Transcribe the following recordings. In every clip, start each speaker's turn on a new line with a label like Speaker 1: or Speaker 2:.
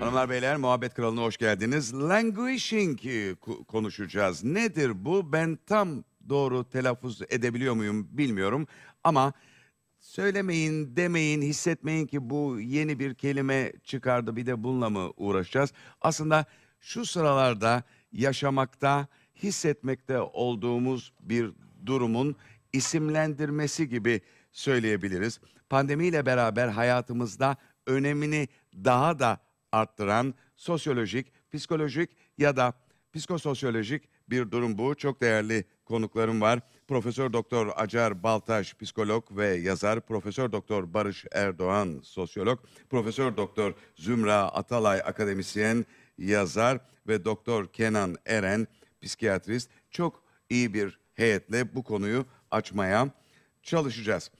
Speaker 1: Hanımlar beyler muhabbet kralına hoş geldiniz. Languishing konuşacağız. Nedir bu? Ben tam doğru telaffuz edebiliyor muyum bilmiyorum ama söylemeyin, demeyin, hissetmeyin ki bu yeni bir kelime çıkardı bir de bununla mı uğraşacağız? Aslında şu sıralarda yaşamakta, hissetmekte olduğumuz bir durumun isimlendirmesi gibi söyleyebiliriz. Pandemiyle beraber hayatımızda önemini daha da arttıran sosyolojik, psikolojik ya da psikososyolojik bir durum bu. Çok değerli konuklarım var. Profesör Doktor Acar Baltaş psikolog ve yazar, Profesör Doktor Barış Erdoğan sosyolog, Profesör Doktor Zümra Atalay akademisyen, yazar ve Doktor Kenan Eren psikiyatrist. Çok iyi bir heyetle bu konuyu açmaya çalışacağız.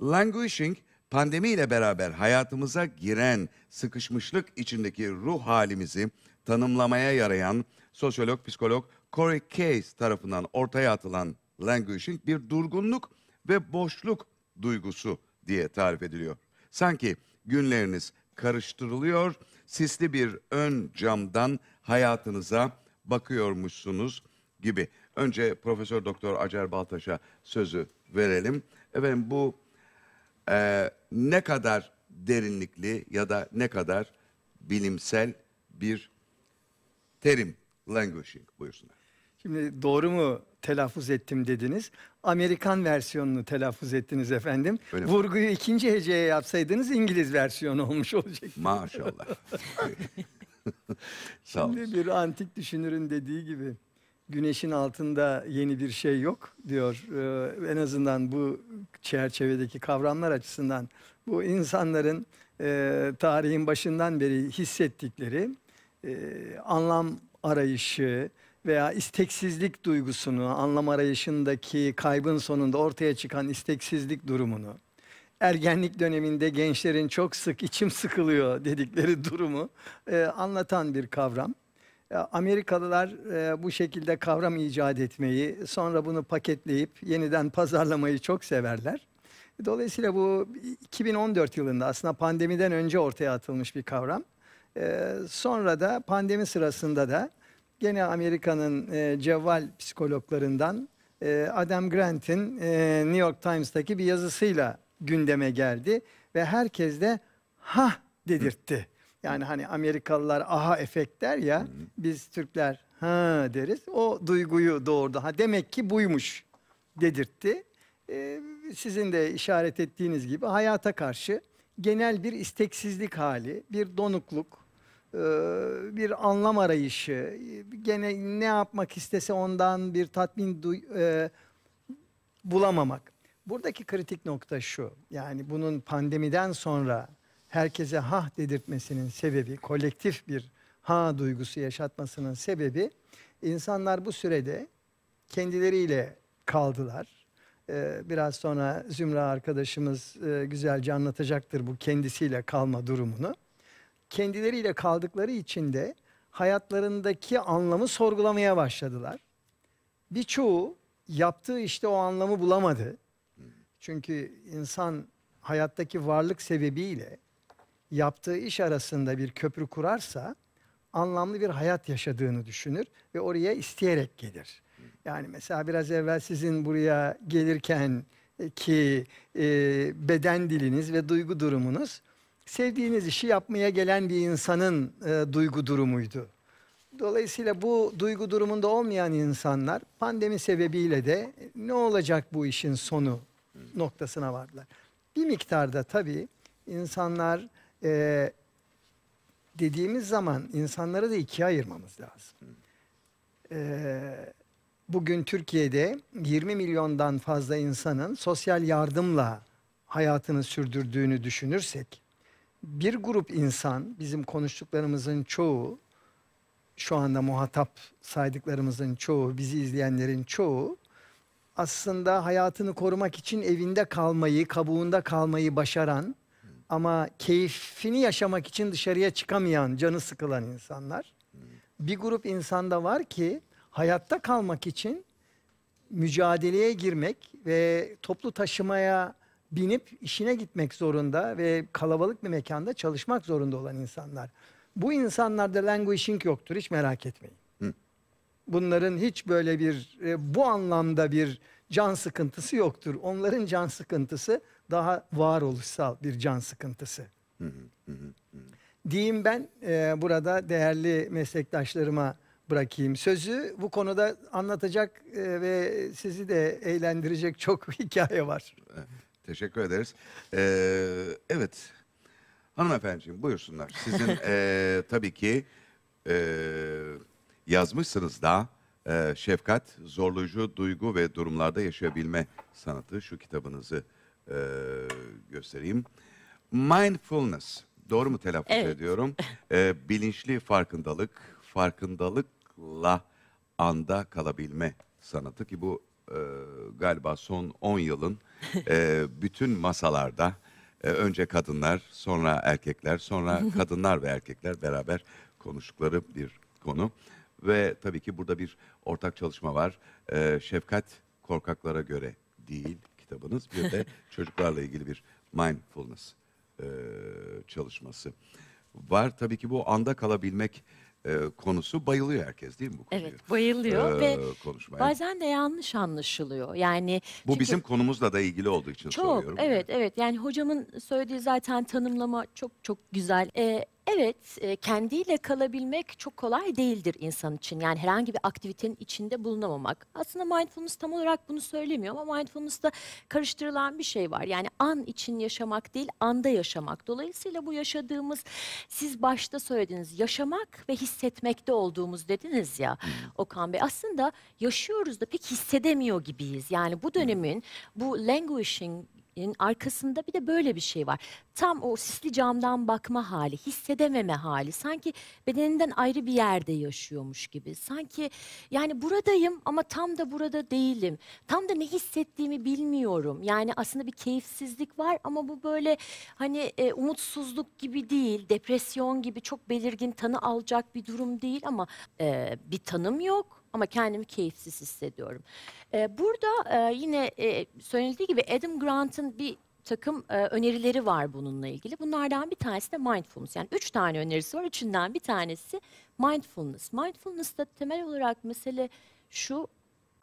Speaker 1: Languishing pandemiyle beraber hayatımıza giren sıkışmışlık içindeki ruh halimizi tanımlamaya yarayan sosyolog, psikolog Corey Case tarafından ortaya atılan languishing bir durgunluk ve boşluk duygusu diye tarif ediliyor. Sanki günleriniz karıştırılıyor, sisli bir ön camdan hayatınıza bakıyormuşsunuz gibi. Önce Profesör Doktor Acar Baltaş'a sözü verelim. Efendim bu e, ne kadar derinlikli ya da ne kadar bilimsel bir terim languishing buyursunlar.
Speaker 2: Şimdi doğru mu telaffuz ettim dediniz. Amerikan versiyonunu telaffuz ettiniz efendim. Öyle mi? Vurguyu ikinci heceye yapsaydınız İngiliz versiyonu olmuş olacaktı. Maşallah. Sağ Şimdi bir antik düşünürün dediği gibi güneşin altında yeni bir şey yok diyor. Ee, en azından bu çerçevedeki kavramlar açısından bu insanların e, tarihin başından beri hissettikleri e, anlam arayışı, veya isteksizlik duygusunu, anlam arayışındaki kaybın sonunda ortaya çıkan isteksizlik durumunu, ergenlik döneminde gençlerin çok sık içim sıkılıyor dedikleri durumu e, anlatan bir kavram. E, Amerikalılar e, bu şekilde kavram icat etmeyi, sonra bunu paketleyip yeniden pazarlamayı çok severler. Dolayısıyla bu 2014 yılında aslında pandemiden önce ortaya atılmış bir kavram. E, sonra da pandemi sırasında da gene Amerika'nın e, cevval psikologlarından e, Adam Grant'in e, New York Times'taki bir yazısıyla gündeme geldi ve herkes de ha dedirtti. Yani hani Amerikalılar aha efekt der ya biz Türkler ha deriz. O duyguyu doğurdu. Ha demek ki buymuş dedirtti. Ee, sizin de işaret ettiğiniz gibi hayata karşı genel bir isteksizlik hali, bir donukluk, ee, bir anlam arayışı, gene ne yapmak istese ondan bir tatmin duy, e, bulamamak. Buradaki kritik nokta şu, yani bunun pandemiden sonra herkese ha dedirtmesinin sebebi, kolektif bir ha duygusu yaşatmasının sebebi, insanlar bu sürede kendileriyle kaldılar. Ee, biraz sonra Zümra arkadaşımız e, güzelce anlatacaktır bu kendisiyle kalma durumunu kendileriyle kaldıkları için de hayatlarındaki anlamı sorgulamaya başladılar. Birçoğu yaptığı işte o anlamı bulamadı. Çünkü insan hayattaki varlık sebebiyle yaptığı iş arasında bir köprü kurarsa anlamlı bir hayat yaşadığını düşünür ve oraya isteyerek gelir. Yani mesela biraz evvel sizin buraya gelirken ki e, beden diliniz ve duygu durumunuz sevdiğiniz işi yapmaya gelen bir insanın e, duygu durumuydu. Dolayısıyla bu duygu durumunda olmayan insanlar pandemi sebebiyle de e, ne olacak bu işin sonu noktasına vardılar. Bir miktarda tabii insanlar e, dediğimiz zaman insanları da ikiye ayırmamız lazım. E, bugün Türkiye'de 20 milyondan fazla insanın sosyal yardımla hayatını sürdürdüğünü düşünürsek bir grup insan, bizim konuştuklarımızın çoğu, şu anda muhatap saydıklarımızın çoğu, bizi izleyenlerin çoğu aslında hayatını korumak için evinde kalmayı, kabuğunda kalmayı başaran ama keyfini yaşamak için dışarıya çıkamayan, canı sıkılan insanlar. Bir grup insanda var ki hayatta kalmak için mücadeleye girmek ve toplu taşımaya binip işine gitmek zorunda ve kalabalık bir mekanda çalışmak zorunda olan insanlar. Bu insanlarda languishing yoktur hiç merak etmeyin. Hı. Bunların hiç böyle bir e, bu anlamda bir can sıkıntısı yoktur. Onların can sıkıntısı daha varoluşsal bir can sıkıntısı. Hı hı hı Diyeyim ben e, burada değerli meslektaşlarıma bırakayım sözü. Bu konuda anlatacak e, ve sizi de eğlendirecek çok hikaye var. Evet.
Speaker 1: Teşekkür ederiz. Ee, evet. Hanımefendiciğim buyursunlar. Sizin e, tabii ki e, yazmışsınız da e, şefkat, zorlayıcı duygu ve durumlarda yaşayabilme sanatı. Şu kitabınızı e, göstereyim. Mindfulness. Doğru mu telaffuz Evet. ediyorum? E, bilinçli farkındalık, farkındalıkla anda kalabilme sanatı ki bu e, galiba son 10 yılın e, bütün masalarda e, önce kadınlar, sonra erkekler, sonra kadınlar ve erkekler beraber konuştukları bir konu. Ve tabii ki burada bir ortak çalışma var. E, Şefkat Korkaklara Göre değil kitabınız. Bir de çocuklarla ilgili bir mindfulness e, çalışması var. Tabii ki bu anda kalabilmek e, konusu bayılıyor herkes değil mi bu
Speaker 3: konuya? Evet bayılıyor e, ve
Speaker 1: konuşmaya. bazen
Speaker 3: de yanlış anlaşılıyor. Yani Bu çünkü- bizim
Speaker 1: konumuzla da ilgili olduğu için çok soruyorum. evet
Speaker 3: evet yani hocamın söylediği zaten tanımlama çok çok güzel. Ee, Evet, e, kendiyle kalabilmek çok kolay değildir insan için. Yani herhangi bir aktivitenin içinde bulunamamak. Aslında mindfulness tam olarak bunu söylemiyor ama mindfulness'ta karıştırılan bir şey var. Yani an için yaşamak değil, anda yaşamak. Dolayısıyla bu yaşadığımız, siz başta söylediniz, yaşamak ve hissetmekte olduğumuz dediniz ya hmm. Okan Bey. Aslında yaşıyoruz da pek hissedemiyor gibiyiz. Yani bu hmm. dönemin bu languishing arkasında bir de böyle bir şey var. Tam o sisli camdan bakma hali, hissedememe hali. Sanki bedeninden ayrı bir yerde yaşıyormuş gibi. Sanki yani buradayım ama tam da burada değilim. Tam da ne hissettiğimi bilmiyorum. Yani aslında bir keyifsizlik var ama bu böyle hani e, umutsuzluk gibi değil, depresyon gibi çok belirgin tanı alacak bir durum değil ama e, bir tanım yok ama kendimi keyifsiz hissediyorum. E, burada e, yine e, söylenildiği gibi Adam Grant'ın bir takım e, önerileri var bununla ilgili. Bunlardan bir tanesi de mindfulness. Yani üç tane önerisi var. Üçünden bir tanesi mindfulness. Mindfulness'ta temel olarak mesele şu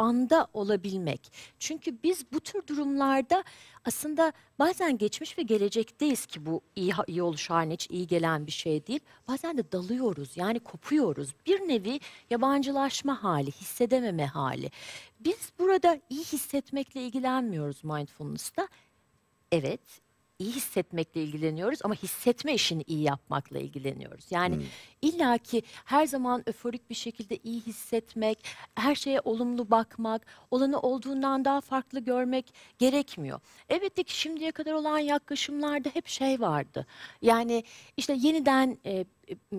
Speaker 3: anda olabilmek. Çünkü biz bu tür durumlarda aslında bazen geçmiş ve gelecekteyiz ki bu iyi, iyi oluş hiç iyi gelen bir şey değil. Bazen de dalıyoruz yani kopuyoruz. Bir nevi yabancılaşma hali, hissedememe hali. Biz burada iyi hissetmekle ilgilenmiyoruz mindfulness'ta. Evet, iyi hissetmekle ilgileniyoruz ama hissetme işini iyi yapmakla ilgileniyoruz. Yani hmm. illaki her zaman öforik bir şekilde iyi hissetmek, her şeye olumlu bakmak, olanı olduğundan daha farklı görmek gerekmiyor. Evet ki şimdiye kadar olan yaklaşımlarda hep şey vardı. Yani işte yeniden e,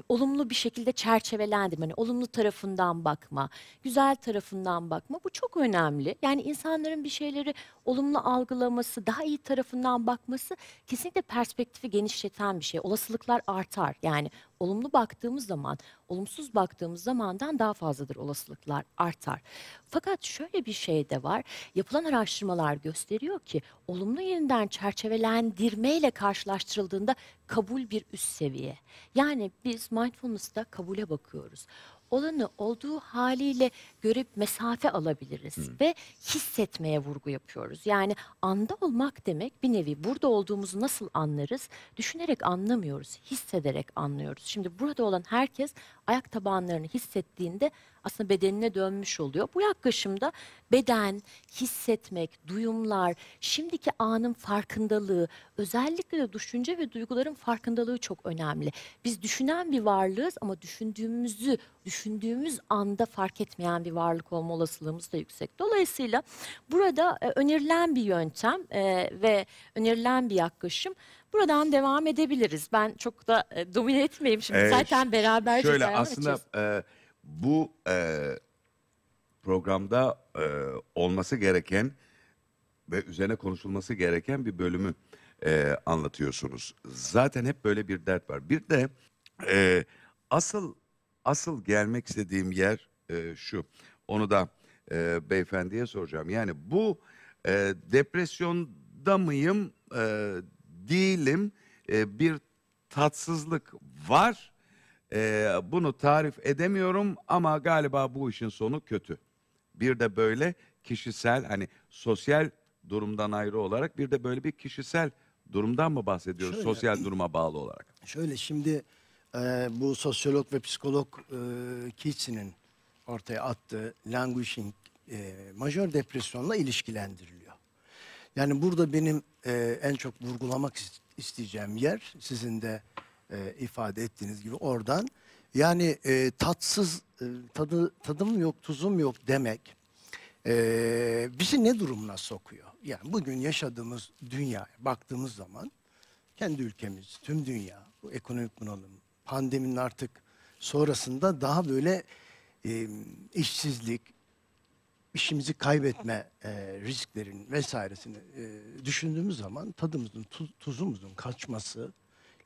Speaker 3: olumlu bir şekilde çerçevelendim. Yani olumlu tarafından bakma, güzel tarafından bakma. Bu çok önemli. Yani insanların bir şeyleri olumlu algılaması, daha iyi tarafından bakması kesinlikle perspektifi genişleten bir şey. Olasılıklar artar. Yani olumlu baktığımız zaman, olumsuz baktığımız zamandan daha fazladır olasılıklar artar. Fakat şöyle bir şey de var. Yapılan araştırmalar gösteriyor ki olumlu yeniden çerçevelendirmeyle karşılaştırıldığında kabul bir üst seviye. Yani biz mindfulness'ta kabule bakıyoruz olanı olduğu haliyle görüp mesafe alabiliriz Hı. Hmm. ve hissetmeye vurgu yapıyoruz. Yani anda olmak demek bir nevi burada olduğumuzu nasıl anlarız? Düşünerek anlamıyoruz, hissederek anlıyoruz. Şimdi burada olan herkes ayak tabanlarını hissettiğinde aslında bedenine dönmüş oluyor. Bu yaklaşımda beden, hissetmek, duyumlar, şimdiki anın farkındalığı, özellikle de düşünce ve duyguların farkındalığı çok önemli. Biz düşünen bir varlığız ama düşündüğümüzü, düşündüğümüz anda fark etmeyen bir varlık olma olasılığımız da yüksek. Dolayısıyla burada e, önerilen bir yöntem e, ve önerilen bir yaklaşım Buradan devam edebiliriz. Ben çok da e, domine etmeyeyim şimdi. Ee, Zaten beraber Şöyle aslında
Speaker 1: e, bu e, programda e, olması gereken ve üzerine konuşulması gereken bir bölümü e, anlatıyorsunuz. Zaten hep böyle bir dert var. Bir de e, asıl asıl gelmek istediğim yer e, şu. Onu da e, beyefendiye soracağım. Yani bu e, depresyonda mıyım e, değilim. E, bir tatsızlık var. E, bunu tarif edemiyorum ama galiba bu işin sonu kötü. Bir de böyle kişisel hani sosyal durumdan ayrı olarak bir de böyle bir kişisel durumdan mı bahsediyoruz Şöyle, sosyal duruma bağlı olarak?
Speaker 4: Şöyle şimdi e, bu sosyolog ve psikolog e, Keats'in ortaya attığı languishing e, majör depresyonla ilişkilendiriliyor. Yani burada benim e, en çok vurgulamak isteyeceğim yer sizin de e, ifade ettiğiniz gibi oradan. Yani e, tatsız, e, tadı, tadım yok, tuzum yok demek e, bizi ne durumuna sokuyor? Yani bugün yaşadığımız dünya, baktığımız zaman kendi ülkemiz, tüm dünya, bu ekonomik bunalım, pandeminin artık sonrasında daha böyle e, işsizlik, işimizi kaybetme e, risklerin vesairesini e, düşündüğümüz zaman tadımızın, tuz, tuzumuzun kaçması,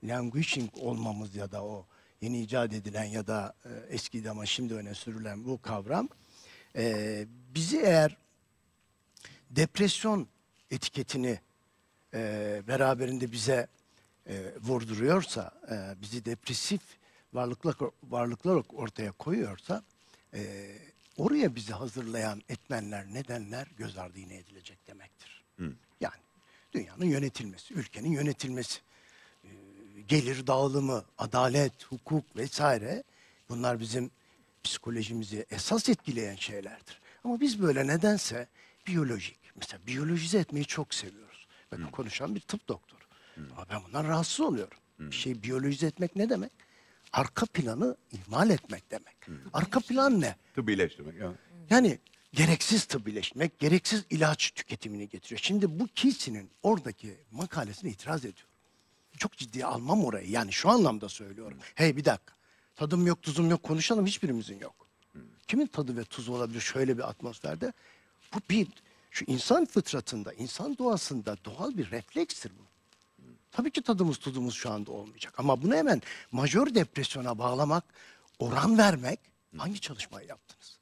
Speaker 4: languishing olmamız ya da o yeni icat edilen ya da e, eskidi ama şimdi öne sürülen bu kavram e, bizi eğer depresyon etiketini e, beraberinde bize e, vurduruyorsa, e, bizi depresif varlıklar varlıklar ortaya koyuyorsa e, oraya bizi hazırlayan etmenler, nedenler göz ardı yine edilecek demektir. Hı. Yani dünyanın yönetilmesi, ülkenin yönetilmesi, e, gelir dağılımı, adalet, hukuk vesaire bunlar bizim psikolojimizi esas etkileyen şeylerdir. Ama biz böyle nedense biyolojik, mesela biyolojize etmeyi çok seviyoruz. Bakın konuşan bir tıp doktoru. Ama ben bundan rahatsız oluyorum. Hı. Bir şeyi biyolojize etmek ne demek? arka planı ihmal etmek demek. Hmm. Arka plan ne? Tıbbileştirmek. Yani. Yani gereksiz tıbbileşmek, gereksiz ilaç tüketimini getiriyor. Şimdi bu Keyes'in oradaki makalesine itiraz ediyorum. Çok ciddiye almam orayı. Yani şu anlamda söylüyorum. Hmm. Hey bir dakika. Tadım yok, tuzum yok, konuşalım hiçbirimizin yok. Hmm. Kimin tadı ve tuzu olabilir şöyle bir atmosferde? Bu bir şu insan fıtratında, insan doğasında doğal bir reflekstir bu. Tabii ki tadımız tuzumuz şu anda olmayacak. Ama bunu hemen majör depresyona bağlamak, oran vermek hangi çalışmayı yaptınız?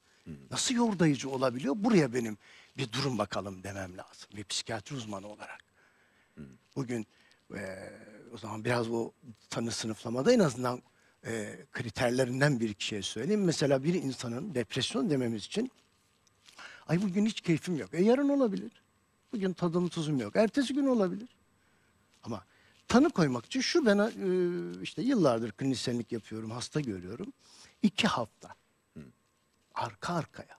Speaker 4: Nasıl yordayıcı olabiliyor? Buraya benim bir durum bakalım demem lazım. Bir psikiyatri uzmanı olarak. Bugün e, o zaman biraz o tanı sınıflamada en azından e, kriterlerinden bir kişiye söyleyeyim. Mesela bir insanın depresyon dememiz için ay bugün hiç keyfim yok. E yarın olabilir. Bugün tadım tuzum yok. Ertesi gün olabilir. Ama tanı koymak için şu ben e, işte yıllardır klinisyenlik yapıyorum, hasta görüyorum. İki hafta arka arkaya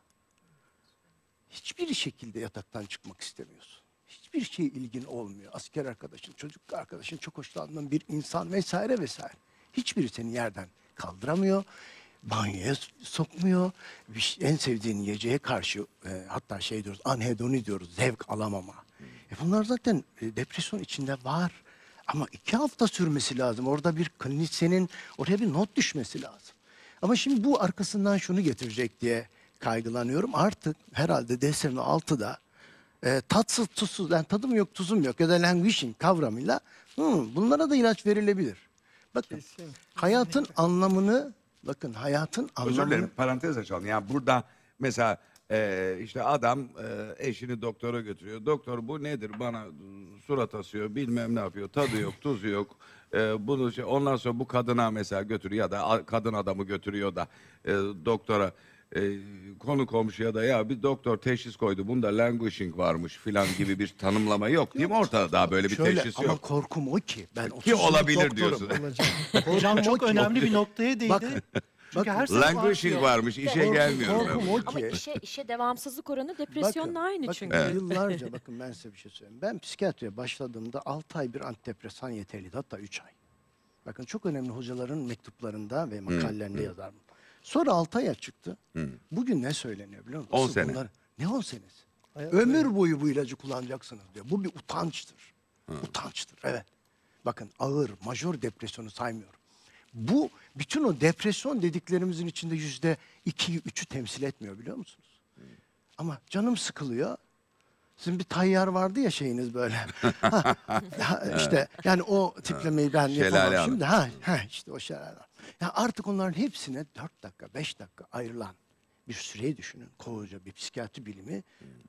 Speaker 4: hiçbir şekilde yataktan çıkmak istemiyorsun. Hiçbir şey ilgin olmuyor. Asker arkadaşın, çocuk arkadaşın, çok hoşlandığın bir insan vesaire vesaire. Hiçbiri seni yerden kaldıramıyor. Banyoya sokmuyor. En sevdiğin yiyeceğe karşı e, hatta şey diyoruz anhedoni diyoruz zevk alamama. E bunlar zaten e, depresyon içinde var. Ama iki hafta sürmesi lazım. Orada bir klinisyenin oraya bir not düşmesi lazım. Ama şimdi bu arkasından şunu getirecek diye kaygılanıyorum. Artık herhalde DSM 6'da e, tatsız tuzsuz, yani tadım yok tuzum yok ya da languishing kavramıyla hı, hmm, bunlara da ilaç verilebilir. Bakın Kesin. hayatın anlamını bakın hayatın anlamını. Özür dilerim
Speaker 1: parantez açalım. Yani burada mesela ee, işte adam e, eşini doktora götürüyor. Doktor bu nedir bana surat asıyor bilmem ne yapıyor. Tadı yok tuzu yok. Ee, bunu şey, ondan sonra bu kadına mesela götürüyor ya da a, kadın adamı götürüyor da e, doktora. E, konu komşuya da ya bir doktor teşhis koydu bunda languishing varmış filan gibi bir tanımlama yok değil mi ortada daha böyle bir Şöyle, teşhis yok. Ama
Speaker 4: korkum o ki. Ben Ki 30 olabilir doktorum. diyorsun. Olacak. Hocam çok önemli bir noktaya değdi. Bak çünkü her Languishing varmış, işe Korkum- gelmiyorum Ama işe,
Speaker 3: işe devamsızlık oranı depresyonla aynı bakın çünkü. yıllarca
Speaker 4: bakın ben size bir şey söyleyeyim. Ben psikiyatriye başladığımda 6 ay bir antidepresan yeterliydi hatta 3 ay. Bakın çok önemli hocaların mektuplarında ve makallerinde yazar bu. Sonra 6 aya çıktı. Bugün ne söyleniyor biliyor musunuz? On Siz sene. bunları- ne 10 senesi? Ömür boyu bu ilacı kullanacaksınız diyor. Bu bir utançtır. Utançtır evet. Bakın ağır majör depresyonu saymıyorum bu bütün o depresyon dediklerimizin içinde yüzde ikiyi üçü temsil etmiyor biliyor musunuz? Ama canım sıkılıyor. Sizin bir tayyar vardı ya şeyiniz böyle. ha, işte yani o tiplemeyi ben yapamam şimdi. Ha, ha işte o şelale. Ya artık onların hepsine dört dakika, beş dakika ayrılan bir süreyi düşünün. Koca bir psikiyatri bilimi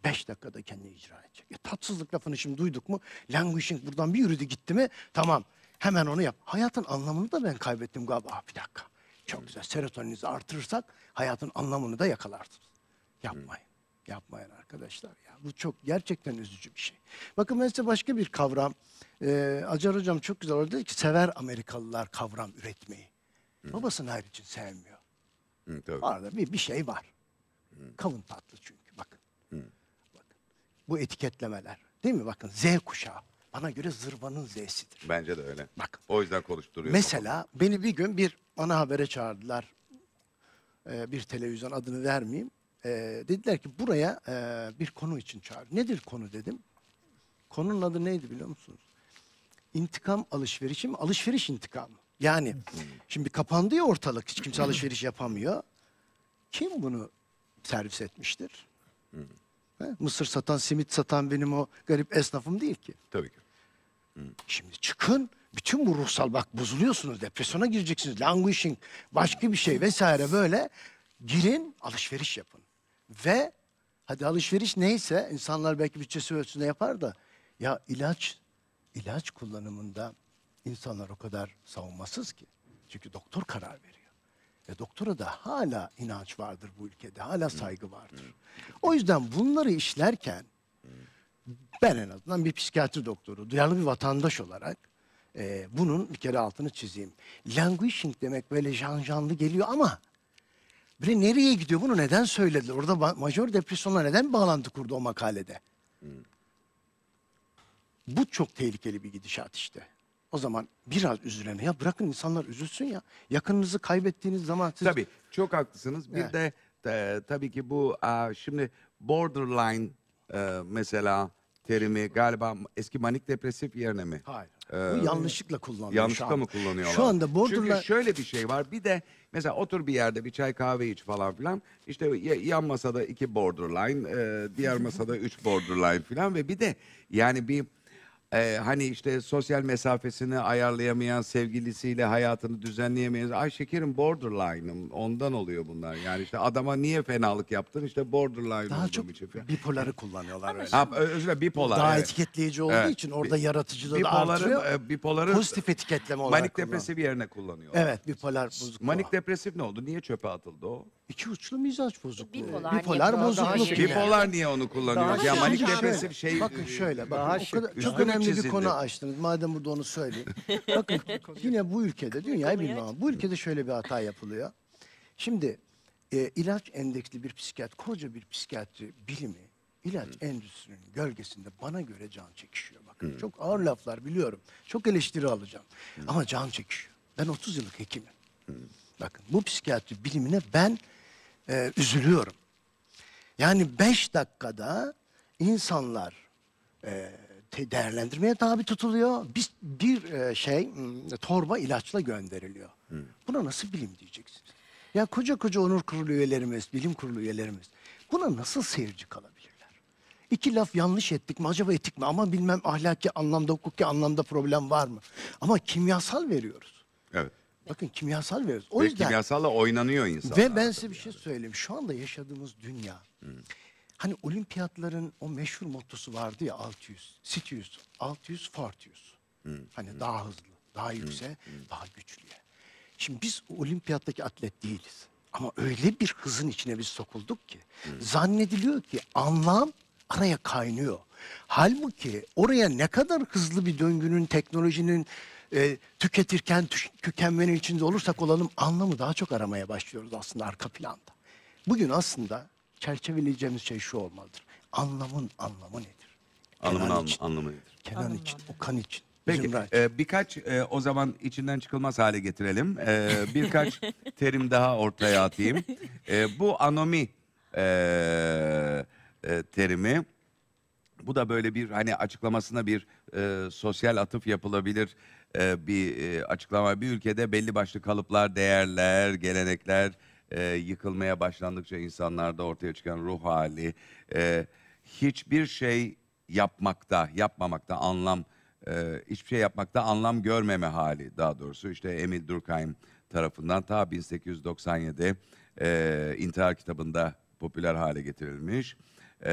Speaker 4: 5 dakikada kendini icra edecek. E, tatsızlık lafını şimdi duyduk mu? Languishing buradan bir yürüdü gitti mi? Tamam. Hemen onu yap. Hayatın anlamını da ben kaybettim galiba. Ah, bir dakika. Çok güzel. Serotoninizi artırırsak hayatın anlamını da yakalarsınız. Yapmayın. Yapmayın arkadaşlar. Ya, bu çok gerçekten üzücü bir şey. Bakın ben size başka bir kavram. Ee, Acar hocam çok güzel orada dedi ki sever Amerikalılar kavram üretmeyi. Babasını her için sevmiyor. Hı, Arada bir, bir şey var. Kavun tatlı çünkü bakın. Bakın. Bu etiketlemeler. Değil mi bakın Z kuşağı bana göre zırvanın Z'sidir.
Speaker 1: Bence de öyle. Bak. O yüzden konuşturuyor. Mesela
Speaker 4: beni bir gün bir ana habere çağırdılar. Ee, bir televizyon adını vermeyeyim. Ee, dediler ki buraya e, bir konu için çağır. Nedir konu dedim. Konunun adı neydi biliyor musunuz? İntikam alışverişi mi? Alışveriş intikamı. Yani hmm. şimdi kapandı ya ortalık. Hiç kimse alışveriş yapamıyor. Kim bunu servis etmiştir? Hmm. Mısır satan, simit satan benim o garip esnafım değil ki. Tabii ki. Şimdi çıkın. Bütün bu ruhsal bak bozuluyorsunuz. Depresyona gireceksiniz. Languishing, başka bir şey vesaire böyle. Girin alışveriş yapın. Ve hadi alışveriş neyse insanlar belki bütçesi ölçüsünde yapar da ya ilaç ilaç kullanımında insanlar o kadar savunmasız ki. Çünkü doktor karar veriyor. Ve doktora da hala inanç vardır bu ülkede. Hala saygı vardır. O yüzden bunları işlerken ben en azından bir psikiyatri doktoru, duyarlı bir vatandaş olarak e, bunun bir kere altını çizeyim. Languishing demek böyle jan janlı geliyor ama bre nereye gidiyor bunu neden söylediler? Orada major depresyonla neden bağlantı kurdu o makalede? Hmm. Bu çok tehlikeli bir gidişat işte. O zaman biraz üzülene ya bırakın insanlar üzülsün ya. Yakınınızı
Speaker 1: kaybettiğiniz zaman siz... Tabii çok haklısınız. Bir de, de tabii ki bu a, şimdi borderline e, mesela terimi galiba eski manik depresif yerine mi? Hayır. Ee, Bu yanlışlıkla kullanılıyor Yanlışlıkla mı kullanıyorlar? Şu anda Çünkü şöyle bir şey var. Bir de mesela otur bir yerde bir çay kahve iç falan filan. İşte yan masada iki borderline, e, diğer masada üç borderline filan ve bir de yani bir ee, hani işte sosyal mesafesini ayarlayamayan, sevgilisiyle hayatını düzenleyemeyen. Ay şekerim borderline'ım. Ondan oluyor bunlar. Yani işte adama niye fenalık yaptın? işte borderline Daha olduğum çok için. falan. bipoları kullanıyorlar öyle. Ha, özür dilerim bipolar. Daha evet. etiketleyici olduğu Evet. için orada Bi- yaratıcılığı da artırıyor. E, bipoları, Pozitif etiketleme olarak Manik depresif yerine kullanıyorlar. Evet bipolar bozukluğu. Manik depresif ne oldu? Niye çöpe atıldı o? İki uçlu mizaç bozukluğu. Bipolar, Bipolar daha Bipolar niye onu kullanıyor? Daha Ya manik depresif şey. Bakın e,
Speaker 4: şöyle bakın. o kadar- şık, çok önemli çizildi. bir konu açtınız. Madem burada onu söyleyeyim. bakın yine bu ülkede dünyayı bilmem bu ülkede şöyle bir hata yapılıyor. Şimdi e, ilaç endeksli bir psikiyatri, koca bir psikiyatri bilimi ilaç endüstrinin gölgesinde bana göre can çekişiyor. Bakın çok ağır laflar biliyorum. Çok eleştiri alacağım. Ama can çekişiyor. Ben 30 yıllık hekimim. Bakın bu psikiyatri bilimine ben e, üzülüyorum. Yani beş dakikada insanlar e, te, değerlendirmeye tabi tutuluyor. Bir, bir e, şey torba ilaçla gönderiliyor. Hmm. Buna nasıl bilim diyeceksiniz? Ya koca koca onur kurulu üyelerimiz, bilim kurulu üyelerimiz buna nasıl seyirci kalabilirler? İki laf yanlış ettik mi acaba ettik mi ama bilmem ahlaki anlamda hukuki anlamda problem var mı? Ama kimyasal veriyoruz. Evet. Bakın kimyasal veriyoruz.
Speaker 1: O Ve yüzden kimyasalla oynanıyor insan. Ve ben
Speaker 4: size bir şey söyleyeyim. Şu anda yaşadığımız dünya. Hmm. Hani olimpiyatların o meşhur mottosu vardı ya 600, 600, 600, 400. Hani hmm. daha hızlı, daha hmm. yüksek, daha güçlüye. Şimdi biz olimpiyattaki atlet değiliz. Ama öyle bir hızın içine biz sokulduk ki. Zannediliyor ki anlam araya kaynıyor. Halbuki oraya ne kadar hızlı bir döngünün, teknolojinin e, tüketirken tü, tükenmenin içinde olursak olalım anlamı daha çok aramaya başlıyoruz aslında arka planda. Bugün aslında çerçeveleyeceğimiz
Speaker 1: şey şu olmalıdır. Anlamın anlamı nedir? Anlamın anlamı, anlamı nedir? Kenan anlamı. için, Okan için. Peki e, birkaç e, o zaman içinden çıkılmaz hale getirelim. E, birkaç terim daha ortaya atayım. E, bu anomi e, e, terimi bu da böyle bir hani açıklamasına bir e, sosyal atıf yapılabilir e, bir e, açıklama. Bir ülkede belli başlı kalıplar, değerler, gelenekler e, yıkılmaya başlandıkça insanlarda ortaya çıkan ruh hali e, hiçbir şey yapmakta, yapmamakta anlam e, hiçbir şey yapmakta anlam görmeme hali daha doğrusu işte Emil Durkheim tarafından ta 1897 e, intihar kitabında popüler hale getirilmiş. E,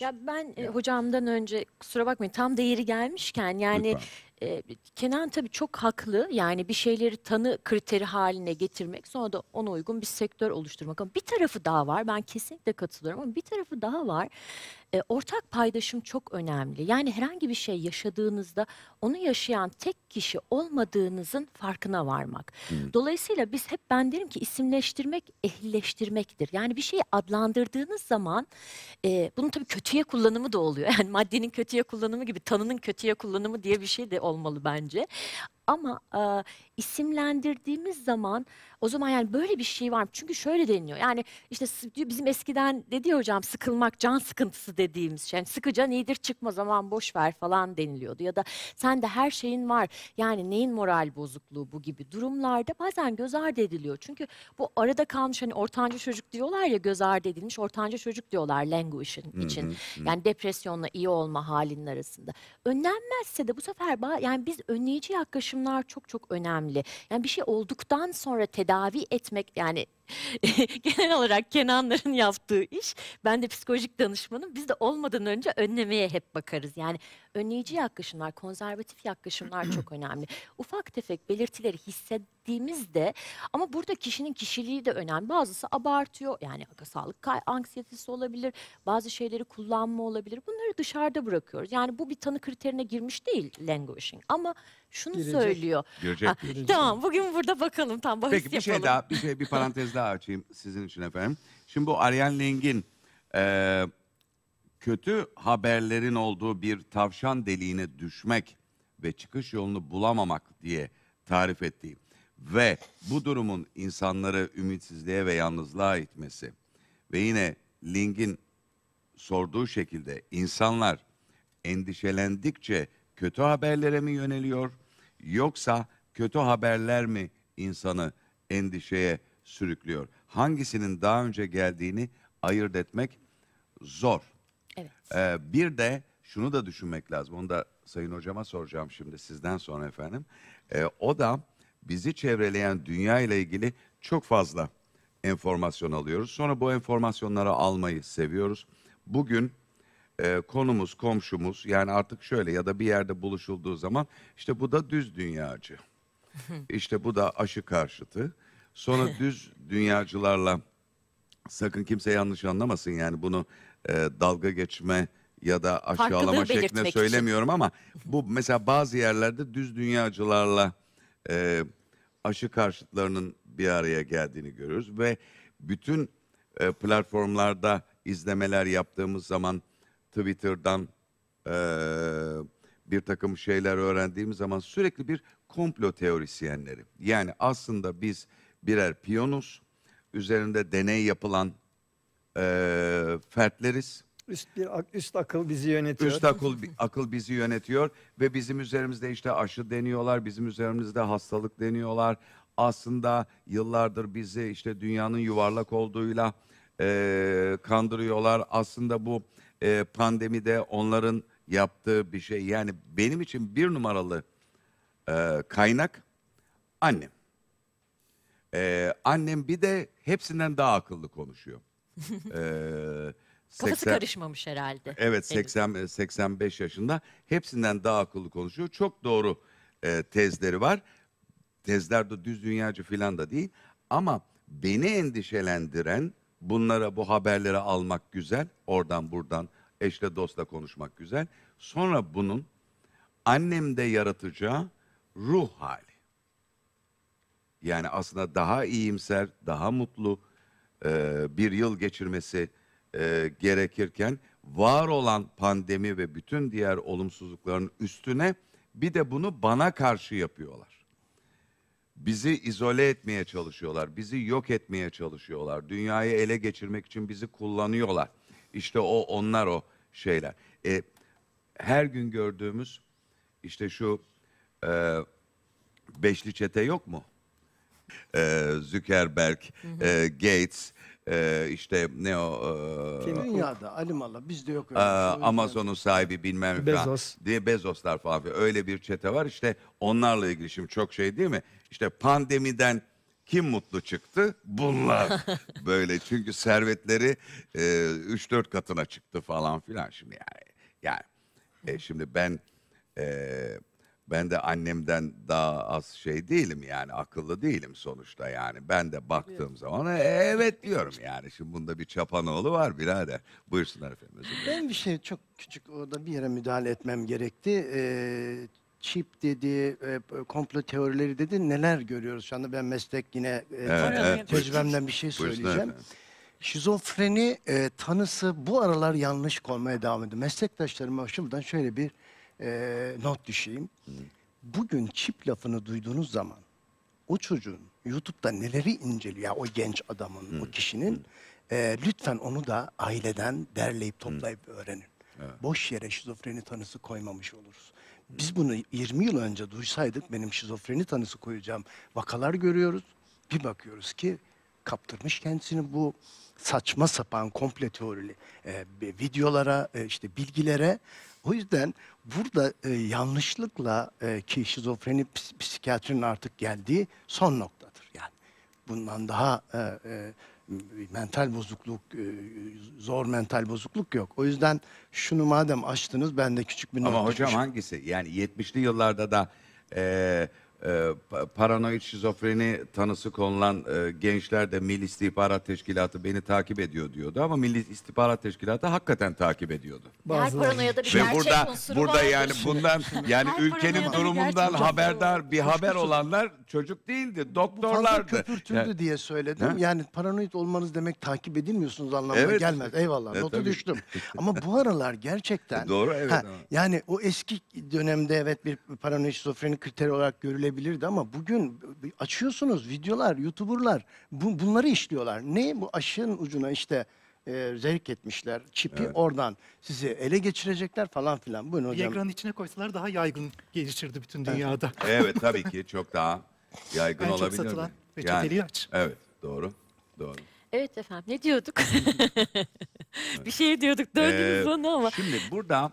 Speaker 3: ya ben e, hocamdan önce kusura bakmayın tam değeri gelmişken yani Lütfen e, Kenan tabii çok haklı. Yani bir şeyleri tanı kriteri haline getirmek sonra da ona uygun bir sektör oluşturmak. Ama bir tarafı daha var. Ben kesinlikle katılıyorum ama bir tarafı daha var. E, ortak paydaşım çok önemli. Yani herhangi bir şey yaşadığınızda onu yaşayan tek kişi olmadığınızın farkına varmak. Hmm. Dolayısıyla biz hep ben derim ki isimleştirmek ehilleştirmektir Yani bir şeyi adlandırdığınız zaman e, bunun tabii kötüye kullanımı da oluyor. Yani maddenin kötüye kullanımı gibi tanının kötüye kullanımı diye bir şey de olmalı bence. Ama e, isimlendirdiğimiz zaman o zaman yani böyle bir şey var mı? Çünkü şöyle deniliyor. Yani işte bizim eskiden dedi hocam sıkılmak can sıkıntısı dediğimiz şey. Yani sıkıca nedir çıkma zaman boş ver falan deniliyordu. Ya da sen de her şeyin var. Yani neyin moral bozukluğu bu gibi durumlarda bazen göz ardı ediliyor. Çünkü bu arada kalmış hani ortanca çocuk diyorlar ya göz ardı edilmiş ortanca çocuk diyorlar languish'in için. Yani depresyonla iyi olma halinin arasında. Önlenmezse de bu sefer yani biz önleyici yaklaşım paylaşımlar çok çok önemli. Yani bir şey olduktan sonra tedavi etmek yani genel olarak Kenanların yaptığı iş. Ben de psikolojik danışmanım. Biz de olmadan önce önlemeye hep bakarız. Yani önleyici yaklaşımlar, konservatif yaklaşımlar çok önemli. Ufak tefek belirtileri hissettiğimizde ama burada kişinin kişiliği de önemli. Bazısı abartıyor. Yani sağlık anksiyetesi olabilir. Bazı şeyleri kullanma olabilir. Bunları dışarıda bırakıyoruz. Yani bu bir tanı kriterine girmiş değil languishing ama şunu Girecek. söylüyor. Girecek. Tamam bugün burada bakalım tam bahis Peki bir şey yapalım. şey daha
Speaker 1: bir şey bir parantez daha açayım sizin için efendim. Şimdi bu Aryan Leng'in e, kötü haberlerin olduğu bir tavşan deliğine düşmek ve çıkış yolunu bulamamak diye tarif ettiği ve bu durumun insanları ümitsizliğe ve yalnızlığa itmesi ve yine Ling'in sorduğu şekilde insanlar endişelendikçe kötü haberlere mi yöneliyor yoksa kötü haberler mi insanı endişeye sürüklüyor. Hangisinin daha önce geldiğini ayırt etmek zor. Evet. Ee, bir de şunu da düşünmek lazım. Onu da Sayın Hocama soracağım şimdi sizden sonra efendim. Ee, o da bizi çevreleyen dünya ile ilgili çok fazla enformasyon alıyoruz. Sonra bu enformasyonları almayı seviyoruz. Bugün e, konumuz, komşumuz yani artık şöyle ya da bir yerde buluşulduğu zaman işte bu da düz dünyacı. İşte bu da aşı karşıtı. Sonra düz dünyacılarla sakın kimse yanlış anlamasın yani bunu e, dalga geçme ya da aşağılama şeklinde belirtmek için. söylemiyorum ama bu mesela bazı yerlerde düz dünyacılarla e, aşı karşıtlarının bir araya geldiğini görüyoruz ve bütün e, platformlarda izlemeler yaptığımız zaman Twitter'dan e, bir takım şeyler öğrendiğimiz zaman sürekli bir komplo teorisyenleri yani aslında biz birer piyonuz. Üzerinde deney yapılan e, fertleriz. Üst, bir, üst akıl bizi yönetiyor. Üst akıl, akıl bizi yönetiyor ve bizim üzerimizde işte aşı deniyorlar, bizim üzerimizde hastalık deniyorlar. Aslında yıllardır bizi işte dünyanın yuvarlak olduğuyla e, kandırıyorlar. Aslında bu e, pandemide onların yaptığı bir şey. Yani benim için bir numaralı e, kaynak annem. Ee, annem bir de hepsinden daha akıllı konuşuyor. Ee,
Speaker 3: Kafası karışmamış herhalde. Evet 80
Speaker 1: 85 yaşında hepsinden daha akıllı konuşuyor. Çok doğru e, tezleri var. Tezler de düz dünyacı falan da değil. Ama beni endişelendiren bunlara bu haberleri almak güzel. Oradan buradan eşle dostla konuşmak güzel. Sonra bunun annemde yaratacağı ruh hali. Yani aslında daha iyimser, daha mutlu e, bir yıl geçirmesi e, gerekirken var olan pandemi ve bütün diğer olumsuzlukların üstüne bir de bunu bana karşı yapıyorlar. Bizi izole etmeye çalışıyorlar, bizi yok etmeye çalışıyorlar, dünyayı ele geçirmek için bizi kullanıyorlar. İşte o onlar o şeyler. E, her gün gördüğümüz işte şu e, beşli çete yok mu? e, Zuckerberg, e, Gates, e, işte ne o e, Dünyada
Speaker 4: alimallah bizde yok e, Amazon'un
Speaker 1: sahibi bilmem ne falan Bezos. diye Bezoslar falan filan. öyle bir çete var işte onlarla ilgili şimdi çok şey değil mi? İşte pandemiden kim mutlu çıktı? Bunlar böyle çünkü servetleri 3-4 e, katına çıktı falan filan şimdi yani. Yani e, şimdi ben e, ben de annemden daha az şey değilim yani akıllı değilim sonuçta yani. Ben de baktığım Evet. zaman e, evet diyorum yani. Şimdi bunda bir çapanoğlu var birader. Buyursunlar efendim özür
Speaker 4: Ben bir şey çok küçük orada bir yere müdahale etmem gerekti. Ee, çip dedi, e, komplo teorileri dedi neler görüyoruz şu anda ben meslek yine e, Evet, evet. tecrübemden bir şey söyleyeceğim. Şizofreni e, tanısı bu aralar yanlış konmaya devam ediyor. Meslektaşlarıma şuradan şöyle bir e, not düşeyim. Bugün çip lafını duyduğunuz zaman o çocuğun YouTube'da neleri inceliyor o genç adamın, o hmm. kişinin e, lütfen onu da aileden derleyip toplayıp hmm. öğrenin. Evet. Boş yere şizofreni tanısı koymamış oluruz. Biz bunu 20 yıl önce duysaydık benim şizofreni tanısı koyacağım vakalar görüyoruz. Bir bakıyoruz ki kaptırmış kendisini bu saçma sapan komple teorili e, videolara, e, işte bilgilere o yüzden burada e, yanlışlıkla e, ki şizofreni psikiyatrinin artık geldiği son noktadır. Yani bundan daha e, e, mental bozukluk, e, zor mental bozukluk yok. O yüzden şunu madem açtınız ben de küçük bir not Ama hocam düşün.
Speaker 1: hangisi? Yani 70'li yıllarda da... E, e, paranoid şizofreni tanısı konulan e, gençler de Milli İstihbarat Teşkilatı beni takip ediyor diyordu ama Milli İstihbarat Teşkilatı hakikaten takip ediyordu. Bazıları.
Speaker 4: paranoya da bir Ve gerçek burada unsuru burada vardır. yani
Speaker 1: bundan yani Her ülkenin durumundan gerçek haberdar bir haber olanlar çocuk değildi, Fazla köpürtüldü Yani-
Speaker 4: diye söyledim. Yani paranoid olmanız demek takip edilmiyorsunuz anlamına Evet. gelmez. Eyvallah. E, Nota tabii. düştüm. Ama bu aralar gerçekten. E, doğru, evet ama. yani o eski dönemde evet bir paranoid şizofreni kriteri olarak görülebilir edilebilirdi ama bugün açıyorsunuz videolar, youtuberlar bu, bunları işliyorlar. Ne bu aşının ucuna işte e, zevk etmişler. Çipi evet. oradan sizi ele geçirecekler falan filan. Buyurun hocam. Bir ekranın içine koysalar daha yaygın gelişirdi bütün
Speaker 5: dünyada.
Speaker 1: evet tabii ki çok daha yaygın yani olabilir. satılan reçeteli yani, ilaç. Evet doğru. Doğru.
Speaker 3: Evet efendim ne diyorduk? Bir şey diyorduk döndünüz ee, onu ama. Şimdi
Speaker 1: burada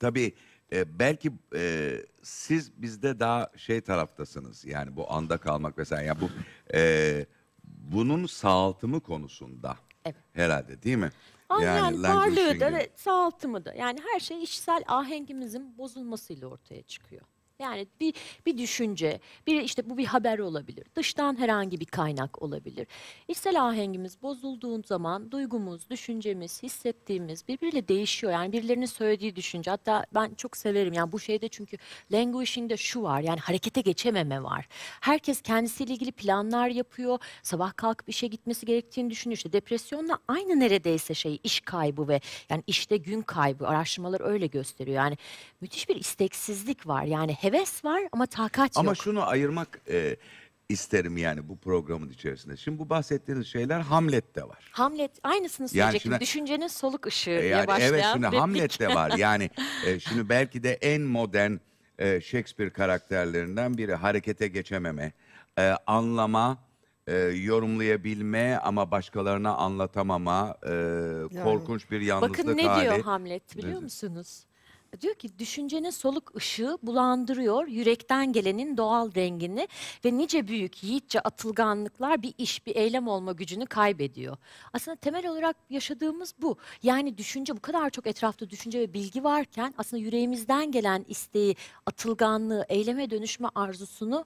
Speaker 1: tabii e, belki e, siz bizde daha şey taraftasınız. Yani bu anda kalmak vesaire. Yani bu e, bunun sağaltımı konusunda Evet. herhalde değil mi?
Speaker 3: Ama yani, language varlığı da ve sağaltımı da yani her şey işsel ahengimizin bozulmasıyla ortaya çıkıyor. Yani bir, bir düşünce, bir işte bu bir haber olabilir. Dıştan herhangi bir kaynak olabilir. İçsel ahengimiz bozulduğun zaman duygumuz, düşüncemiz, hissettiğimiz birbiriyle değişiyor. Yani birilerinin söylediği düşünce. Hatta ben çok severim. Yani bu şeyde çünkü languishing'de şu var. Yani harekete geçememe var. Herkes kendisiyle ilgili planlar yapıyor. Sabah kalkıp işe gitmesi gerektiğini düşünüyor. İşte depresyonla aynı neredeyse şey iş kaybı ve yani işte gün kaybı. Araştırmalar öyle gösteriyor. Yani müthiş bir isteksizlik var. Yani hep heves var ama takat yok. Ama
Speaker 1: şunu ayırmak e, isterim yani bu programın içerisinde. Şimdi bu bahsettiğiniz şeyler Hamlet'te var.
Speaker 3: Hamlet aynısını söyleyecektim. şimdi- Düşüncenin soluk ışığı E, diye başlayan evet şimdi replik. Hamlet'te var.
Speaker 1: Yani e, şimdi belki de en modern e, Shakespeare karakterlerinden biri harekete geçememe, e, anlama, e, yorumlayabilme ama başkalarına anlatamama, e, korkunç bir yalnızlık Bakın ne hali. diyor Hamlet biliyor
Speaker 3: musunuz? diyor ki düşüncenin soluk ışığı bulandırıyor yürekten gelenin doğal rengini ve nice büyük yiğitçe atılganlıklar bir iş bir eylem olma gücünü kaybediyor. Aslında temel olarak yaşadığımız bu. Yani düşünce bu kadar çok etrafta düşünce ve bilgi varken aslında yüreğimizden gelen isteği, atılganlığı, eyleme dönüşme arzusunu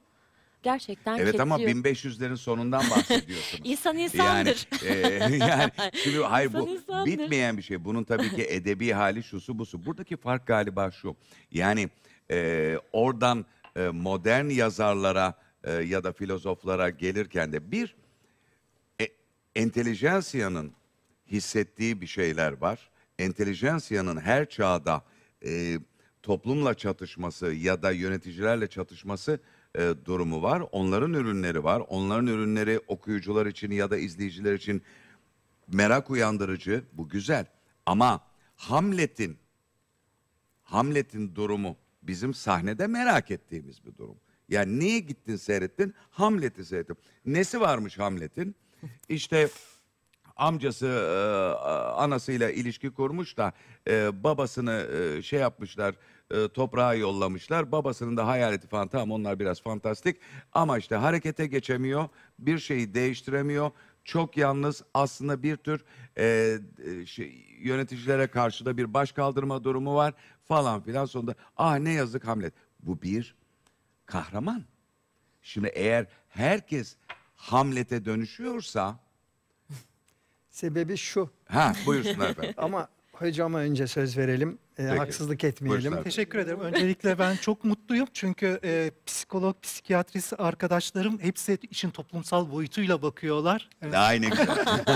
Speaker 3: gerçekten Evet ama ketliyor.
Speaker 1: 1500'lerin sonundan bahsediyorsunuz.
Speaker 3: İnsan insandır. E, yani, e, yani
Speaker 1: şimdi hayır İnsan bu insandır. bitmeyen bir şey. Bunun tabii ki edebi hali şusu busu. Buradaki fark galiba şu. Yani e, oradan e, modern yazarlara e, ya da filozoflara gelirken de bir e, entelijansiyanın hissettiği bir şeyler var. Entelijansiyanın her çağda e, toplumla çatışması ya da yöneticilerle çatışması e, durumu var. Onların ürünleri var. Onların ürünleri okuyucular için ya da izleyiciler için merak uyandırıcı. Bu güzel. Ama Hamlet'in Hamlet'in durumu bizim sahnede merak ettiğimiz bir durum. Yani niye gittin seyrettin? Hamlet'i seyrettim. Nesi varmış Hamlet'in? İşte amcası e, anasıyla ilişki kurmuş da e, babasını e, şey yapmışlar e, toprağa yollamışlar. Babasının da hayaleti falan tamam onlar biraz fantastik ama işte harekete geçemiyor, bir şeyi değiştiremiyor. Çok yalnız aslında bir tür e, e, şey, yöneticilere karşı da bir baş kaldırma durumu var falan filan sonunda ah ne yazık Hamlet. Bu bir kahraman. Şimdi eğer herkes Hamlet'e dönüşüyorsa
Speaker 2: Sebebi şu. ha buyursunlar efendim. Ama hocama önce söz verelim e, haksızlık etmeyelim. Buyursun Teşekkür ederim. Öncelikle
Speaker 5: ben çok mutluyum çünkü e, psikolog, psikiyatrisi arkadaşlarım hepsi işin toplumsal boyutuyla bakıyorlar. Evet. Aynı güzel.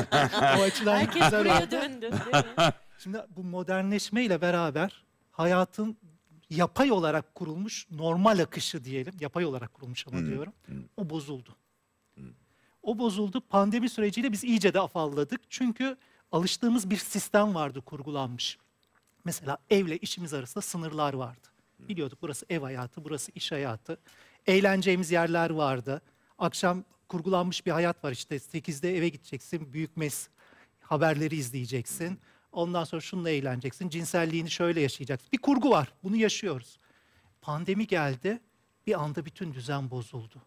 Speaker 5: açıdan Herkes güzel buraya döndü değil mi? Şimdi bu modernleşmeyle beraber hayatın yapay olarak kurulmuş normal akışı diyelim, yapay olarak kurulmuş ama hmm. diyorum, hmm. o bozuldu. Hmm. O bozuldu. Pandemi süreciyle biz iyice de afalladık. Çünkü alıştığımız bir sistem vardı kurgulanmış. Mesela evle işimiz arasında sınırlar vardı. Biliyorduk burası ev hayatı, burası iş hayatı. Eğleneceğimiz yerler vardı. Akşam kurgulanmış bir hayat var işte. 8'de eve gideceksin, büyük mes haberleri izleyeceksin. Ondan sonra şununla eğleneceksin, cinselliğini şöyle yaşayacaksın. Bir kurgu var, bunu yaşıyoruz. Pandemi geldi, bir anda bütün düzen bozuldu.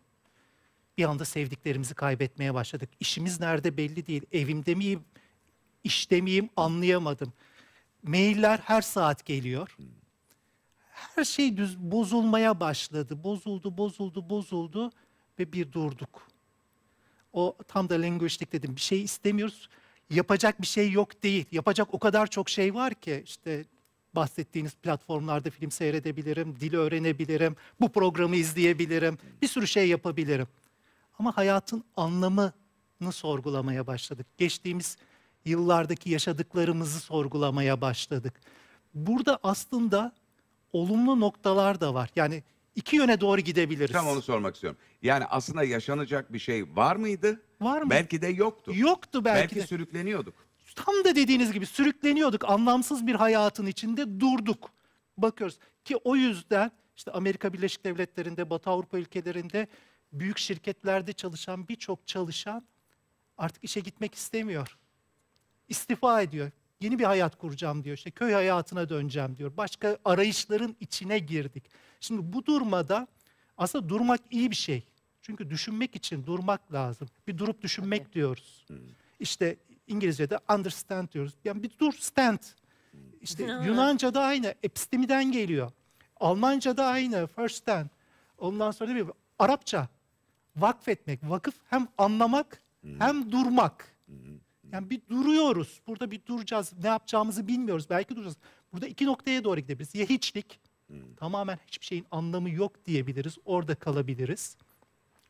Speaker 5: Bir anda sevdiklerimizi kaybetmeye başladık. İşimiz nerede belli değil, evimde miyim, işte miyim anlayamadım. Mailler her saat geliyor. Hmm. Her şey düz bozulmaya başladı. Bozuldu, bozuldu, bozuldu ve bir durduk. O tam da linguistik dedim. Bir şey istemiyoruz. Yapacak bir şey yok değil. Yapacak o kadar çok şey var ki işte bahsettiğiniz platformlarda film seyredebilirim, dil öğrenebilirim, bu programı izleyebilirim, bir sürü şey yapabilirim. Ama hayatın anlamını sorgulamaya başladık. Geçtiğimiz yıllardaki yaşadıklarımızı sorgulamaya başladık. Burada aslında olumlu noktalar
Speaker 1: da var. Yani iki yöne doğru gidebiliriz. Tam onu sormak istiyorum. Yani aslında yaşanacak bir şey var mıydı? Var mı? Belki de yoktu. Yoktu belki, belki de. sürükleniyorduk.
Speaker 5: Tam da dediğiniz gibi sürükleniyorduk. Anlamsız bir hayatın içinde durduk. Bakıyoruz ki o yüzden işte Amerika Birleşik Devletleri'nde, Batı Avrupa ülkelerinde büyük şirketlerde çalışan birçok çalışan artık işe gitmek istemiyor istifa ediyor. Yeni bir hayat kuracağım diyor. İşte köy hayatına döneceğim diyor. Başka arayışların içine girdik. Şimdi bu durmada aslında durmak iyi bir şey. Çünkü düşünmek için durmak lazım. Bir durup düşünmek Tabii. diyoruz. Hmm. İşte İngilizce'de understand diyoruz. Yani bir dur stand. Hmm. İşte Yunanca'da aynı. Epistemiden geliyor. Almanca'da aynı. First stand. Ondan sonra bir Arapça vakfetmek, vakıf hem anlamak hmm. hem durmak. Yani bir duruyoruz. Burada bir duracağız. Ne yapacağımızı bilmiyoruz. Belki duracağız. Burada iki noktaya doğru gidebiliriz. Ya hiçlik, hmm. tamamen hiçbir şeyin anlamı yok diyebiliriz. Orada kalabiliriz.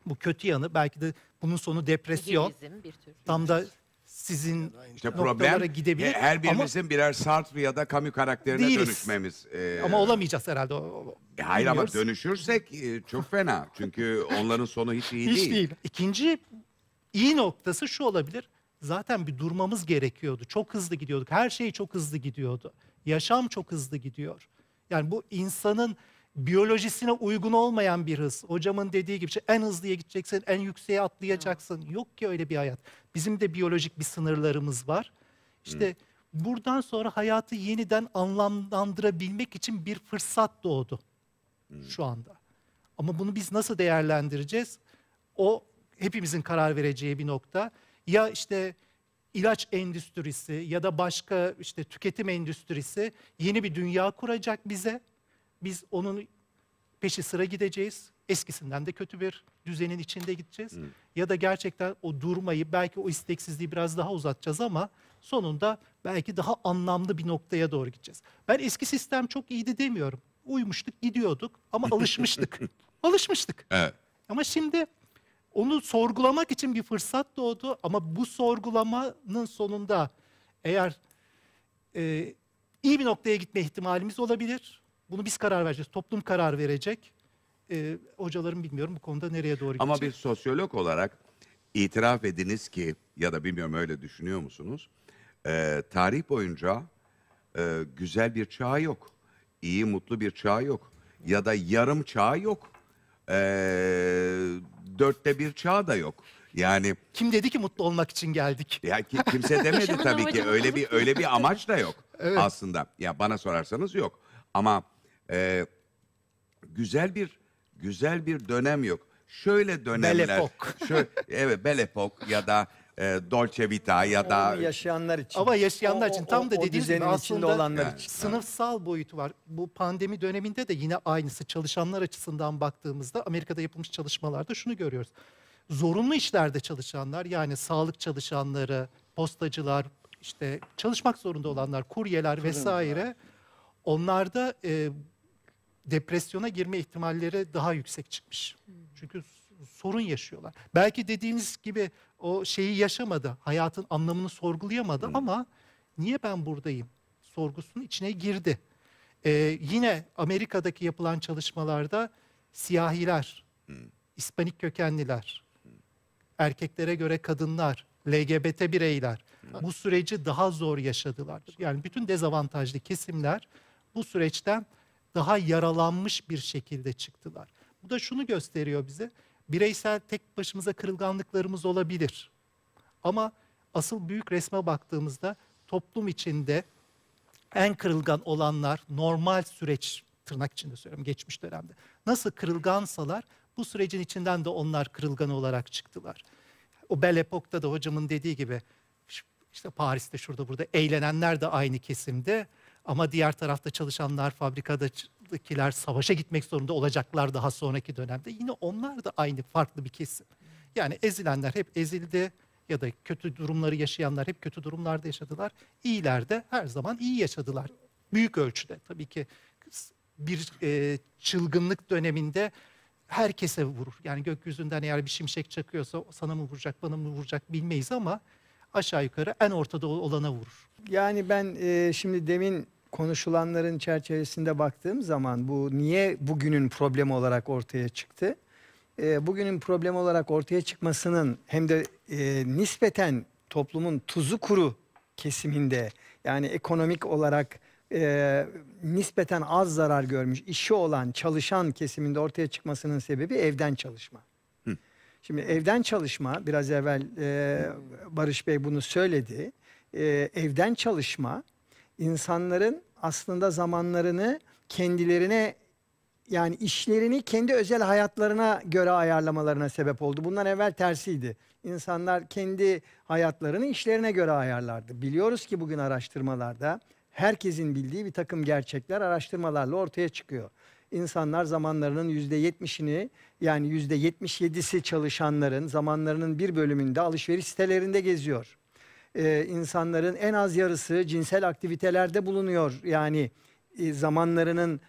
Speaker 5: Bu kötü yanı belki de bunun sonu depresyon. Nihilizm bir tür. Tam da sizin işte problem gidebilir. her birimizin
Speaker 1: ama, birer Sartre ya da Camus karakterine değiliz. dönüşmemiz. E, ama
Speaker 5: olamayacağız herhalde. O, e, hayır ama
Speaker 1: dönüşürsek e, çok fena. Çünkü onların sonu hiç iyi hiç değil. Hiç değil.
Speaker 5: İkinci iyi noktası şu olabilir zaten bir durmamız gerekiyordu. Çok hızlı gidiyorduk. Her şey çok hızlı gidiyordu. Yaşam çok hızlı gidiyor. Yani bu insanın biyolojisine uygun olmayan bir hız. Hocamın dediği gibi en hızlıya gideceksin, en yükseğe atlayacaksın. Evet. Yok ki öyle bir hayat. Bizim de biyolojik bir sınırlarımız var. İşte evet. buradan sonra hayatı yeniden anlamlandırabilmek için bir fırsat doğdu evet. şu anda. Ama bunu biz nasıl değerlendireceğiz? O hepimizin karar vereceği bir nokta ya işte ilaç endüstrisi ya da başka işte tüketim endüstrisi yeni bir dünya kuracak bize. Biz onun peşi sıra gideceğiz. Eskisinden de kötü bir düzenin içinde gideceğiz. Hı. Hmm. Ya da gerçekten o durmayı belki o isteksizliği biraz daha uzatacağız ama sonunda belki daha anlamlı bir noktaya doğru gideceğiz. Ben eski sistem çok iyiydi demiyorum. Uyumuştuk, gidiyorduk ama alışmıştık. alışmıştık. Evet. Ama şimdi onu sorgulamak için bir fırsat doğdu ama bu sorgulamanın sonunda eğer e, iyi bir noktaya gitme ihtimalimiz olabilir. Bunu biz karar vereceğiz, toplum karar verecek. E, hocalarım bilmiyorum bu konuda nereye doğru Ama bir
Speaker 1: sosyolog olarak itiraf ediniz ki ya da bilmiyorum öyle düşünüyor musunuz? E, tarih boyunca e, güzel bir çağ yok, iyi mutlu bir çağ yok ya da yarım çağ yok. Eee dörtte bir çağ da yok. Yani Kim dedi ki mutlu olmak için geldik? ya ki- kimse demedi tabii ki öyle bir öyle bir amaç da yok aslında. Ya bana sorarsanız yok. Ama e, güzel bir güzel bir dönem yok. Şöyle dönemler. Belefok. şöyle- evet Belefok ya da e, Dolce Vita ya da... Onu
Speaker 2: yaşayanlar için. Ama yaşayanlar O- için tam o- da dediğiniz gibi düzenin aslında olanlar Evet. için.
Speaker 5: sınıfsal boyutu var. Bu pandemi döneminde de yine aynısı çalışanlar açısından baktığımızda Amerika'da yapılmış çalışmalarda şunu görüyoruz. Zorunlu işlerde çalışanlar yani sağlık çalışanları, postacılar, işte çalışmak zorunda olanlar, kuryeler vesaire onlarda e, depresyona girme ihtimalleri daha yüksek çıkmış. Hmm. Çünkü sorun yaşıyorlar. Belki dediğiniz gibi o şeyi yaşamadı. Hayatın anlamını sorgulayamadı hmm. ama niye ben buradayım sorgusunun içine girdi. Ee, yine Amerika'daki yapılan çalışmalarda siyahiler, hmm. İspanik kökenliler, erkeklere göre kadınlar, LGBT bireyler hmm. bu süreci daha zor yaşadılar. Yani bütün dezavantajlı kesimler bu süreçten daha yaralanmış bir şekilde çıktılar. Bu da şunu gösteriyor bize bireysel tek başımıza kırılganlıklarımız olabilir. Ama asıl büyük resme baktığımızda toplum içinde en kırılgan olanlar normal süreç tırnak içinde söylüyorum geçmiş dönemde. Nasıl kırılgansalar bu sürecin içinden de onlar kırılgan olarak çıktılar. O Belle epokta da hocamın dediği gibi işte Paris'te şurada burada eğlenenler de aynı kesimde ama diğer tarafta çalışanlar, fabrikada Irak'takiler savaşa gitmek zorunda olacaklar daha sonraki dönemde. Yine onlar da aynı farklı bir kesim. Yani ezilenler hep ezildi ya da kötü durumları yaşayanlar hep kötü durumlarda yaşadılar. İyiler de her zaman iyi yaşadılar. Büyük ölçüde tabii ki bir e, çılgınlık döneminde herkese vurur. Yani gökyüzünden eğer bir şimşek çakıyorsa sana mı vuracak, bana mı vuracak bilmeyiz ama aşağı yukarı en ortada olana vurur.
Speaker 2: Yani ben e, şimdi demin konuşulanların çerçevesinde baktığım zaman bu niye bugünün problemi olarak ortaya çıktı? E, bugünün problemi olarak ortaya çıkmasının hem de e, nispeten toplumun tuzu kuru kesiminde yani ekonomik olarak e, nispeten az zarar görmüş işi olan çalışan kesiminde ortaya çıkmasının sebebi evden çalışma. Hı. Şimdi evden çalışma biraz evvel e, Barış Bey bunu söyledi. E, evden çalışma insanların aslında zamanlarını kendilerine yani işlerini kendi özel hayatlarına göre ayarlamalarına sebep oldu. Bundan evvel tersiydi. İnsanlar kendi hayatlarını işlerine göre ayarlardı. Biliyoruz ki bugün araştırmalarda herkesin bildiği bir takım gerçekler araştırmalarla ortaya çıkıyor. İnsanlar zamanlarının yüzde %70'ini yani yüzde %77'si çalışanların zamanlarının bir bölümünde alışveriş sitelerinde geziyor e, insanların en az yarısı cinsel aktivitelerde bulunuyor. Yani e, zamanlarının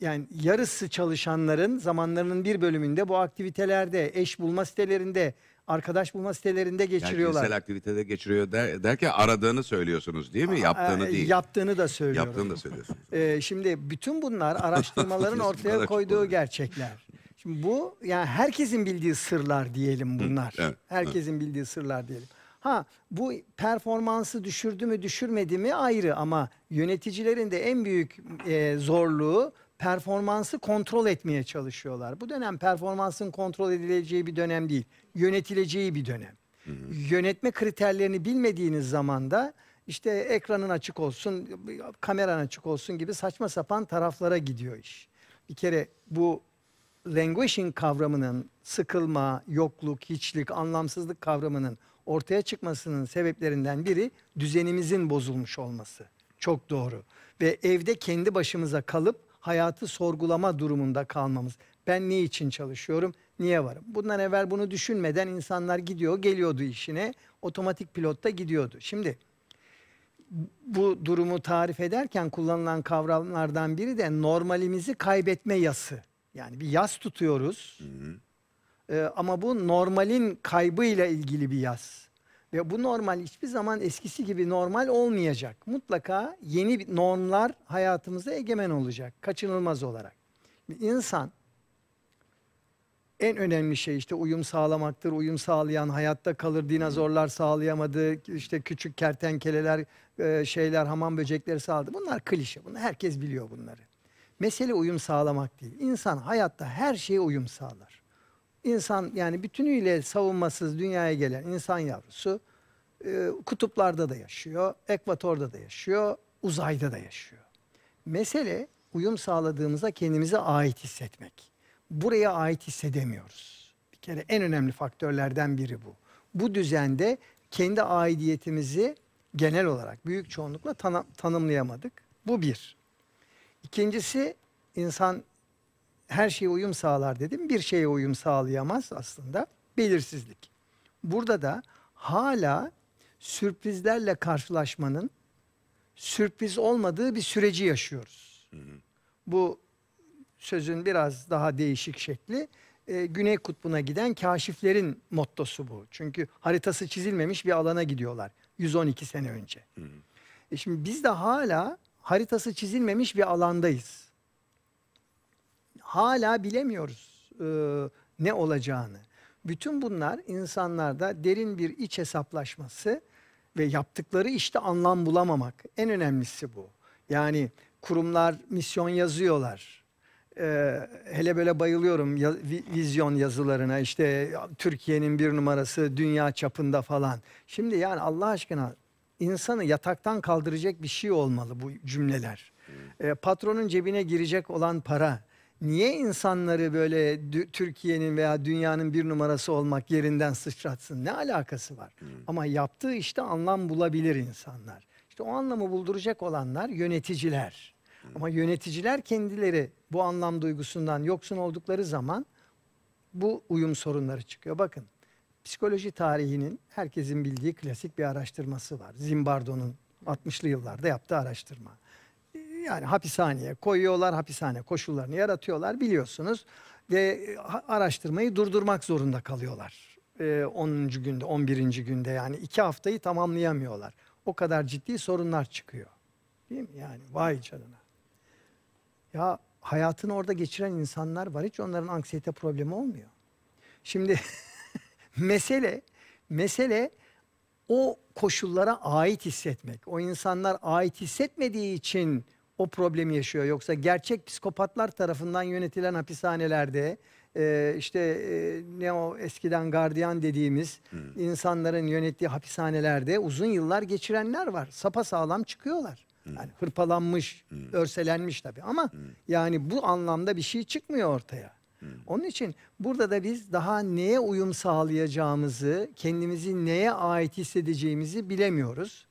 Speaker 2: yani yarısı çalışanların zamanlarının bir bölümünde bu aktivitelerde, eş bulma sitelerinde, arkadaş bulma sitelerinde geçiriyorlar. Yani cinsel
Speaker 1: aktivitede geçiriyor der, derken aradığını söylüyorsunuz değil mi? Yaptığını değil.
Speaker 2: Yaptığını da söylüyorum. Yaptığını da söylüyorsunuz. e, şimdi bütün bunlar araştırmaların ortaya koyduğu gerçekler. Şimdi bu yani herkesin bildiği sırlar diyelim bunlar. evet, herkesin evet. bildiği sırlar diyelim. Ha bu performansı düşürdü mü düşürmedi mi ayrı ama yöneticilerin de en büyük e, zorluğu performansı kontrol etmeye çalışıyorlar. Bu dönem performansın kontrol edileceği bir dönem değil, yönetileceği bir dönem. Hı hı. Yönetme kriterlerini bilmediğiniz zaman da işte ekranın açık olsun, kameran açık olsun gibi saçma sapan taraflara gidiyor iş. Bir kere bu languishing kavramının sıkılma, yokluk, hiçlik, anlamsızlık kavramının ortaya çıkmasının sebeplerinden biri düzenimizin bozulmuş olması. Çok doğru. Ve evde kendi başımıza kalıp hayatı sorgulama durumunda kalmamız. Ben ne için çalışıyorum? Niye varım? Bundan evvel bunu düşünmeden insanlar gidiyor, geliyordu işine. Otomatik pilotta gidiyordu. Şimdi bu durumu tarif ederken kullanılan kavramlardan biri de normalimizi kaybetme yası. Yani bir yas tutuyoruz. Hı hı. Ee, ama bu normalin kaybıyla ilgili bir yaz. Ve bu normal hiçbir zaman eskisi gibi normal olmayacak. Mutlaka yeni normlar hayatımıza egemen olacak, kaçınılmaz olarak. İnsan en önemli şey işte uyum sağlamaktır. Uyum sağlayan hayatta kalır. Dinozorlar sağlayamadı. İşte küçük kertenkeleler, e, şeyler, hamam böcekleri sağladı. Bunlar klişe. Bunu herkes biliyor bunları. Mesele uyum sağlamak değil. İnsan hayatta her şeye uyum sağlar insan yani bütünüyle savunmasız dünyaya gelen insan yavrusu e, kutuplarda da yaşıyor, ekvatorda da yaşıyor, uzayda da yaşıyor. Mesele uyum sağladığımızda kendimize ait hissetmek. Buraya ait hissedemiyoruz. Bir kere en önemli faktörlerden biri bu. Bu düzende kendi aidiyetimizi genel olarak büyük çoğunlukla tanımlayamadık. Bu bir. İkincisi insan her şeye uyum sağlar dedim. Bir şeye uyum sağlayamaz aslında. Belirsizlik. Burada da hala sürprizlerle karşılaşmanın sürpriz olmadığı bir süreci yaşıyoruz. Hı hı. Bu sözün biraz daha değişik şekli e, Güney Kutbu'na giden kaşiflerin mottosu bu. Çünkü haritası çizilmemiş bir alana gidiyorlar 112 sene önce. Hı hı. E şimdi biz de hala haritası çizilmemiş bir alandayız hala bilemiyoruz e, ne olacağını. Bütün bunlar insanlarda derin bir iç hesaplaşması ve yaptıkları işte anlam bulamamak. En önemlisi bu. Yani kurumlar misyon yazıyorlar. Ee, hele böyle bayılıyorum ya, vizyon yazılarına işte Türkiye'nin bir numarası dünya çapında falan. Şimdi yani Allah aşkına insanı yataktan kaldıracak bir şey olmalı bu cümleler. Ee, patronun cebine girecek olan para niye insanları böyle Türkiye'nin veya dünyanın bir numarası olmak yerinden sıçratsın? Ne alakası var? Hmm. Ama yaptığı işte anlam bulabilir insanlar. İşte o anlamı bulduracak olanlar yöneticiler. Hmm. Ama yöneticiler kendileri bu anlam duygusundan yoksun oldukları zaman bu uyum sorunları çıkıyor. Bakın psikoloji tarihinin herkesin bildiği klasik bir araştırması var. Zimbardo'nun 60'lı yıllarda yaptığı araştırma yani hapishaneye koyuyorlar, hapishane koşullarını yaratıyorlar biliyorsunuz. Ve e, araştırmayı durdurmak zorunda kalıyorlar. E, 10. günde, 11. günde yani iki haftayı tamamlayamıyorlar. O kadar ciddi sorunlar çıkıyor. Değil mi yani? Vay canına. Ya hayatını orada geçiren insanlar var. Hiç onların anksiyete problemi olmuyor. Şimdi mesele mesele o koşullara ait hissetmek. O insanlar ait hissetmediği için o problemi yaşıyor. Yoksa gerçek psikopatlar tarafından yönetilen hapishanelerde e, işte e, ne o eskiden gardiyan dediğimiz hmm. insanların yönettiği hapishanelerde uzun yıllar geçirenler var. Sapa sağlam çıkıyorlar. Hmm. Yani hırpalanmış, hmm. örselenmiş tabii ama hmm. yani bu anlamda bir şey çıkmıyor ortaya. Hmm. Onun için burada da biz daha neye uyum sağlayacağımızı, kendimizi neye ait hissedeceğimizi bilemiyoruz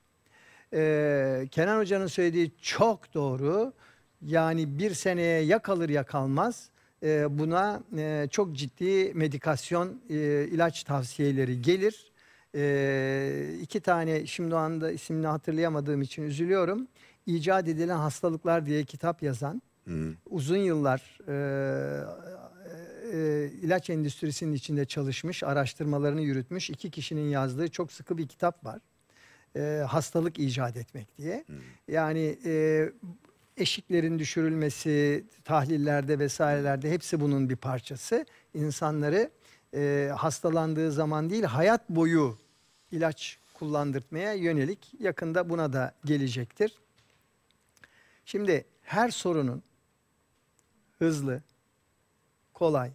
Speaker 2: e, Kenan Hoca'nın söylediği çok doğru. Yani bir seneye ya kalır ya kalmaz e, buna e, çok ciddi medikasyon e, ilaç tavsiyeleri gelir. E, iki tane şimdi o anda ismini hatırlayamadığım için üzülüyorum. İcat edilen hastalıklar diye kitap yazan Hı. Hmm. uzun yıllar e, e, e, ilaç endüstrisinin içinde çalışmış, araştırmalarını yürütmüş iki kişinin yazdığı çok sıkı bir kitap var e, hastalık icat etmek diye. Hmm. Yani e, eşiklerin düşürülmesi, tahlillerde vesairelerde hepsi bunun bir parçası. İnsanları e, hastalandığı zaman değil hayat boyu ilaç kullandırtmaya yönelik yakında buna da gelecektir. Şimdi her sorunun hızlı, kolay,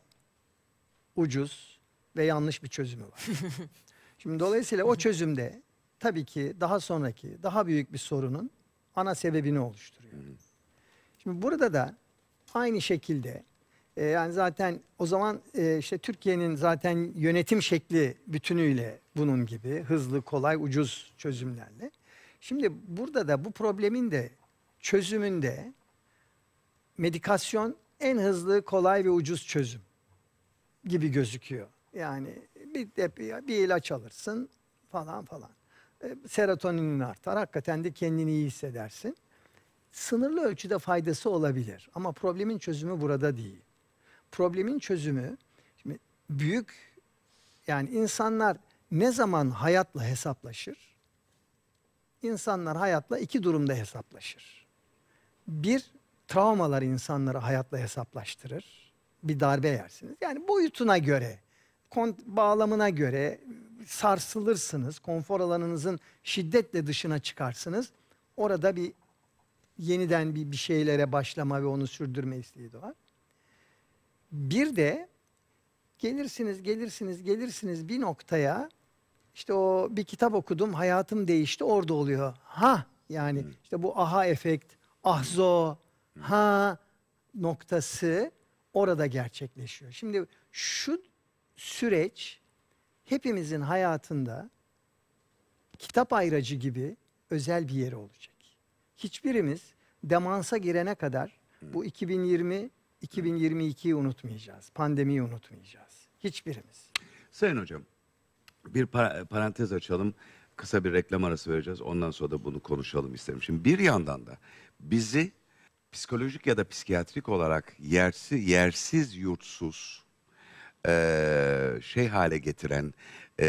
Speaker 2: ucuz ve yanlış bir çözümü var. Şimdi dolayısıyla o çözümde tabii ki daha sonraki, daha büyük bir sorunun ana sebebini oluşturuyor. Şimdi burada da aynı şekilde e, yani zaten o zaman e, işte Türkiye'nin zaten yönetim şekli bütünüyle bunun gibi hızlı, kolay, ucuz çözümlerle. Şimdi burada da bu problemin de çözümünde medikasyon en hızlı, kolay ve ucuz çözüm gibi gözüküyor. Yani bir, bir, bir ilaç alırsın falan falan e, serotoninin artar. Hakikaten de kendini iyi hissedersin. Sınırlı ölçüde faydası olabilir ama problemin çözümü burada değil. Problemin çözümü şimdi büyük yani insanlar ne zaman hayatla hesaplaşır? İnsanlar hayatla iki durumda hesaplaşır. Bir, travmalar insanları hayatla hesaplaştırır. Bir darbe yersiniz. Yani boyutuna göre, bağlamına göre, sarsılırsınız. Konfor alanınızın şiddetle dışına çıkarsınız. Orada bir yeniden bir, bir şeylere başlama ve onu sürdürme isteği doğar. Bir de gelirsiniz, gelirsiniz, gelirsiniz bir noktaya işte o bir kitap okudum, hayatım değişti, orada oluyor. Ha yani hmm. işte bu aha efekt, ahzo, hmm. ha noktası orada gerçekleşiyor. Şimdi şu süreç hepimizin hayatında kitap ayracı gibi özel bir yeri olacak. Hiçbirimiz demansa girene kadar bu 2020 2022'yi unutmayacağız. Pandemiyi unutmayacağız. Hiçbirimiz.
Speaker 1: Sayın hocam bir parantez açalım. Kısa bir reklam arası vereceğiz. Ondan sonra da bunu konuşalım isterim. Şimdi bir yandan da bizi psikolojik ya da psikiyatrik olarak yersiz, yersiz yurtsuz, e, şey hale getiren, e,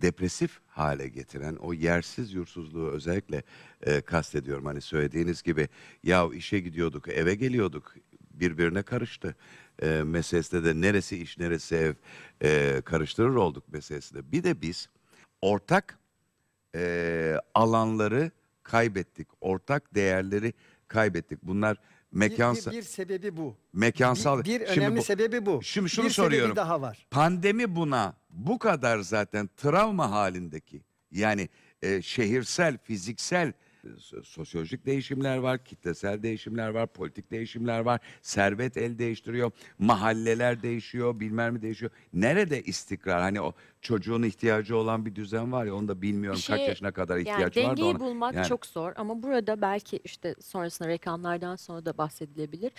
Speaker 1: depresif hale getiren o yersiz yursuzluğu özellikle e, kastediyorum. Hani söylediğiniz gibi ya işe gidiyorduk, eve geliyorduk birbirine karıştı. E, meselesinde de neresi iş neresi ev e, karıştırır olduk meselesinde. Bir de biz ortak e, alanları kaybettik. Ortak değerleri kaybettik. Bunlar mekansa bir, bir,
Speaker 2: bir sebebi bu. Mekansal. Bir, bir önemli bu,
Speaker 1: sebebi bu. Şimdi şunu bir soruyorum. daha var. Pandemi buna bu kadar zaten travma halindeki yani e, şehirsel, fiziksel sosyolojik değişimler var, kitlesel değişimler var, politik değişimler var. Servet el değiştiriyor, mahalleler değişiyor, bilmem mi değişiyor. Nerede istikrar? Hani o çocuğun ihtiyacı olan bir düzen var ya onu da bilmiyorum şey, kaç yaşına kadar ihtiyaç yani var da ona. bulmak yani. çok
Speaker 3: zor ama burada belki işte sonrasında reklamlardan sonra da bahsedilebilir.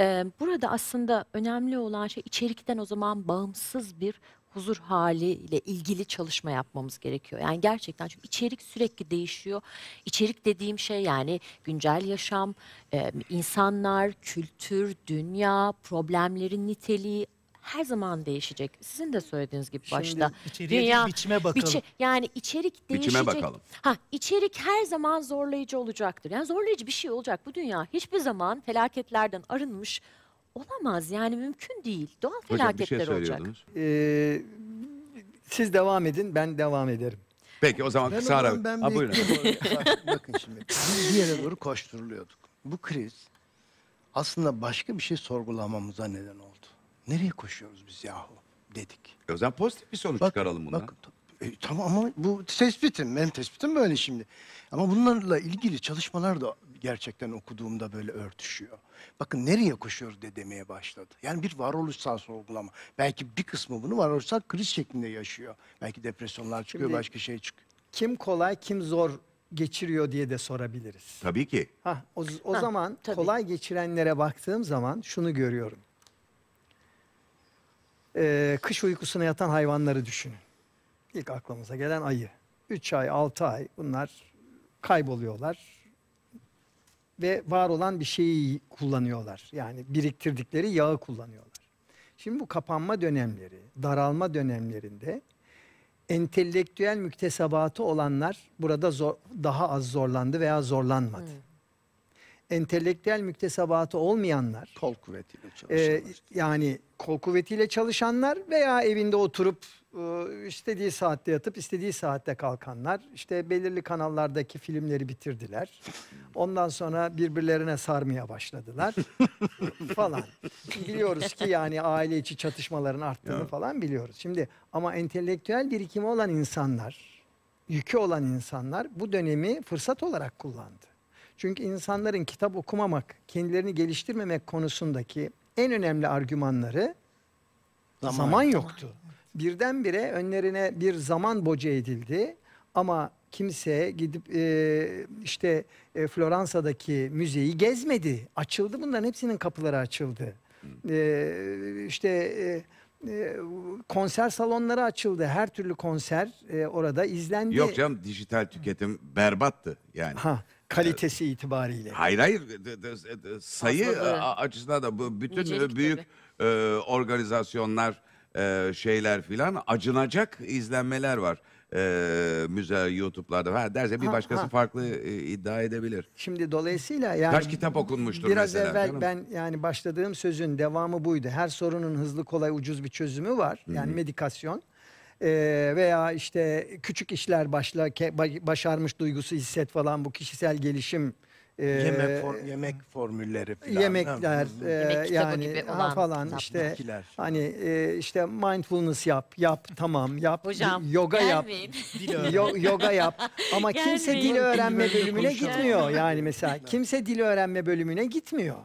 Speaker 3: Ee, burada aslında önemli olan şey içerikten o zaman bağımsız bir huzur haliyle ilgili çalışma yapmamız gerekiyor. Yani gerçekten çünkü içerik sürekli değişiyor. İçerik dediğim şey yani güncel yaşam, e, insanlar, kültür, dünya, problemlerin niteliği her zaman değişecek. Sizin de söylediğiniz gibi Şimdi başta. içeriye Dünya, biçime bakalım. Biçi, yani içerik değişecek. Biçime bakalım. Ha, içerik her zaman zorlayıcı olacaktır. Yani zorlayıcı bir şey olacak bu dünya. Hiçbir zaman felaketlerden arınmış Olamaz yani mümkün değil. Doğal Hocam bir şey felaketler olacak.
Speaker 2: Ee, siz devam edin, ben devam ederim. Peki o zaman
Speaker 3: Ben kısa o ara. ben
Speaker 1: Ha, buyurun. bekleyeyim Bakın
Speaker 2: şimdi biz bir yere doğru
Speaker 4: koşturuluyorduk. Bu kriz aslında başka bir şey sorgulamamıza neden oldu. Nereye koşuyoruz biz yahu
Speaker 1: dedik. E, o zaman pozitif bir sonuç çıkaralım bundan. bakın,
Speaker 4: e, tamam ama bu tespitim, benim tespitim böyle şimdi. Ama bunlarla ilgili çalışmalar da gerçekten okuduğumda böyle örtüşüyor. Bakın nereye koşuyoruz de demeye başladı. Yani bir varoluşsal sorgulama. Belki bir kısmı bunu varoluşsal kriz şeklinde yaşıyor. Belki depresyonlar çıkıyor, Şimdi, başka şey çıkıyor.
Speaker 2: Kim kolay, kim zor geçiriyor diye de sorabiliriz. Tabii ki. Hah, o o ha, zaman tabii. kolay geçirenlere baktığım zaman şunu görüyorum. Ee, kış uykusuna yatan hayvanları düşünün. İlk aklımıza gelen ayı. Üç ay, altı ay bunlar kayboluyorlar ve var olan bir şeyi kullanıyorlar. Yani biriktirdikleri yağı kullanıyorlar. Şimdi bu kapanma dönemleri, daralma dönemlerinde entelektüel müktesebatı olanlar burada zor, daha az zorlandı veya zorlanmadı. Hmm entelektüel müktesebatı olmayanlar, Kol kuvvetiyle e, çalışanlar. e, yani kol kuvvetiyle çalışanlar veya evinde oturup e, istediği saatte yatıp istediği saatte kalkanlar, işte belirli kanallardaki filmleri bitirdiler. Ondan sonra birbirlerine sarmaya başladılar falan. Biliyoruz ki yani aile içi çatışmaların arttığını falan biliyoruz. Şimdi ama entelektüel birikimi olan insanlar, yükü olan insanlar bu dönemi fırsat olarak kullandı. Çünkü insanların kitap okumamak, kendilerini geliştirmemek konusundaki en önemli argümanları zaman, zaman yoktu. Zaman. Birdenbire önlerine bir zaman boca edildi ama kimse gidip e, işte e, Floransa'daki müzeyi gezmedi. Açıldı bunların hepsinin kapıları açıldı. Hmm. E, işte e, e, konser salonları açıldı. Her türlü konser e, orada izlendi. Yok canım
Speaker 1: dijital tüketim berbattı yani.
Speaker 2: Ha, kalitesi itibariyle. Hayır hayır
Speaker 1: sayı açısından da bu bütün Nicelik e, büyük e, organizasyonlar e, şeyler filan acınacak izlenmeler var. E, müze YouTube'larda ha derse bir ha, başkası ha. farklı e, iddia edebilir. Şimdi
Speaker 2: dolayısıyla yani kaç kitap okunmuştur biraz mesela. Biraz evvel ben yani başladığım sözün devamı buydu. Her sorunun hızlı kolay ucuz bir çözümü var. Yani Hı -hı. medikasyon. Ee, veya işte küçük işler başla başarmış duygusu hisset falan bu kişisel gelişim e, yemek for,
Speaker 4: yemek formülleri falan yemekler e, yemek yani gibi olan falan kitaplar. işte Yemekiler.
Speaker 2: hani e, işte mindfulness yap yap tamam yap Hocam, yoga yap yo, yoga yap ama kimse dil öğrenme bölümüne gitmiyor yani mesela kimse dil öğrenme bölümüne gitmiyor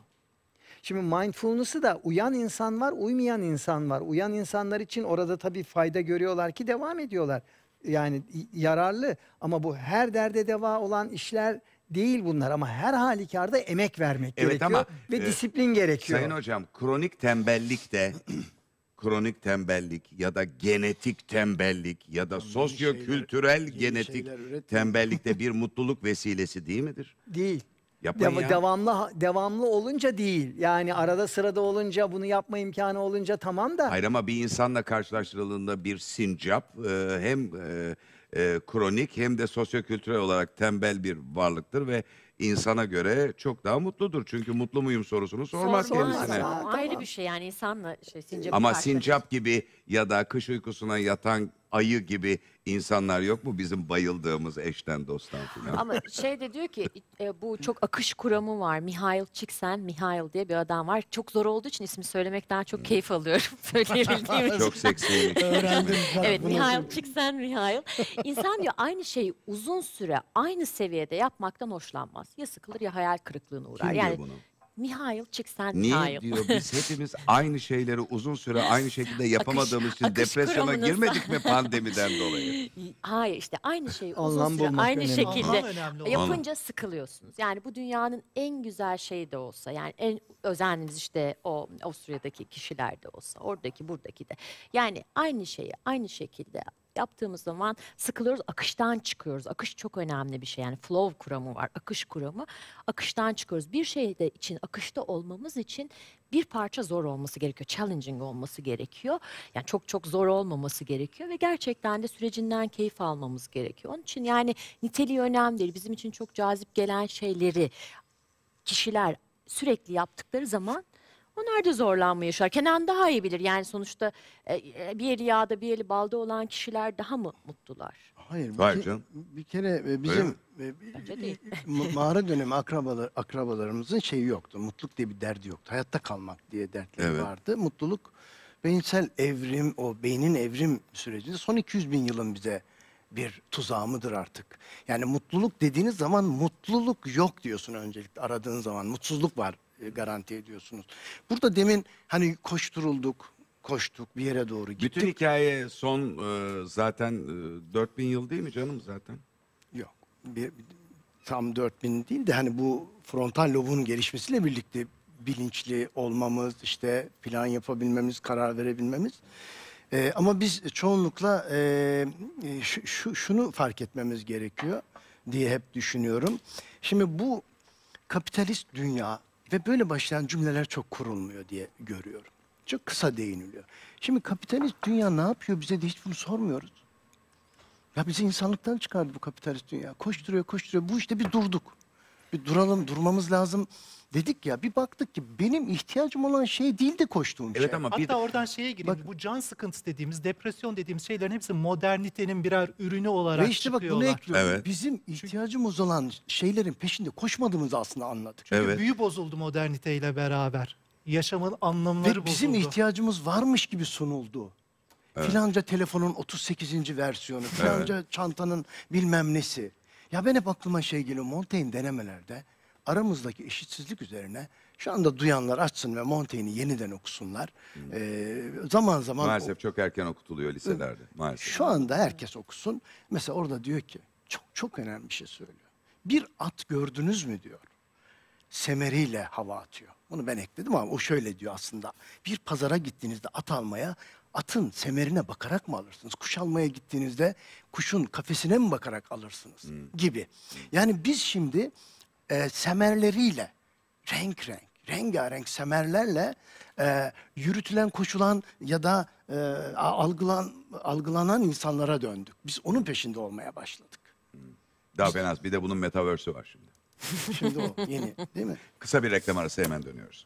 Speaker 2: Şimdi mindfulness'ı da uyan insan var, uymayan insan var. Uyan insanlar için orada tabii fayda görüyorlar ki devam ediyorlar. Yani yararlı ama bu her derde deva olan işler değil bunlar ama her halükarda emek vermek evet gerekiyor ama, ve e, disiplin gerekiyor. Sayın
Speaker 1: hocam kronik tembellik de kronik tembellik ya da genetik tembellik ya da sosyo kültürel genetik tembellik de bir mutluluk vesilesi değil midir? Değil. Yapın Deva- ya.
Speaker 2: Devamlı devamlı olunca değil. Yani arada sırada olunca bunu yapma imkanı olunca tamam da. Hayır
Speaker 1: ama bir insanla karşılaştırıldığında bir sincap e, hem e, e, kronik hem de sosyokültürel olarak tembel bir varlıktır ve insana göre çok daha mutludur. Çünkü mutlu muyum sorusunu sormaz Sor, kendisine. Sormaz.
Speaker 3: Ayrı bir şey yani insanla şey sincap. Ama
Speaker 1: sincap gibi ya da kış uykusuna yatan ayı gibi insanlar yok mu bizim bayıldığımız eşten dosttan filan? Ama
Speaker 3: şey de diyor ki e, bu çok akış kuramı var. Mihail Çiksen, Mihail diye bir adam var. Çok zor olduğu için ismi söylemekten çok hmm. keyif alıyorum. Söyleyebildiğim için. Çok seksi. evet Mihail Çiksen, Mihail. İnsan diyor aynı şeyi uzun süre aynı seviyede yapmaktan hoşlanmaz. Ya sıkılır ya hayal kırıklığına uğrar. Kim diyor yani bunu? Mihail Niye Csikszentmihalyi. diyor biz
Speaker 1: hepimiz aynı şeyleri uzun süre aynı şekilde yapamadığımız için akış depresyona kuramınız- girmedik mi pandemiden
Speaker 3: dolayı? Hayır işte aynı şeyi uzun Anlam süre aynı önemli. şekilde yapınca sıkılıyorsunuz. Yani bu dünyanın en güzel şeyi de olsa yani en özeniniz işte o Avusturya'daki kişiler de olsa oradaki buradaki de. Yani aynı şeyi aynı şekilde yaptığımız zaman sıkılıyoruz, akıştan çıkıyoruz. Akış çok önemli bir şey. Yani flow kuramı var, akış kuramı. Akıştan çıkıyoruz. Bir şey de için akışta olmamız için bir parça zor olması gerekiyor. Challenging olması gerekiyor. Yani çok çok zor olmaması gerekiyor ve gerçekten de sürecinden keyif almamız gerekiyor. Onun için yani niteliği önemli değil. Bizim için çok cazip gelen şeyleri kişiler sürekli yaptıkları zaman onlar da zorlanma yaşar. Kenan daha iyi bilir. Yani sonuçta e, e, bir eli yağda bir eli balda olan kişiler daha mı mutlular?
Speaker 4: Hayır. Bir, Hayır canım. bir kere e, bizim e,
Speaker 6: bir-
Speaker 4: mağara dönemi akrabalar, akrabalarımızın şeyi yoktu. Mutluluk diye bir derdi yoktu. Hayatta kalmak diye dertleri Evet. vardı. Mutluluk beyinsel evrim, o beynin evrim sürecinde son 200 bin yılın bize bir tuzağı mıdır artık? Yani mutluluk dediğiniz zaman mutluluk yok diyorsun öncelikle aradığın zaman. Mutsuzluk var e, garanti ediyorsunuz. Burada demin hani koşturulduk, koştuk bir yere doğru gittik.
Speaker 1: Bütün hikaye son e, zaten 4000 e, yıl değil mi canım zaten? Yok. Bir, tam 4000 değil de hani bu
Speaker 4: frontal lobun gelişmesiyle birlikte bilinçli olmamız, işte plan yapabilmemiz, karar verebilmemiz. Ee, ama biz çoğunlukla e, şu, şunu fark etmemiz gerekiyor diye hep düşünüyorum. Şimdi bu kapitalist dünya ve böyle başlayan cümleler çok kurulmuyor diye görüyorum. Çok kısa değiniliyor. Şimdi kapitalist dünya ne yapıyor bize de hiç bunu sormuyoruz. Ya bizi insanlıktan çıkardı bu kapitalist dünya. Koşturuyor koşturuyor. Bu işte bir durduk. Bir duralım, durmamız lazım. Dedik ya bir baktık ki benim ihtiyacım olan şey değil de koştuğum şey. Evet ama bir Hatta
Speaker 5: oradan şeye gireyim. Bak- bu can sıkıntısı dediğimiz, depresyon dediğimiz şeylerin hepsi modernitenin birer ürünü olarak Ve işte bak bunu ekliyorum. Evet. Bizim ihtiyacımız olan şeylerin peşinde koşmadığımızı aslında
Speaker 4: anladık. Çünkü Evet. büyü bozuldu moderniteyle beraber. Yaşamın anlamları Ve bozuldu. bizim ihtiyacımız varmış gibi sunuldu. Filanca telefonun 38. versiyonu, filanca çantanın bilmem nesi. Ya ben hep aklıma şey geliyor, Montaigne denemelerde aramızdaki eşitsizlik üzerine şu anda duyanlar açsın ve Montaigne'i yeniden okusunlar. Hmm. Ee, zaman zaman Maalesef o, çok
Speaker 1: erken okutuluyor liselerde. Maalesef.
Speaker 4: şu anda herkes okusun. Mesela orada diyor ki çok çok önemli bir şey söylüyor. Bir at gördünüz mü diyor. Semeriyle hava atıyor. Bunu ben ekledim ama o şöyle diyor aslında. Bir pazara gittiğinizde at almaya atın semerine bakarak mı alırsınız? Kuş almaya gittiğinizde kuşun kafesine mi bakarak alırsınız? Hmm. Gibi. Hmm. Yani biz şimdi e, semerleriyle, renk renk, rengarenk semerlerle e, yürütülen, koşulan ya da e, algılan, algılanan insanlara döndük. Biz onun peşinde olmaya başladık. Hmm.
Speaker 1: Daha ben az. Bir de bunun metaverse'ü var şimdi.
Speaker 4: şimdi o yeni
Speaker 1: değil mi? Kısa bir reklam arası hemen dönüyoruz.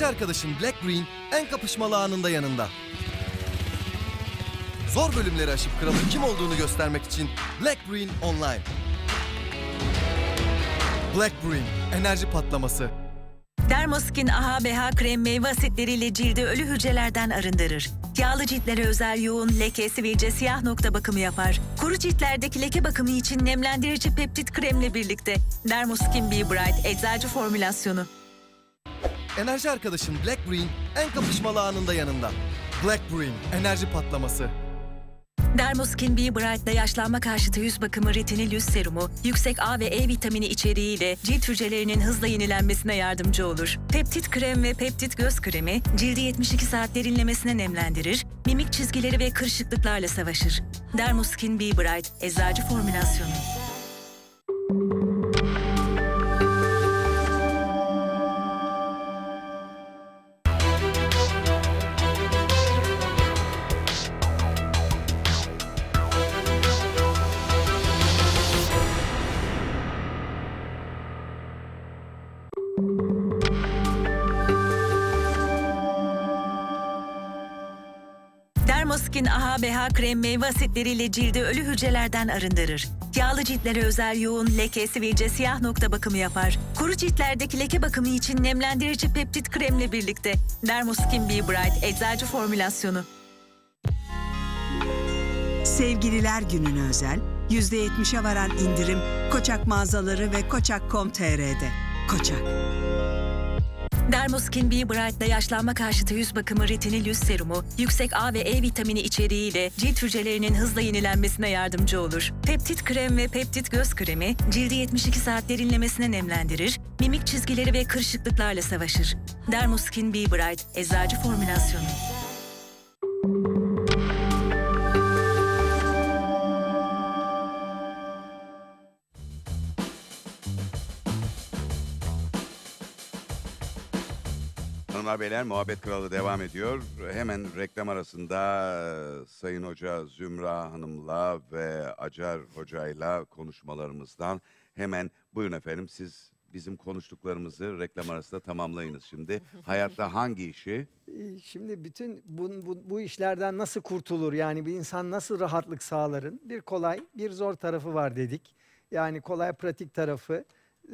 Speaker 2: yarış arkadaşım Black Green en kapışmalı anında yanında. Zor bölümleri aşıp kralın kim olduğunu göstermek için
Speaker 4: Black Green online. Black Green enerji
Speaker 5: patlaması.
Speaker 6: Dermaskin AHA BH krem meyve asitleriyle cildi ölü hücrelerden arındırır. Yağlı ciltlere özel yoğun leke, sivilce, siyah nokta bakımı yapar. Kuru ciltlerdeki leke bakımı için nemlendirici peptit kremle birlikte Dermoskin Be Bright eczacı formülasyonu
Speaker 2: enerji arkadaşın Black Green en kapışmalı anında yanında. Black Green, enerji patlaması.
Speaker 6: Dermoskin B Bright'la yaşlanma karşıtı yüz bakımı retinil yüz serumu, yüksek A ve E vitamini içeriğiyle cilt hücrelerinin hızla yenilenmesine yardımcı olur. Peptit krem ve peptit göz kremi, cildi 72 saat derinlemesine nemlendirir, mimik çizgileri ve kırışıklıklarla savaşır. Dermoskin B Bright, eczacı formülasyonu. Yetkin AHA BH krem meyve asitleriyle cildi ölü hücrelerden arındırır. Yağlı ciltlere özel yoğun leke, sivilce, siyah nokta bakımı yapar. Kuru ciltlerdeki leke bakımı için nemlendirici peptit kremle birlikte Dermoskin Be Bright eczacı formülasyonu. Sevgililer gününe özel %70'e varan indirim Koçak mağazaları ve Koçak.com.tr'de. Koçak. Dermoskin B Bright'la yaşlanma karşıtı yüz bakımı retinil yüz serumu, yüksek A ve E vitamini içeriğiyle cilt hücrelerinin hızla yenilenmesine yardımcı olur. Peptit krem ve peptit göz kremi, cildi 72 saat derinlemesine nemlendirir, mimik çizgileri ve kırışıklıklarla savaşır. Dermoskin B Bright, eczacı formülasyonu.
Speaker 1: Hanımlar beyler muhabbet kralı devam ediyor. Hemen reklam arasında e, Sayın Hoca Zümra Hanım'la ve Acar Hoca'yla konuşmalarımızdan hemen buyurun efendim siz bizim konuştuklarımızı reklam arasında tamamlayınız şimdi. Hayatta hangi işi?
Speaker 2: E, şimdi bütün bu, bu, bu işlerden nasıl kurtulur yani bir insan nasıl rahatlık sağların? Bir kolay bir zor tarafı var dedik. Yani kolay pratik tarafı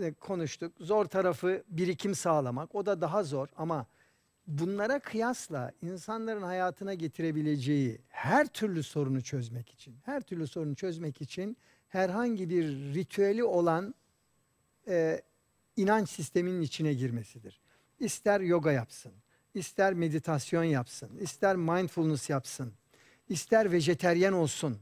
Speaker 2: e, konuştuk. Zor tarafı birikim sağlamak. O da daha zor ama bunlara kıyasla insanların hayatına getirebileceği her türlü sorunu çözmek için, her türlü sorunu çözmek için herhangi bir ritüeli olan e, inanç sisteminin içine girmesidir. İster yoga yapsın, ister meditasyon yapsın, ister mindfulness yapsın, ister vejeteryen olsun,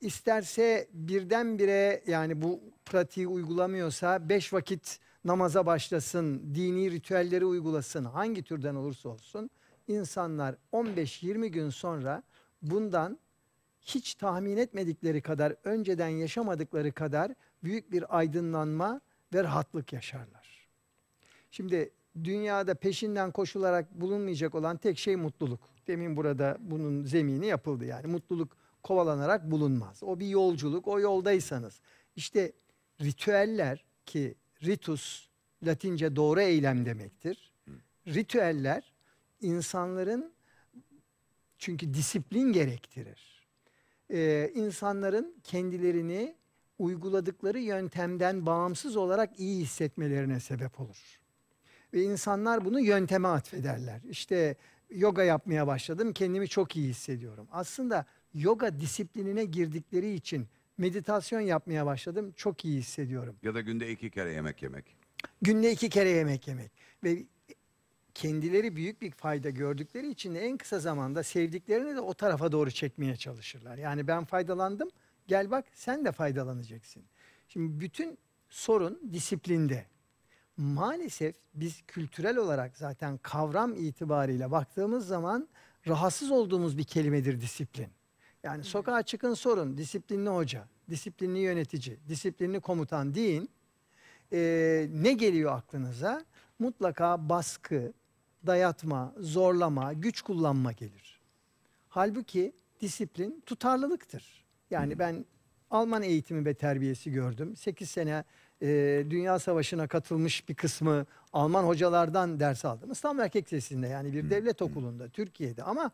Speaker 2: isterse birdenbire yani bu pratiği uygulamıyorsa beş vakit namaza başlasın, dini ritüelleri uygulasın, hangi türden olursa olsun insanlar 15-20 gün sonra bundan hiç tahmin etmedikleri kadar, önceden yaşamadıkları kadar büyük bir aydınlanma ve rahatlık yaşarlar. Şimdi dünyada peşinden koşularak bulunmayacak olan tek şey mutluluk. Demin burada bunun zemini yapıldı yani. Mutluluk kovalanarak bulunmaz. O bir yolculuk, o yoldaysanız. İşte ritüeller ki ritus Latince doğru eylem demektir. Ritüeller insanların çünkü disiplin gerektirir. Ee, insanların kendilerini uyguladıkları yöntemden bağımsız olarak iyi hissetmelerine sebep olur. Ve insanlar bunu yönteme atfederler. İşte yoga yapmaya başladım, kendimi çok iyi hissediyorum. Aslında yoga disiplinine girdikleri için meditasyon yapmaya başladım. Çok iyi hissediyorum.
Speaker 1: Ya da günde iki kere yemek yemek.
Speaker 2: Günde iki kere yemek yemek. Ve kendileri büyük bir fayda gördükleri için de en kısa zamanda sevdiklerini de o tarafa doğru çekmeye çalışırlar. Yani ben faydalandım, gel bak sen de faydalanacaksın. Şimdi bütün sorun disiplinde. Maalesef biz kültürel olarak zaten kavram itibariyle baktığımız zaman rahatsız olduğumuz bir kelimedir disiplin. Yani sokağa çıkın sorun disiplinli hoca, disiplinli yönetici, disiplinli komutan deyin. Ee, ne geliyor aklınıza? Mutlaka baskı, dayatma, zorlama, güç kullanma gelir. Halbuki disiplin tutarlılıktır. Yani ben Alman eğitimi ve terbiyesi gördüm. 8 sene e, Dünya Savaşı'na katılmış bir kısmı Alman hocalardan ders aldım. İstanbul Erkek Lisesi'nde yani bir devlet okulunda Türkiye'de ama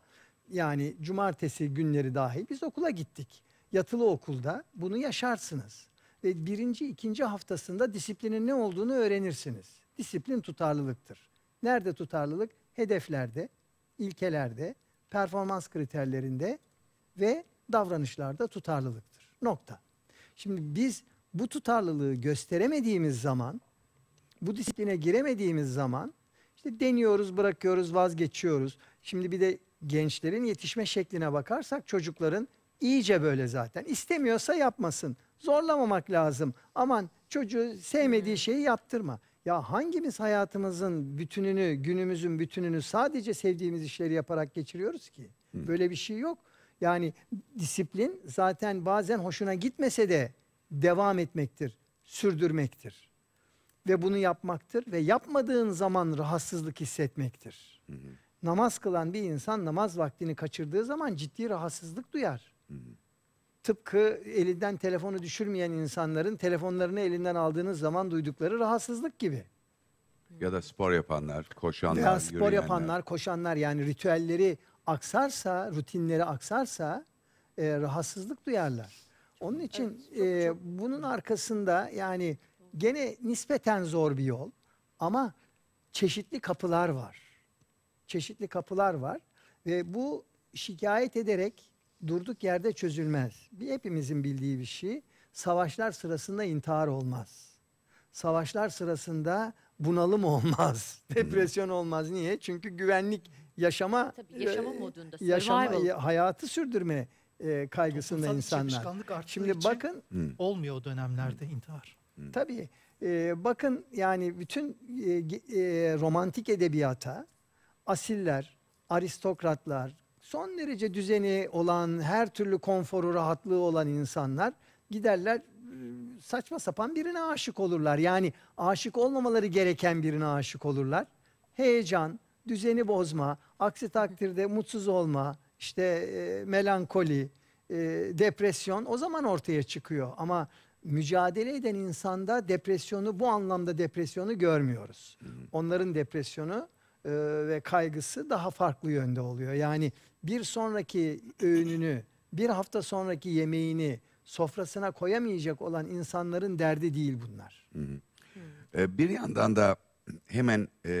Speaker 2: yani cumartesi günleri dahil biz okula gittik. Yatılı okulda bunu yaşarsınız. Ve birinci, ikinci haftasında disiplinin ne olduğunu öğrenirsiniz. Disiplin tutarlılıktır. Nerede tutarlılık? Hedeflerde, ilkelerde, performans kriterlerinde ve davranışlarda tutarlılıktır. Nokta. Şimdi biz bu tutarlılığı gösteremediğimiz zaman, bu disipline giremediğimiz zaman işte deniyoruz, bırakıyoruz, vazgeçiyoruz. Şimdi bir de gençlerin yetişme şekline bakarsak çocukların iyice böyle zaten. İstemiyorsa yapmasın. Zorlamamak lazım. Aman çocuğu sevmediği şeyi yaptırma. Ya hangimiz hayatımızın bütününü, günümüzün bütününü sadece sevdiğimiz işleri yaparak geçiriyoruz ki? Böyle bir şey yok. Yani disiplin zaten bazen hoşuna gitmese de devam etmektir, sürdürmektir. Ve bunu yapmaktır ve yapmadığın zaman rahatsızlık hissetmektir. Hı hı. Namaz kılan bir insan namaz vaktini kaçırdığı zaman ciddi rahatsızlık duyar. Hı Tıpkı elinden telefonu düşürmeyen insanların telefonlarını elinden aldığınız zaman duydukları rahatsızlık gibi.
Speaker 1: Ya da spor yapanlar, koşanlar, Ya spor yürüyenler. yapanlar,
Speaker 2: koşanlar yani ritüelleri aksarsa, rutinleri aksarsa e, rahatsızlık duyarlar. Onun için e, bunun arkasında yani gene nispeten zor bir yol ama çeşitli kapılar var çeşitli kapılar var ve bu şikayet ederek durduk yerde çözülmez. Bir hepimizin bildiği bir şey. Savaşlar sırasında intihar olmaz. Savaşlar sırasında bunalım olmaz. Depresyon olmaz. Niye? Çünkü güvenlik yaşama Tabii yaşama
Speaker 3: e, modunda.
Speaker 4: Yaşama, e,
Speaker 2: hayatı sürdürme e, kaygısında insanlar. Şimdi için bakın olmuyor o dönemlerde Hı. intihar. Tabii. E, bakın yani bütün e, e, romantik edebiyata asiller, aristokratlar, son derece düzeni olan, her türlü konforu, rahatlığı olan insanlar giderler ıı, saçma sapan birine aşık olurlar. Yani aşık olmamaları gereken birine aşık olurlar. Heyecan, düzeni bozma, aksi takdirde mutsuz olma, işte e, melankoli, e, depresyon o zaman ortaya çıkıyor. Ama mücadele eden insanda depresyonu bu anlamda depresyonu görmüyoruz. Hmm. Onların depresyonu e, ve kaygısı daha farklı yönde oluyor. Yani bir sonraki öğününü, bir hafta sonraki yemeğini sofrasına koyamayacak olan insanların derdi değil bunlar. Hı hı.
Speaker 1: Ee, bir yandan da hemen e,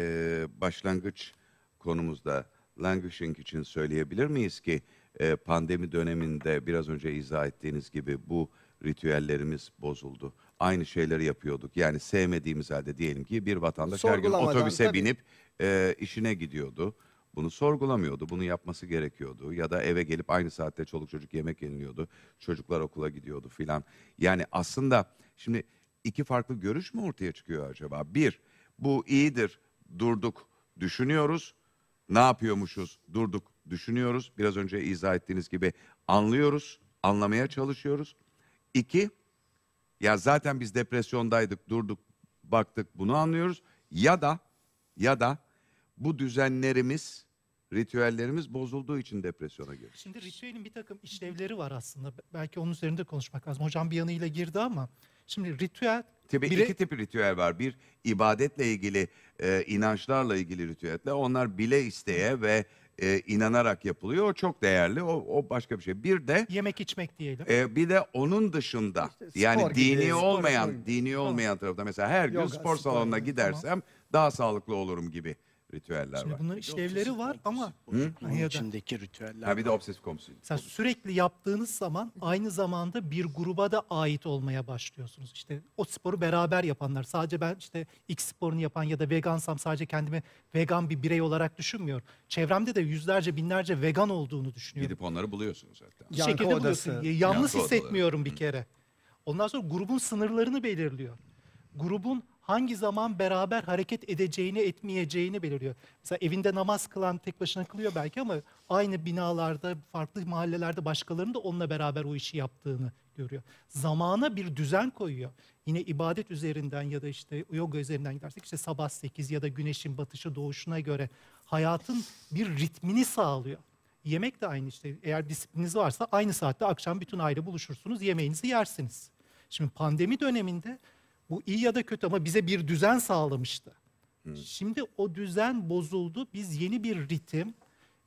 Speaker 1: başlangıç konumuzda languishing için söyleyebilir miyiz ki e, pandemi döneminde biraz önce izah ettiğiniz gibi bu ritüellerimiz bozuldu. Aynı şeyleri yapıyorduk. Yani sevmediğimiz halde diyelim ki bir vatandaş her gün otobüse tabii. binip e, işine gidiyordu. Bunu sorgulamıyordu. Bunu yapması gerekiyordu. Ya da eve gelip aynı saatte çoluk çocuk yemek yeniliyordu. Çocuklar okula gidiyordu filan. Yani aslında şimdi iki farklı görüş mü ortaya çıkıyor acaba? Bir, bu iyidir. Durduk, düşünüyoruz. Ne yapıyormuşuz? Durduk, düşünüyoruz. Biraz önce izah ettiğiniz gibi anlıyoruz, anlamaya çalışıyoruz. İki, ya zaten biz depresyondaydık, durduk, baktık, bunu anlıyoruz. Ya da ya da bu düzenlerimiz, ritüellerimiz bozulduğu için depresyona giriyor. Şimdi
Speaker 5: ritüelin bir takım işlevleri var aslında. Belki onun üzerinde konuşmak lazım. Hocam bir yanıyla girdi ama şimdi ritüel...
Speaker 1: Tabii bile... iki tipi ritüel var. Bir ibadetle ilgili, e, inançlarla ilgili ritüeller. Onlar bile isteye ve e, inanarak yapılıyor. O çok değerli. O, o başka bir şey. Bir de yemek içmek diyelim. E, bir de onun dışında işte yani dini gibi, olmayan, dini olmayan tarafta mesela her Yoga, gün spor, spor salonuna gidersem tamam. daha sağlıklı olurum gibi ritüeller Şimdi var.
Speaker 5: bunların işlevleri var ama
Speaker 1: Hı? içindeki ritüeller. Ha bir de obsesif kompulsif. Sen
Speaker 5: sürekli yaptığınız zaman aynı zamanda bir gruba da ait olmaya başlıyorsunuz. İşte o sporu beraber yapanlar. Sadece ben işte X sporunu yapan ya da vegansam sadece kendimi vegan bir birey olarak düşünmüyorum. Çevremde de yüzlerce binlerce vegan olduğunu düşünüyorum.
Speaker 1: Gidip odası. onları buluyorsunuz zaten. Bir şekilde odası. buluyorsun. Yalnız Yankı odaları.
Speaker 5: hissetmiyorum bir kere. Ondan sonra grubun sınırlarını belirliyor. Grubun hangi zaman beraber hareket edeceğini etmeyeceğini belirliyor. Mesela evinde namaz kılan tek başına kılıyor belki ama aynı binalarda farklı mahallelerde başkalarının da onunla beraber o işi yaptığını görüyor. Zamana bir düzen koyuyor. Yine ibadet üzerinden ya da işte yoga üzerinden gidersek işte sabah 8 ya da güneşin batışı doğuşuna göre hayatın bir ritmini sağlıyor. Yemek de aynı işte eğer disipliniz varsa aynı saatte akşam bütün aile buluşursunuz yemeğinizi yersiniz. Şimdi pandemi döneminde bu iyi ya da kötü ama bize bir düzen sağlamıştı. Şimdi o düzen bozuldu. Biz yeni bir ritim,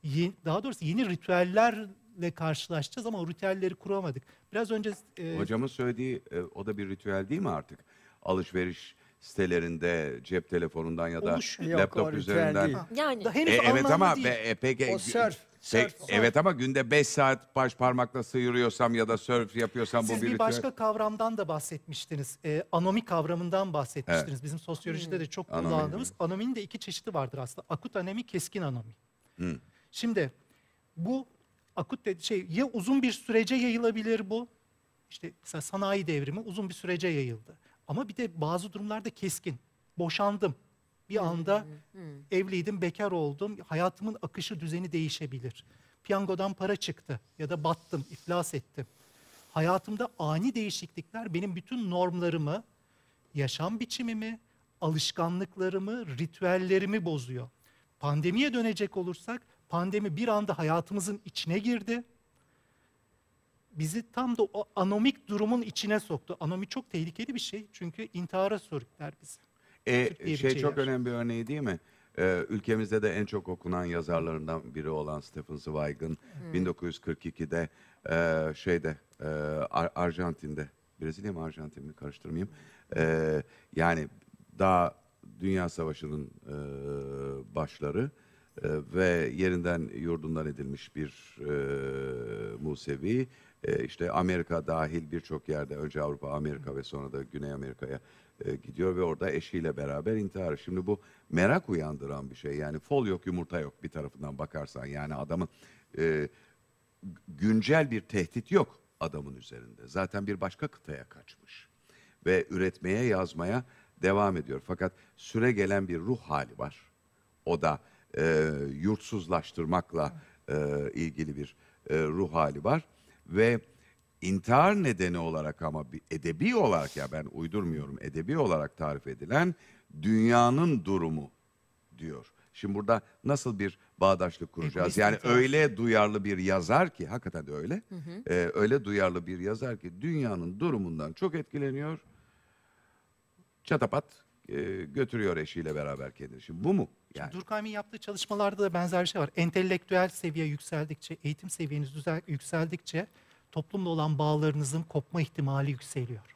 Speaker 5: yeni, daha doğrusu yeni ritüellerle karşılaşacağız ama o ritüelleri kuramadık. Biraz önce... E, Hocamın
Speaker 1: söylediği e, o da bir ritüel değil mi artık? Alışveriş sitelerinde cep telefonundan ya da Oluşuyor. laptop o üzerinden.
Speaker 5: Yani Da henüz E, evet ama değil. e,
Speaker 1: peki O surf, surf, evet ama günde 5 saat baş parmakla sıyırıyorsam ya da surf yapıyorsam bu Siz bir bir ritüel. başka
Speaker 5: kavramdan da bahsetmiştiniz. Ee, anomi kavramından bahsetmiştiniz. Bizim sosyolojide hmm. de çok Anomi. kullandığımız. Anominin de iki çeşidi vardır aslında. Akut anemi, keskin anomi. Hmm. Şimdi bu akut de, şey ya uzun bir sürece yayılabilir bu. İşte mesela sanayi devrimi uzun bir sürece yayıldı. Ama bir de bazı durumlarda keskin. Boşandım. Bir hmm, anda hmm, hmm. evliydim, bekar oldum. Hayatımın akışı, düzeni değişebilir. Piyangodan para çıktı ya da battım, iflas ettim. Hayatımda ani değişiklikler benim bütün normlarımı, yaşam biçimimi, alışkanlıklarımı, ritüellerimi bozuyor. Pandemiye dönecek olursak pandemi bir anda hayatımızın içine girdi bizi tam da o anomik durumun içine soktu. Anomi çok tehlikeli bir şey çünkü intihara sürükler bizi.
Speaker 1: E, şey, şey çok yer. önemli bir örneği değil mi? Ee, ülkemizde de en çok okunan yazarlarından biri olan Stephen Zweig'ın hmm. 1942'de e, şeyde e, Ar Arjantin'de Brezilya mı Arjantin mi karıştırmayayım. E, yani daha Dünya Savaşı'nın e, başları e, ve yerinden yurdundan edilmiş bir e, Musevi e, işte Amerika dahil birçok yerde önce Avrupa, Amerika ve sonra da Güney Amerika'ya e, gidiyor ve orada eşiyle beraber intihar. Şimdi bu merak uyandıran bir şey. Yani fol yok yumurta yok bir tarafından bakarsan. Yani adamın e, güncel bir tehdit yok adamın üzerinde. Zaten bir başka kıtaya kaçmış ve üretmeye yazmaya devam ediyor. Fakat süre gelen bir ruh hali var. O da e, yurtsuzlaştırmakla e, ilgili bir e, ruh hali var ve intihar nedeni olarak ama bir edebi olarak ya ben uydurmuyorum edebi olarak tarif edilen dünyanın durumu diyor. Şimdi burada nasıl bir bağdaşlık e, kuracağız? Yani öyle duyarlı bir yazar ki hakikaten de öyle. Hı hı. E, öyle duyarlı bir yazar ki dünyanın durumundan çok etkileniyor. Çatapat e, götürüyor eşiyle beraber kendini. Şimdi bu mu?
Speaker 5: Yani. Durkheim'in yaptığı çalışmalarda da benzer bir şey var. Entelektüel seviye yükseldikçe, eğitim seviyeniz yükseldikçe toplumla olan bağlarınızın kopma ihtimali yükseliyor.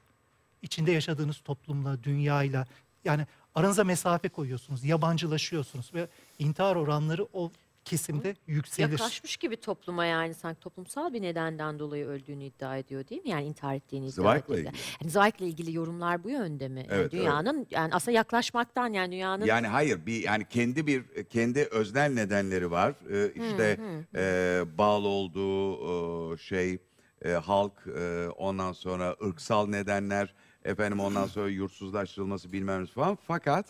Speaker 5: İçinde yaşadığınız toplumla, dünyayla yani aranıza mesafe koyuyorsunuz, yabancılaşıyorsunuz ve intihar oranları o kesimde yükselir. Yaklaşmış
Speaker 3: gibi topluma yani sanki toplumsal bir nedenden dolayı öldüğünü iddia ediyor değil mi? Yani intihar ettiğini iddia Zweig'la ediyor. ilgili. ilgili yorumlar bu yönde mi? Evet, dünyanın yani aslında yaklaşmaktan yani dünyanın Yani
Speaker 1: hayır bir yani kendi bir kendi öznel nedenleri var. Ee, işte e, bağlı olduğu e, şey e, halk e, ondan sonra ırksal nedenler efendim ondan sonra yurtsuzlaştırılması bilmemiz falan. Fakat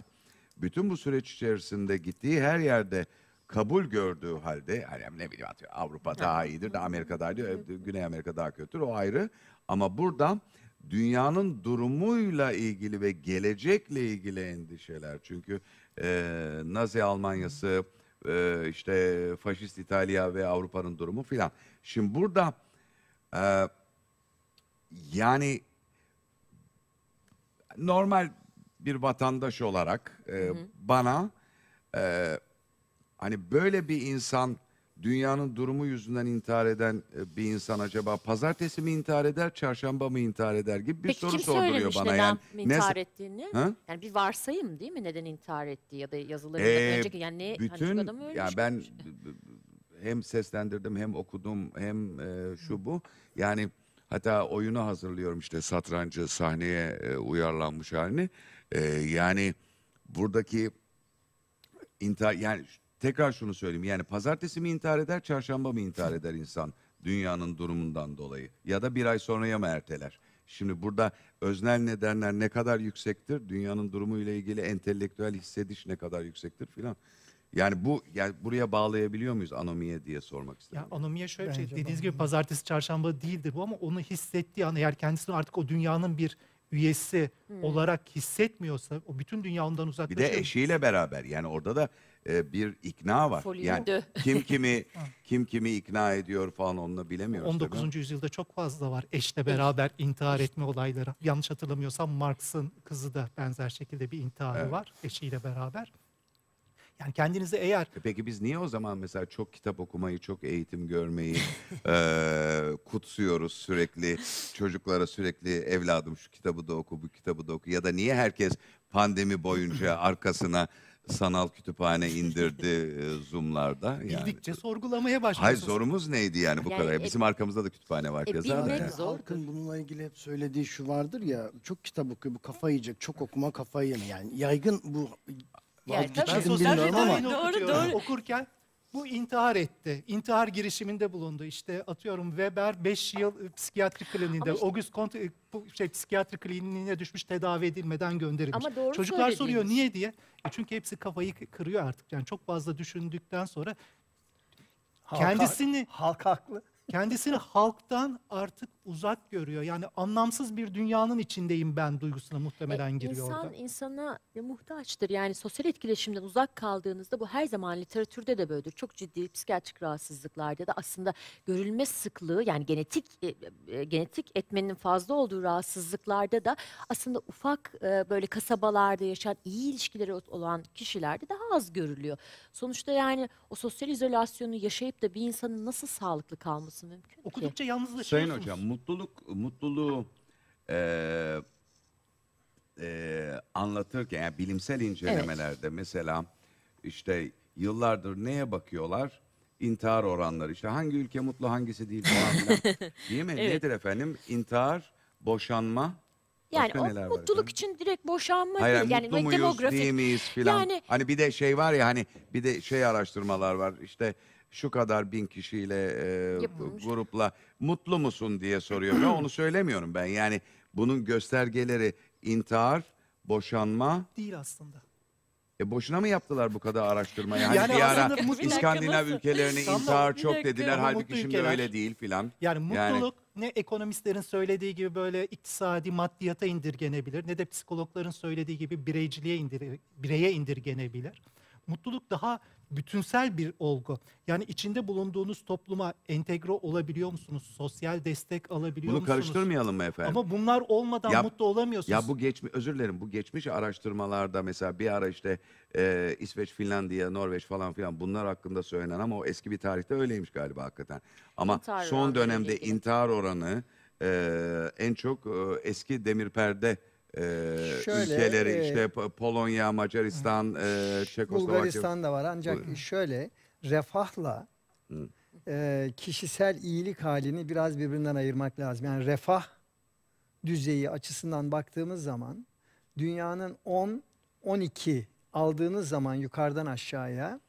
Speaker 1: bütün bu süreç içerisinde gittiği her yerde kabul gördüğü halde hani ne bileyim atıyor, Avrupa daha iyidir de Amerika daha iyi, Güney Amerika daha kötüdür o ayrı. Ama burada dünyanın durumuyla ilgili ve gelecekle ilgili endişeler. Çünkü e, Nazi Almanyası, e, işte faşist İtalya ve Avrupa'nın durumu filan. Şimdi burada e, yani normal bir vatandaş olarak e, hı hı. bana e, Hani böyle bir insan dünyanın durumu yüzünden intihar eden e, bir insan acaba pazartesi mi intihar eder, çarşamba mı intihar eder gibi bir Peki soru kim sorduruyor söylemiş bana neden yani. intihar ettiğini? Ha?
Speaker 3: Yani bir varsayım değil mi neden intihar ettiği ya da yazıları Ee, önceki yani ne, hani çünkü bütün ölmüş. ya ben
Speaker 1: hem seslendirdim hem okudum hem e, şu bu yani hatta oyunu hazırlıyorum işte satrancı sahneye e, uyarlanmış halini E, yani buradaki intihar yani tekrar şunu söyleyeyim. Yani pazartesi mi intihar eder, çarşamba mı intihar eder insan dünyanın durumundan dolayı? Ya da bir ay sonraya mı erteler? Şimdi burada öznel nedenler ne kadar yüksektir? Dünyanın durumu ile ilgili entelektüel hissediş ne kadar yüksektir filan. Yani bu yani buraya bağlayabiliyor muyuz anomiye diye sormak istedim. Ya
Speaker 5: anomiye şöyle bir şey dediğiniz gibi pazartesi çarşamba değildir bu ama onu hissettiği an eğer kendisini artık o dünyanın bir üyesi hmm. olarak hissetmiyorsa o bütün dünya ondan Bir de eşiyle
Speaker 1: beraber yani orada da e, bir ikna var. Folyo. Yani kim kimi kim kimi ikna ediyor falan onunla bilemiyoruz. 19. Tabii.
Speaker 5: yüzyılda çok fazla var eşle beraber intihar etme olayları. Yanlış hatırlamıyorsam Marx'ın kızı da benzer şekilde bir intiharı evet. var eşiyle beraber.
Speaker 1: Yani kendinizi eğer... E peki biz niye o zaman mesela çok kitap okumayı, çok eğitim görmeyi e, kutsuyoruz sürekli? Çocuklara sürekli evladım şu kitabı da oku, bu kitabı da oku. Ya da niye herkes pandemi boyunca arkasına sanal kütüphane indirdi e, Zoom'larda. Yani. Bildikçe
Speaker 4: sorgulamaya
Speaker 5: başlıyorsunuz. Hayır zorumuz
Speaker 1: neydi yani bu Yani kadar? e- Bizim arkamızda da kütüphane var e, keza da. bilmek yani. zor.
Speaker 4: Halkın bununla ilgili hep söylediği şu vardır ya çok kitap okuyor bu kafayı yiyecek çok okuma kafayı yeme yani yaygın bu Yani tabii,
Speaker 5: Ben sosyal medyada Okurken
Speaker 4: bu intihar etti. İntihar girişiminde
Speaker 5: bulundu. İşte atıyorum Weber 5 yıl e, psikiyatri kliniğinde, işte, August Comte şey, psikiyatri kliniğine düşmüş tedavi edilmeden gönderilmiş. Ama doğru Çocuklar soruyor niye diye. E çünkü hepsi kafayı kırıyor artık. Yani çok fazla düşündükten sonra
Speaker 6: halk, kendisini
Speaker 5: halk haklı. Kendisini halktan artık uzak görüyor. Yani anlamsız bir dünyanın içindeyim ben duygusuna muhtemelen e, giriyor insan, orada.
Speaker 3: İnsan insana muhtaçtır. Yani sosyal etkileşimden uzak kaldığınızda bu her zaman literatürde de böyledir. Çok ciddi psikiyatrik rahatsızlıklarda da aslında görülme sıklığı yani genetik e, e genetik etmenin fazla olduğu rahatsızlıklarda da aslında ufak e, böyle kasabalarda yaşayan iyi ilişkileri olan kişilerde daha az görülüyor. Sonuçta yani o sosyal izolasyonu yaşayıp da bir insanın nasıl sağlıklı kalması mümkün Okudukça ki? yalnızlaşıyorsunuz. Sayın
Speaker 1: hocam mutluluk mutluluğu e, e, anlatırken yani bilimsel incelemelerde evet. mesela işte yıllardır neye bakıyorlar? İntihar oranları işte hangi ülke mutlu hangisi değil falan filan. değil mi? Evet. Nedir efendim? İntihar, boşanma,
Speaker 3: yani o mutluluk için direkt boşanma Hayır, değil. Yani mutlu muyuz, demografik. değil miyiz filan. Yani,
Speaker 1: hani bir de şey var ya hani bir de şey araştırmalar var işte şu kadar bin kişiyle e, grupla mutlu musun diye soruyor. Ben onu söylemiyorum ben. Yani bunun göstergeleri intihar, boşanma.
Speaker 5: Değil aslında.
Speaker 1: E boşuna mı yaptılar bu kadar araştırma Hani Yani bir ara İskandinav ülkelerine intihar çok dediler. Mutlu Halbuki şimdi ülkeler. öyle değil filan. Yani mutluluk
Speaker 5: ne ekonomistlerin söylediği gibi böyle iktisadi maddiyata indirgenebilir ne de psikologların söylediği gibi bireyciliğe indir bireye indirgenebilir. Mutluluk daha bütünsel bir olgu. Yani içinde bulunduğunuz topluma entegre olabiliyor musunuz? Sosyal destek alabiliyor Bunu musunuz? Bunu
Speaker 1: karıştırmayalım mı efendim? Ama
Speaker 5: bunlar olmadan ya, mutlu olamıyorsunuz. Ya bu
Speaker 1: geçmiş, özür dilerim bu geçmiş araştırmalarda mesela bir ara işte e, İsveç, Finlandiya, Norveç falan filan bunlar hakkında söylenen ama o eski bir tarihte öyleymiş galiba hakikaten. Ama intihar son dönemde intihar oranı e, en çok e, eski demir perde e, şöyle, ülkeleri e, işte Polonya, Macaristan, e, Çekoslovakya. Bulgaristan
Speaker 2: da var ancak Buyurun. şöyle refahla e, kişisel iyilik halini biraz birbirinden ayırmak lazım. Yani refah düzeyi açısından baktığımız zaman dünyanın 10 12 aldığınız zaman yukarıdan aşağıya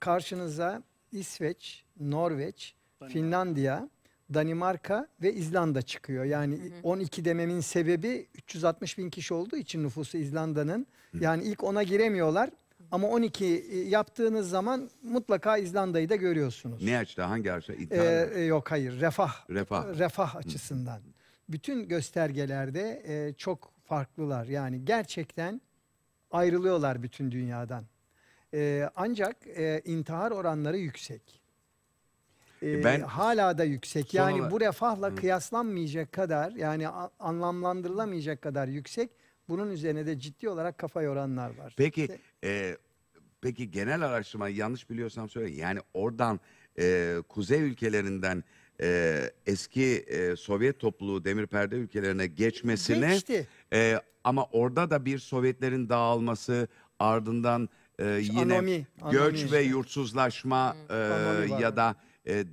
Speaker 2: karşınıza İsveç, Norveç, Finlandiya Danimarka ve İzlanda çıkıyor. Yani hı hı. 12 dememin sebebi 360 bin kişi olduğu için nüfusu İzlanda'nın. Yani ilk ona giremiyorlar ama 12 e, yaptığınız zaman mutlaka İzlanda'yı da görüyorsunuz.
Speaker 1: Ne açıdan hangi açıdan? ee,
Speaker 2: yok hayır refah. Refah. Refah açısından. Hı. Bütün göstergelerde e, çok farklılar. Yani gerçekten ayrılıyorlar bütün dünyadan. E, ancak e, intihar oranları yüksek e, ben hala da yüksek. Yani olarak, bu refahla hı. kıyaslanmayacak kadar yani anlamlandırılamayacak kadar yüksek. Bunun üzerine de ciddi olarak kafa yoranlar var. Peki işte, e,
Speaker 1: peki genel araştırma yanlış biliyorsam söyle. Yani oradan e, kuzey ülkelerinden e, eski e, Sovyet topluluğu demir perde ülkelerine geçmesine geçti. E, ama orada da bir Sovyetlerin dağılması ardından e, yine anomi, göç e, anomi. ve yurtsuzlaşma e, ya da e,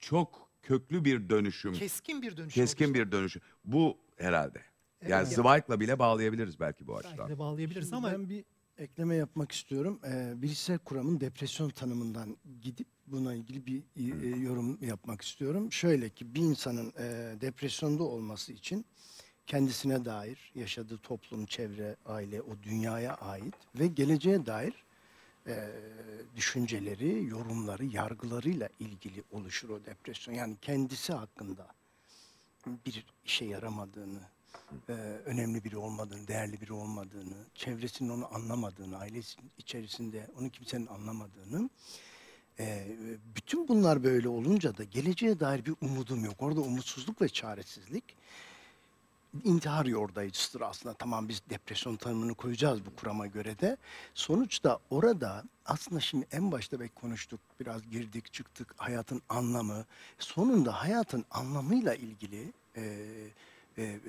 Speaker 1: çok köklü bir dönüşüm. Keskin bir dönüşüm. Keskin olacak. bir dönüşüm. Bu herhalde. Evet. Yani Zweig'la bile bağlayabiliriz belki bu açıdan. Belki
Speaker 4: de bağlayabiliriz Şimdi ama... Ben bir ekleme yapmak istiyorum. Ee, bilişsel kuramın depresyon tanımından gidip buna ilgili bir e, yorum yapmak istiyorum. Şöyle ki bir insanın e, depresyonda olması için kendisine dair, yaşadığı toplum, çevre, aile, o dünyaya ait ve geleceğe dair e, düşünceleri, yorumları, yargılarıyla ilgili oluşur o depresyon. Yani kendisi hakkında bir işe yaramadığını, e, önemli biri olmadığını, değerli biri olmadığını, çevresinin onu anlamadığını, ailesi içerisinde onu kimsenin anlamadığını, e, bütün bunlar böyle olunca da geleceğe dair bir umudum yok. Orada umutsuzluk ve çaresizlik intihar yordayıcısıdır aslında. Tamam biz depresyon tanımını koyacağız bu kurama göre de. Sonuçta orada aslında şimdi en başta belki konuştuk, biraz girdik çıktık hayatın anlamı. Sonunda hayatın anlamıyla ilgili e, e,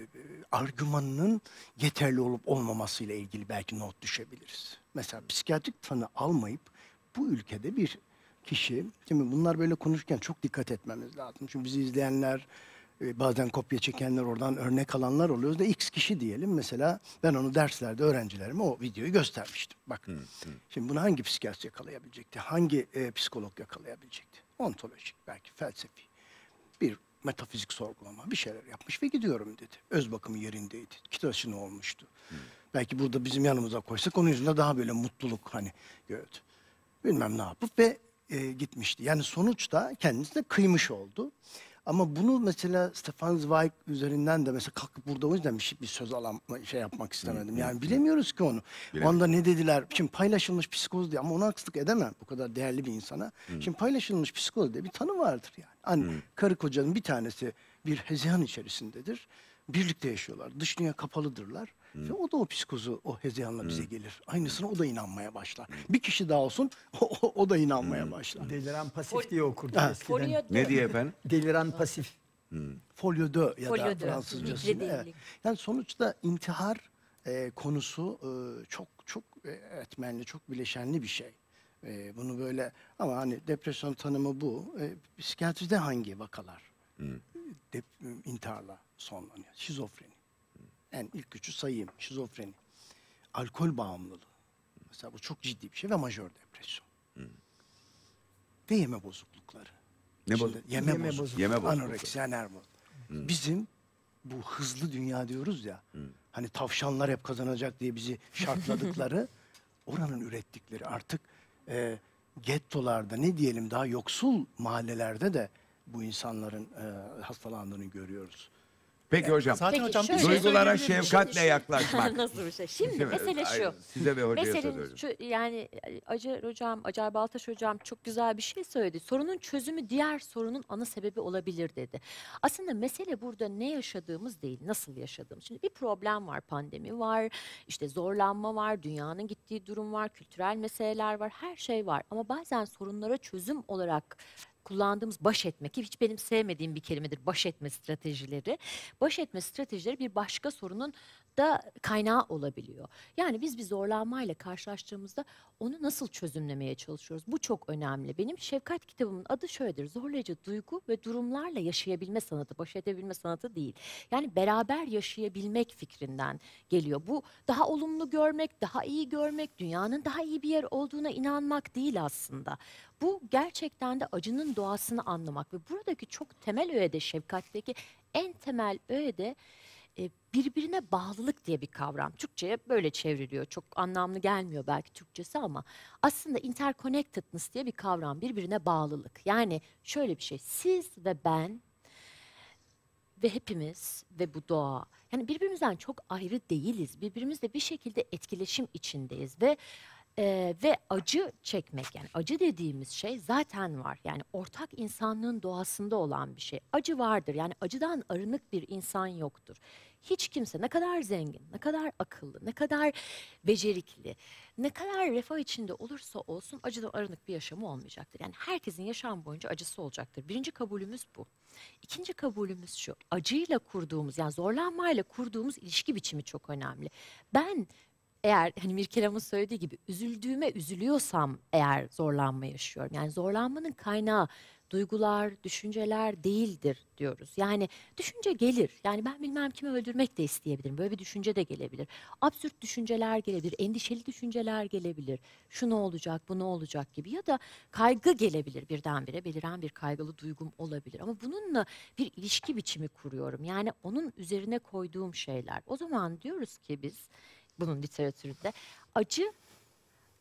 Speaker 4: argümanının yeterli olup olmamasıyla ilgili belki not düşebiliriz. Mesela psikiyatrik tanı almayıp bu ülkede bir kişi, şimdi bunlar böyle konuşurken çok dikkat etmemiz lazım. Çünkü bizi izleyenler e, bazen kopya çekenler oradan örnek alanlar oluyoruz da x kişi diyelim mesela ben onu derslerde öğrencilerime o videoyu göstermiştim. Bak şimdi bunu hangi psikiyatr yakalayabilecekti? Hangi e, psikolog yakalayabilecekti? Ontolojik belki felsefi bir metafizik sorgulama bir şeyler yapmış ve gidiyorum dedi. Öz bakımı yerindeydi. Kitaşını olmuştu. Belki burada bizim yanımıza koysak onun yüzünde daha böyle mutluluk hani gördü. Bilmem ne yapıp ve e, gitmişti. Yani sonuçta kendisine kıymış oldu. Ama bunu mesela Stefan Zweig üzerinden de mesela kalkıp burada o yüzden bir, şey bir söz alan şey yapmak istemedim. Yani bilemiyoruz ki onu. O anda ne dediler? Şimdi paylaşılmış psikoz diye ama ona haksızlık edemem bu kadar değerli bir insana. Hmm. Şimdi paylaşılmış psikoz diye bir tanı vardır yani. Hani hmm. karı kocanın bir tanesi bir hezeyan içerisindedir. Birlikte yaşıyorlar. Dış dünya kapalıdırlar. Ve o da o psikozu, o hezeyanla bize gelir. Aynısına o da inanmaya başlar. Bir kişi daha olsun, o, o, da inanmaya başlar. Deliren pasif diye okurdu eskiden. Ne diye efendim?
Speaker 2: Deliren pasif. Folyo de ya da de. Fransızcası.
Speaker 4: Yani sonuçta intihar e, konusu e, çok çok e, etmenli, çok bileşenli bir şey. E, bunu böyle ama hani depresyon tanımı bu. E, psikiyatride hangi vakalar e, dep- intiharla sonlanıyor? Şizofreni, en ilk üçü sayayım. Şizofreni. Alkol bağımlılığı. Mesela bu çok ciddi bir şey ve majör depresyon. Ve yeme bozuklukları.
Speaker 1: Ne Şimdi bozuk? Yeme, yeme bozuklukları. Yeme bozuklukları. Anoreksiya,
Speaker 4: nervoz. Hmm. Bizim bu hızlı dünya diyoruz ya. Hmm. Hani tavşanlar hep kazanacak diye bizi şartladıkları. oranın ürettikleri artık e, gettolarda ne diyelim daha yoksul mahallelerde de bu insanların e, hastalandığını görüyoruz. Peki ee, hocam. Zaten Peki, hocam şöyle-
Speaker 3: bir Duygulara şefkatle yaklaşmak. Nasıl bir şey? Şimdi mesele şu. Size ve hocaya Meselenin şu yani Acar hocam, Acar Baltaş hocam çok güzel bir şey söyledi. Sorunun çözümü diğer sorunun ana sebebi olabilir dedi. Aslında mesele burada ne yaşadığımız değil, nasıl yaşadığımız. Şimdi bir problem var, pandemi var, işte zorlanma var, dünyanın gittiği durum var, kültürel meseleler var, her şey var. Ama bazen sorunlara çözüm olarak kullandığımız baş etme ki hiç benim sevmediğim bir kelimedir baş etme stratejileri. Baş etme stratejileri bir başka sorunun da kaynağı olabiliyor. Yani biz bir zorlanmayla karşılaştığımızda onu nasıl çözümlemeye çalışıyoruz? Bu çok önemli. Benim şefkat kitabımın adı şöyledir. Zorlayıcı duygu ve durumlarla yaşayabilme sanatı, baş edebilme sanatı değil. Yani beraber yaşayabilmek fikrinden geliyor. Bu daha olumlu görmek, daha iyi görmek, dünyanın daha iyi bir yer olduğuna inanmak değil aslında. Bu gerçekten de acının doğasını anlamak ve buradaki çok temel öğede şefkatteki en temel öğede e, birbirine bağlılık diye bir kavram. Türkçe'ye böyle çevriliyor. Çok anlamlı gelmiyor belki Türkçesi ama aslında interconnectedness diye bir kavram. Birbirine bağlılık. Yani şöyle bir şey. Siz ve ben ve hepimiz ve bu doğa yani birbirimizden çok ayrı değiliz. Birbirimizle bir şekilde etkileşim içindeyiz ve ee, ve acı çekmek yani acı dediğimiz şey zaten var. Yani ortak insanlığın doğasında olan bir şey. Acı vardır yani acıdan arınık bir insan yoktur. Hiç kimse ne kadar zengin, ne kadar akıllı, ne kadar becerikli, ne kadar refah içinde olursa olsun acıdan arınık bir yaşamı olmayacaktır. Yani herkesin yaşam boyunca acısı olacaktır. Birinci kabulümüz bu. İkinci kabulümüz şu. Acıyla kurduğumuz yani zorlanmayla kurduğumuz ilişki biçimi çok önemli. Ben eğer hani bir Mirkelam'ın söylediği gibi üzüldüğüme üzülüyorsam eğer zorlanma yaşıyorum. Yani zorlanmanın kaynağı duygular, düşünceler değildir diyoruz. Yani düşünce gelir. Yani ben bilmem kimi öldürmek de isteyebilirim. Böyle bir düşünce de gelebilir. Absürt düşünceler gelebilir. Endişeli düşünceler gelebilir. Şu ne olacak, bu ne olacak gibi. Ya da kaygı gelebilir birdenbire. Beliren bir kaygılı duygum olabilir. Ama bununla bir ilişki biçimi kuruyorum. Yani onun üzerine koyduğum şeyler. O zaman diyoruz ki biz bunun literatüründe. Acı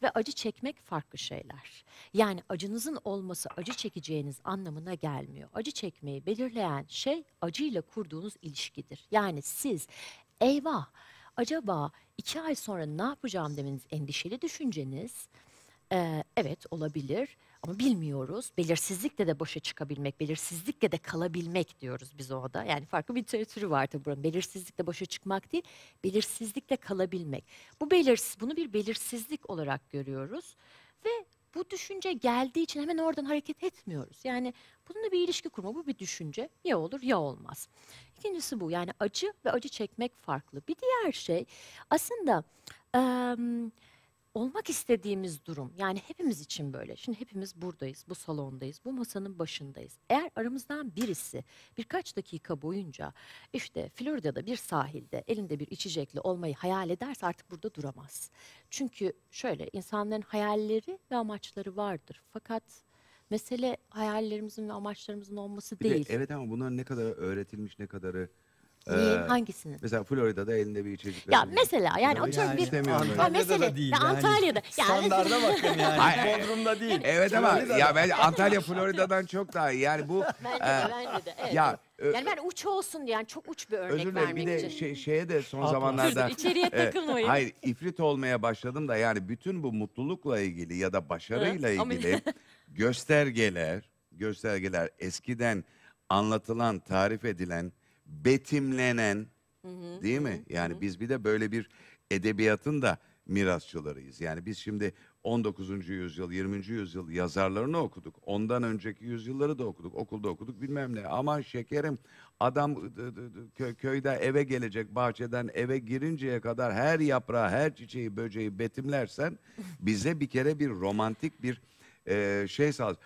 Speaker 3: ve acı çekmek farklı şeyler. Yani acınızın olması acı çekeceğiniz anlamına gelmiyor. Acı çekmeyi belirleyen şey acıyla kurduğunuz ilişkidir. Yani siz eyvah acaba iki ay sonra ne yapacağım demeniz endişeli düşünceniz e, evet olabilir onu bilmiyoruz. Belirsizlikle de boşa çıkabilmek, belirsizlikle de kalabilmek diyoruz biz orada. Yani farklı bir literatürü var tabii buranın. Belirsizlikle boşa çıkmak değil, belirsizlikle kalabilmek. Bu belirsiz, bunu bir belirsizlik olarak görüyoruz ve bu düşünce geldiği için hemen oradan hareket etmiyoruz. Yani bununla bir ilişki kurma, bu bir düşünce. Ya olur ya olmaz. İkincisi bu yani acı ve acı çekmek farklı. Bir diğer şey aslında... Iı, olmak istediğimiz durum yani hepimiz için böyle. Şimdi hepimiz buradayız, bu salondayız, bu masanın başındayız. Eğer aramızdan birisi birkaç dakika boyunca işte Florida'da bir sahilde elinde bir içecekle olmayı hayal ederse artık burada duramaz. Çünkü şöyle insanların hayalleri ve amaçları vardır. Fakat mesele hayallerimizin ve amaçlarımızın olması bir değil. De, evet
Speaker 1: ama bunlar ne kadar öğretilmiş, ne kadarı ee, Niye? Hangisini? Mesela Florida'da elinde bir içecek. Ya veriyor. mesela yani o çok bir... istemiyorum Ha, mesele değil, ya Antalya'da. Yani, Standarda bakın yani. Bodrum'da değil. Evet ama ya ben Antalya Florida'dan çok daha iyi. Yani bu bence de, e,
Speaker 3: bence de. Evet. ya Yani ben uç olsun diye yani çok uç bir örnek Özür dilerim vermek bir de için.
Speaker 1: şey- şeye de son zamanlarda Dur, içeriye e, takılmayın. hayır ifrit olmaya başladım da yani bütün bu mutlulukla ilgili ya da başarıyla Hı, ilgili göstergeler göstergeler eskiden anlatılan tarif edilen betimlenen değil mi? Yani biz bir de böyle bir edebiyatın da mirasçılarıyız. Yani biz şimdi 19. yüzyıl, 20. yüzyıl yazarlarını okuduk. Ondan önceki yüzyılları da okuduk. Okulda okuduk bilmem ne. Aman şekerim adam ıı, köyde eve gelecek bahçeden eve girinceye kadar her yaprağı, her çiçeği, böceği betimlersen bize bir kere bir romantik bir e, şey sağ. Ama,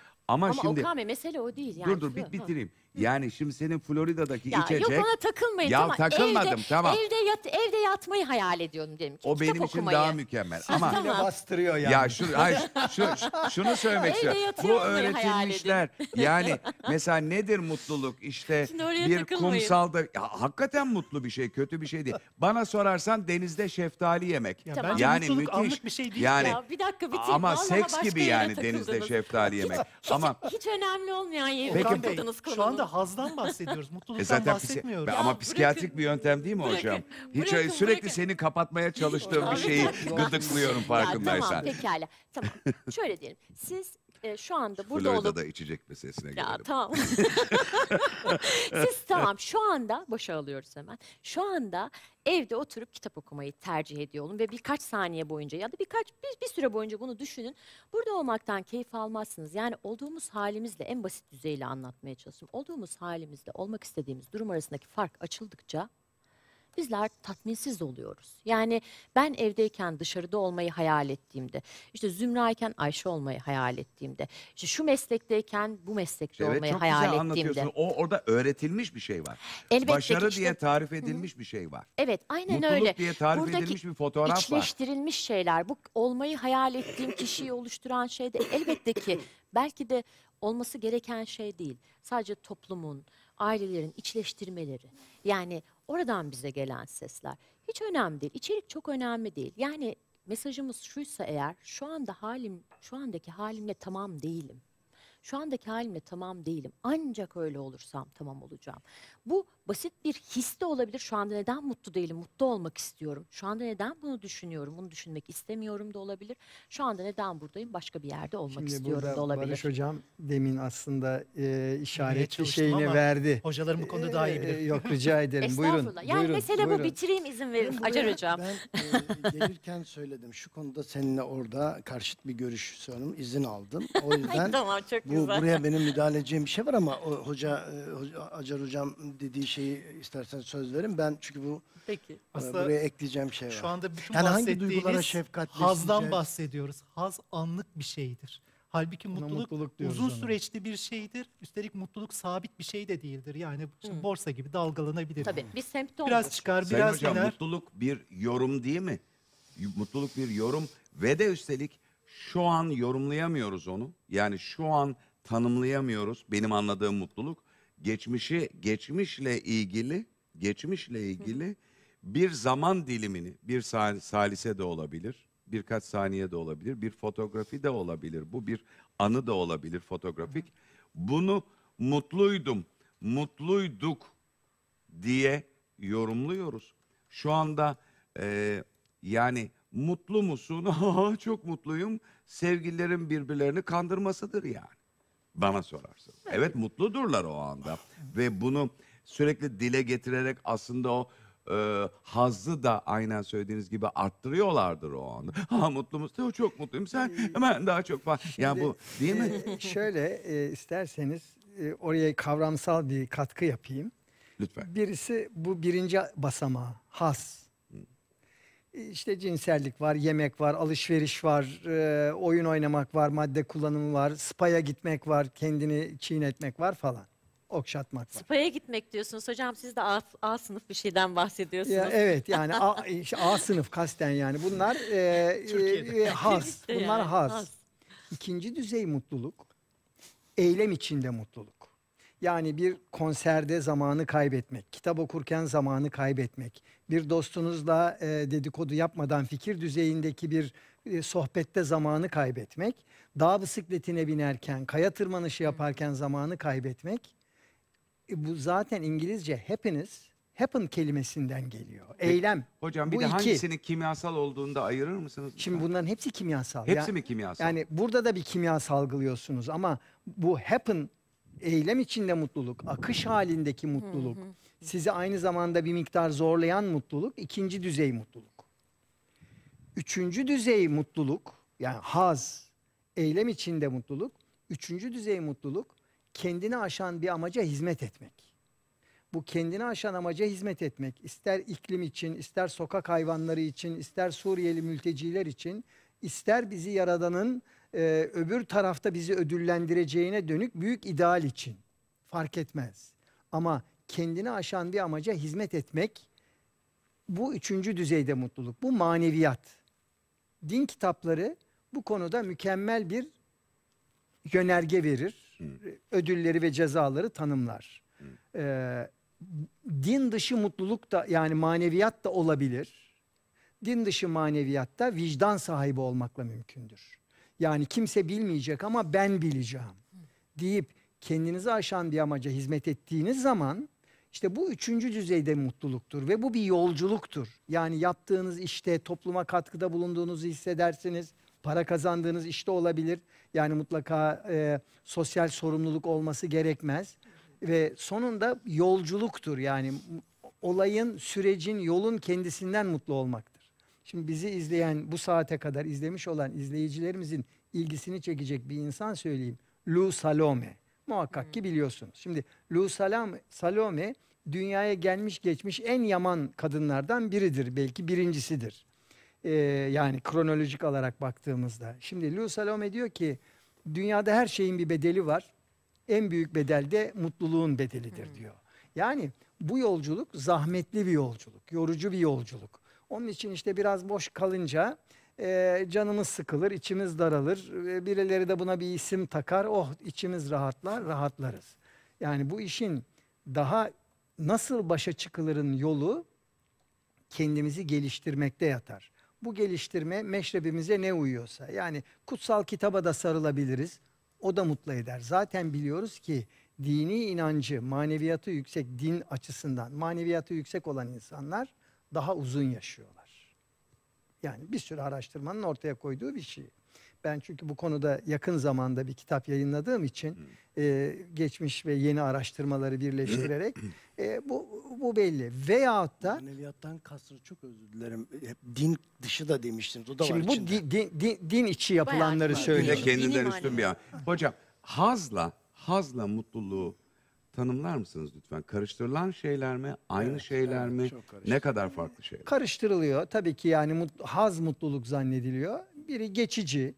Speaker 1: Ama şimdi Okan
Speaker 3: Bey mesele o değil yani. dur dur bit bir ha.
Speaker 1: bitireyim. Yani şimdi senin Florida'daki ya içecek... Yok ona takılmayın. Ya tamam. takılmadım evde, tamam. Evde,
Speaker 3: yat, evde yatmayı hayal ediyorum diyelim O Kitap benim okumayı. için daha mükemmel.
Speaker 1: Ama tamam. bastırıyor yani. Ya şu, hayır, şu, şunu söylemek istiyorum. Bu öğretilmişler. Yani mesela nedir mutluluk? İşte bir kumsalda... Ya, hakikaten mutlu bir şey, kötü bir şey değil. Bana sorarsan denizde şeftali yemek. Ya tamam. Yani mutluluk müthiş. bir şey değil. Yani, ya, bir dakika bitireyim. Ama seks gibi yani denizde şeftali yemek. Hiç, ama
Speaker 3: hiç önemli olmayan yeri şu konunuza burada hazdan bahsediyoruz. E mutluluktan E zaten bahsetmiyoruz. Be- ama Ya
Speaker 1: psikiyatrik bırakın. bir yöntem değil mi Bırakın, hocam? Hiç bırakın, sürekli bırakın. seni kapatmaya çalıştığım bir şeyi gıdıklıyorum Ya tamam
Speaker 3: pekala. Tamam. Şöyle diyelim. Siz e, şu anda burada Floyda'da olup... da
Speaker 1: içecek meselesine gelelim.
Speaker 3: Ya tamam. Siz tamam şu anda başa alıyoruz hemen. Şu anda evde oturup kitap okumayı tercih ediyor olun ve birkaç saniye boyunca ya da birkaç bir, bir süre boyunca bunu düşünün. Burada olmaktan keyif almazsınız. Yani olduğumuz halimizle en basit düzeyle anlatmaya çalışıyorum. Olduğumuz halimizle olmak istediğimiz durum arasındaki fark açıldıkça bizler tatminsiz oluyoruz. Yani ben evdeyken dışarıda olmayı hayal ettiğimde, işte Zümra'yken Ayşe olmayı hayal ettiğimde, işte şu meslekteyken bu meslekte evet, olmayı çok güzel anlatıyorsun.
Speaker 1: O orada öğretilmiş bir şey var. Elbette Başarı işte, diye tarif edilmiş hı. bir şey var.
Speaker 3: Evet, aynen Mutluluk öyle. Mutluluk diye tarif Buradaki edilmiş bir fotoğraf içleştirilmiş var. İçleştirilmiş şeyler. Bu olmayı hayal ettiğim kişiyi oluşturan şey de elbette ki belki de olması gereken şey değil. Sadece toplumun, ailelerin içleştirmeleri. Yani Oradan bize gelen sesler. Hiç önemli değil. İçerik çok önemli değil. Yani mesajımız şuysa eğer şu anda halim şu andaki halimle tamam değilim. Şu andaki halimle tamam değilim. Ancak öyle olursam tamam olacağım. Bu basit bir his de olabilir. Şu anda neden mutlu değilim? Mutlu olmak istiyorum. Şu anda neden bunu düşünüyorum? Bunu düşünmek istemiyorum da olabilir. Şu anda neden buradayım? Başka bir yerde olmak Şimdi istiyorum da olabilir. Barış
Speaker 2: Hocam demin aslında e, işaret bir şeyini verdi. Hocalarım bu konuda daha iyi e, e, bilir. E, yok rica ederim. buyurun. Yani buyurun, mesele buyurun. bu
Speaker 3: bitireyim izin verin ben Acar Hocam. Ben
Speaker 4: e, gelirken söyledim. Şu konuda seninle orada karşıt bir görüş söylüyorum. İzin aldım. O yüzden tamam, çok bu, güzel. buraya benim müdahale edeceğim bir şey var ama o, hoca, e, hoca Acar Hocam dediği şey şeyi istersen söz verin. Ben çünkü bu Peki. E, Aslında buraya ekleyeceğim şey var. Şu anda bütün yani hangi duygulara şefkat hazdan
Speaker 5: bahsediyoruz. Haz anlık bir şeydir. Halbuki mutluluk, mutluluk uzun ona. süreçli bir şeydir. Üstelik mutluluk sabit bir şey de değildir. Yani hmm. borsa gibi dalgalanabilir. Tabii bir semptom. Biraz çıkar, Sayın biraz hocam, iner.
Speaker 1: mutluluk bir yorum değil mi? Mutluluk bir yorum ve de üstelik şu an yorumlayamıyoruz onu. Yani şu an tanımlayamıyoruz benim anladığım mutluluk geçmişi geçmişle ilgili geçmişle ilgili bir zaman dilimini bir salise de olabilir birkaç saniye de olabilir bir fotoğrafı da olabilir bu bir anı da olabilir fotoğrafik bunu mutluydum mutluyduk diye yorumluyoruz şu anda e, yani mutlu musun çok mutluyum sevgililerin birbirlerini kandırmasıdır yani bana sorarsın. Evet mutludurlar o anda. Ah. Ve bunu sürekli dile getirerek aslında o e, hazzı da aynen söylediğiniz gibi arttırıyorlardır o anda. Ha mutlu musun? Çok mutluyum. Sen hmm. hemen daha çok falan. yani bu değil mi?
Speaker 2: Şöyle e, isterseniz e, oraya kavramsal bir katkı yapayım. Lütfen. Birisi bu birinci basamağı has işte cinsellik var, yemek var, alışveriş var, e, oyun oynamak var, madde kullanımı var, spaya gitmek var, kendini çiğnetmek var falan. Okşatmak var.
Speaker 3: Spaya gitmek diyorsunuz hocam siz de A, A sınıf bir şeyden bahsediyorsunuz. Ya, evet yani A,
Speaker 2: işte A sınıf kasten yani bunlar e, e, e has. Bunlar yani, has. İkinci düzey mutluluk eylem içinde mutluluk. Yani bir konserde zamanı kaybetmek, kitap okurken zamanı kaybetmek, bir dostunuzla e, dedikodu yapmadan fikir düzeyindeki bir e, sohbette zamanı kaybetmek, dağ bisikletine binerken, kaya tırmanışı yaparken zamanı kaybetmek e, bu zaten İngilizce "happiness" happen kelimesinden geliyor. Peki, Eylem. Hocam bir bu de iki. hangisinin
Speaker 1: kimyasal olduğunu ayırır mısınız? Şimdi
Speaker 2: bunların hepsi kimyasal. Hepsi yani, mi kimyasal? Yani burada da bir kimya salgılıyorsunuz ama bu happen eylem içinde mutluluk, akış halindeki mutluluk sizi aynı zamanda bir miktar zorlayan mutluluk ikinci düzey mutluluk. Üçüncü düzey mutluluk yani haz, eylem içinde mutluluk. Üçüncü düzey mutluluk kendini aşan bir amaca hizmet etmek. Bu kendini aşan amaca hizmet etmek ister iklim için, ister sokak hayvanları için, ister Suriyeli mülteciler için, ister bizi Yaradan'ın e, öbür tarafta bizi ödüllendireceğine dönük büyük ideal için fark etmez. Ama kendini aşan bir amaca hizmet etmek bu üçüncü düzeyde mutluluk. Bu maneviyat. Din kitapları bu konuda mükemmel bir yönerge verir. Hı. Hmm. Ödülleri ve cezaları tanımlar. Hmm. Ee, din dışı mutluluk da yani maneviyat da olabilir. Din dışı maneviyat da vicdan sahibi olmakla mümkündür. Yani kimse bilmeyecek ama ben bileceğim hmm. deyip kendinizi aşan bir amaca hizmet ettiğiniz zaman işte bu üçüncü düzeyde mutluluktur ve bu bir yolculuktur. Yani yaptığınız işte topluma katkıda bulunduğunuzu hissedersiniz. Para kazandığınız işte olabilir. Yani mutlaka e, sosyal sorumluluk olması gerekmez. Ve sonunda yolculuktur yani olayın, sürecin, yolun kendisinden mutlu olmaktır. Şimdi bizi izleyen, bu saate kadar izlemiş olan izleyicilerimizin ilgisini çekecek bir insan söyleyeyim. Lou Salome. Muhakkak ki hmm. biliyorsunuz. Şimdi Lu Salam, Salome dünyaya gelmiş geçmiş en yaman kadınlardan biridir. Belki birincisidir. Ee, yani kronolojik olarak baktığımızda. Şimdi Lu Salome diyor ki dünyada her şeyin bir bedeli var. En büyük bedel de mutluluğun bedelidir hmm. diyor. Yani bu yolculuk zahmetli bir yolculuk, yorucu bir yolculuk. Onun için işte biraz boş kalınca e, canımız sıkılır, içimiz daralır. E, birileri de buna bir isim takar. Oh içimiz rahatlar, rahatlarız. Yani bu işin daha nasıl başa çıkılırın yolu kendimizi geliştirmekte yatar. Bu geliştirme meşrebimize ne uyuyorsa. Yani kutsal kitaba da sarılabiliriz. O da mutlu eder. Zaten biliyoruz ki dini inancı, maneviyatı yüksek din açısından, maneviyatı yüksek olan insanlar daha uzun yaşıyorlar. Yani bir sürü araştırmanın ortaya koyduğu bir şey. Ben çünkü bu konuda yakın zamanda bir kitap yayınladığım için hmm. e, geçmiş ve yeni araştırmaları birleştirerek hmm. e, bu bu belli. Veyahut da...
Speaker 4: Maneviyattan kastını çok özür dilerim. E, hep
Speaker 1: din dışı da demiştiniz.
Speaker 2: O da şimdi var bu içinde. din, din, din içi
Speaker 1: yapılanları söylüyor. Kendinden üstün bir an. Hocam hazla, hazla mutluluğu tanımlar mısınız lütfen? Karıştırılan şeyler mi? Aynı Evet, şeyler evet, mi? Ne kadar farklı
Speaker 2: şeyler? Karıştırılıyor. Tabii ki yani mut- haz mutluluk zannediliyor. Biri geçici,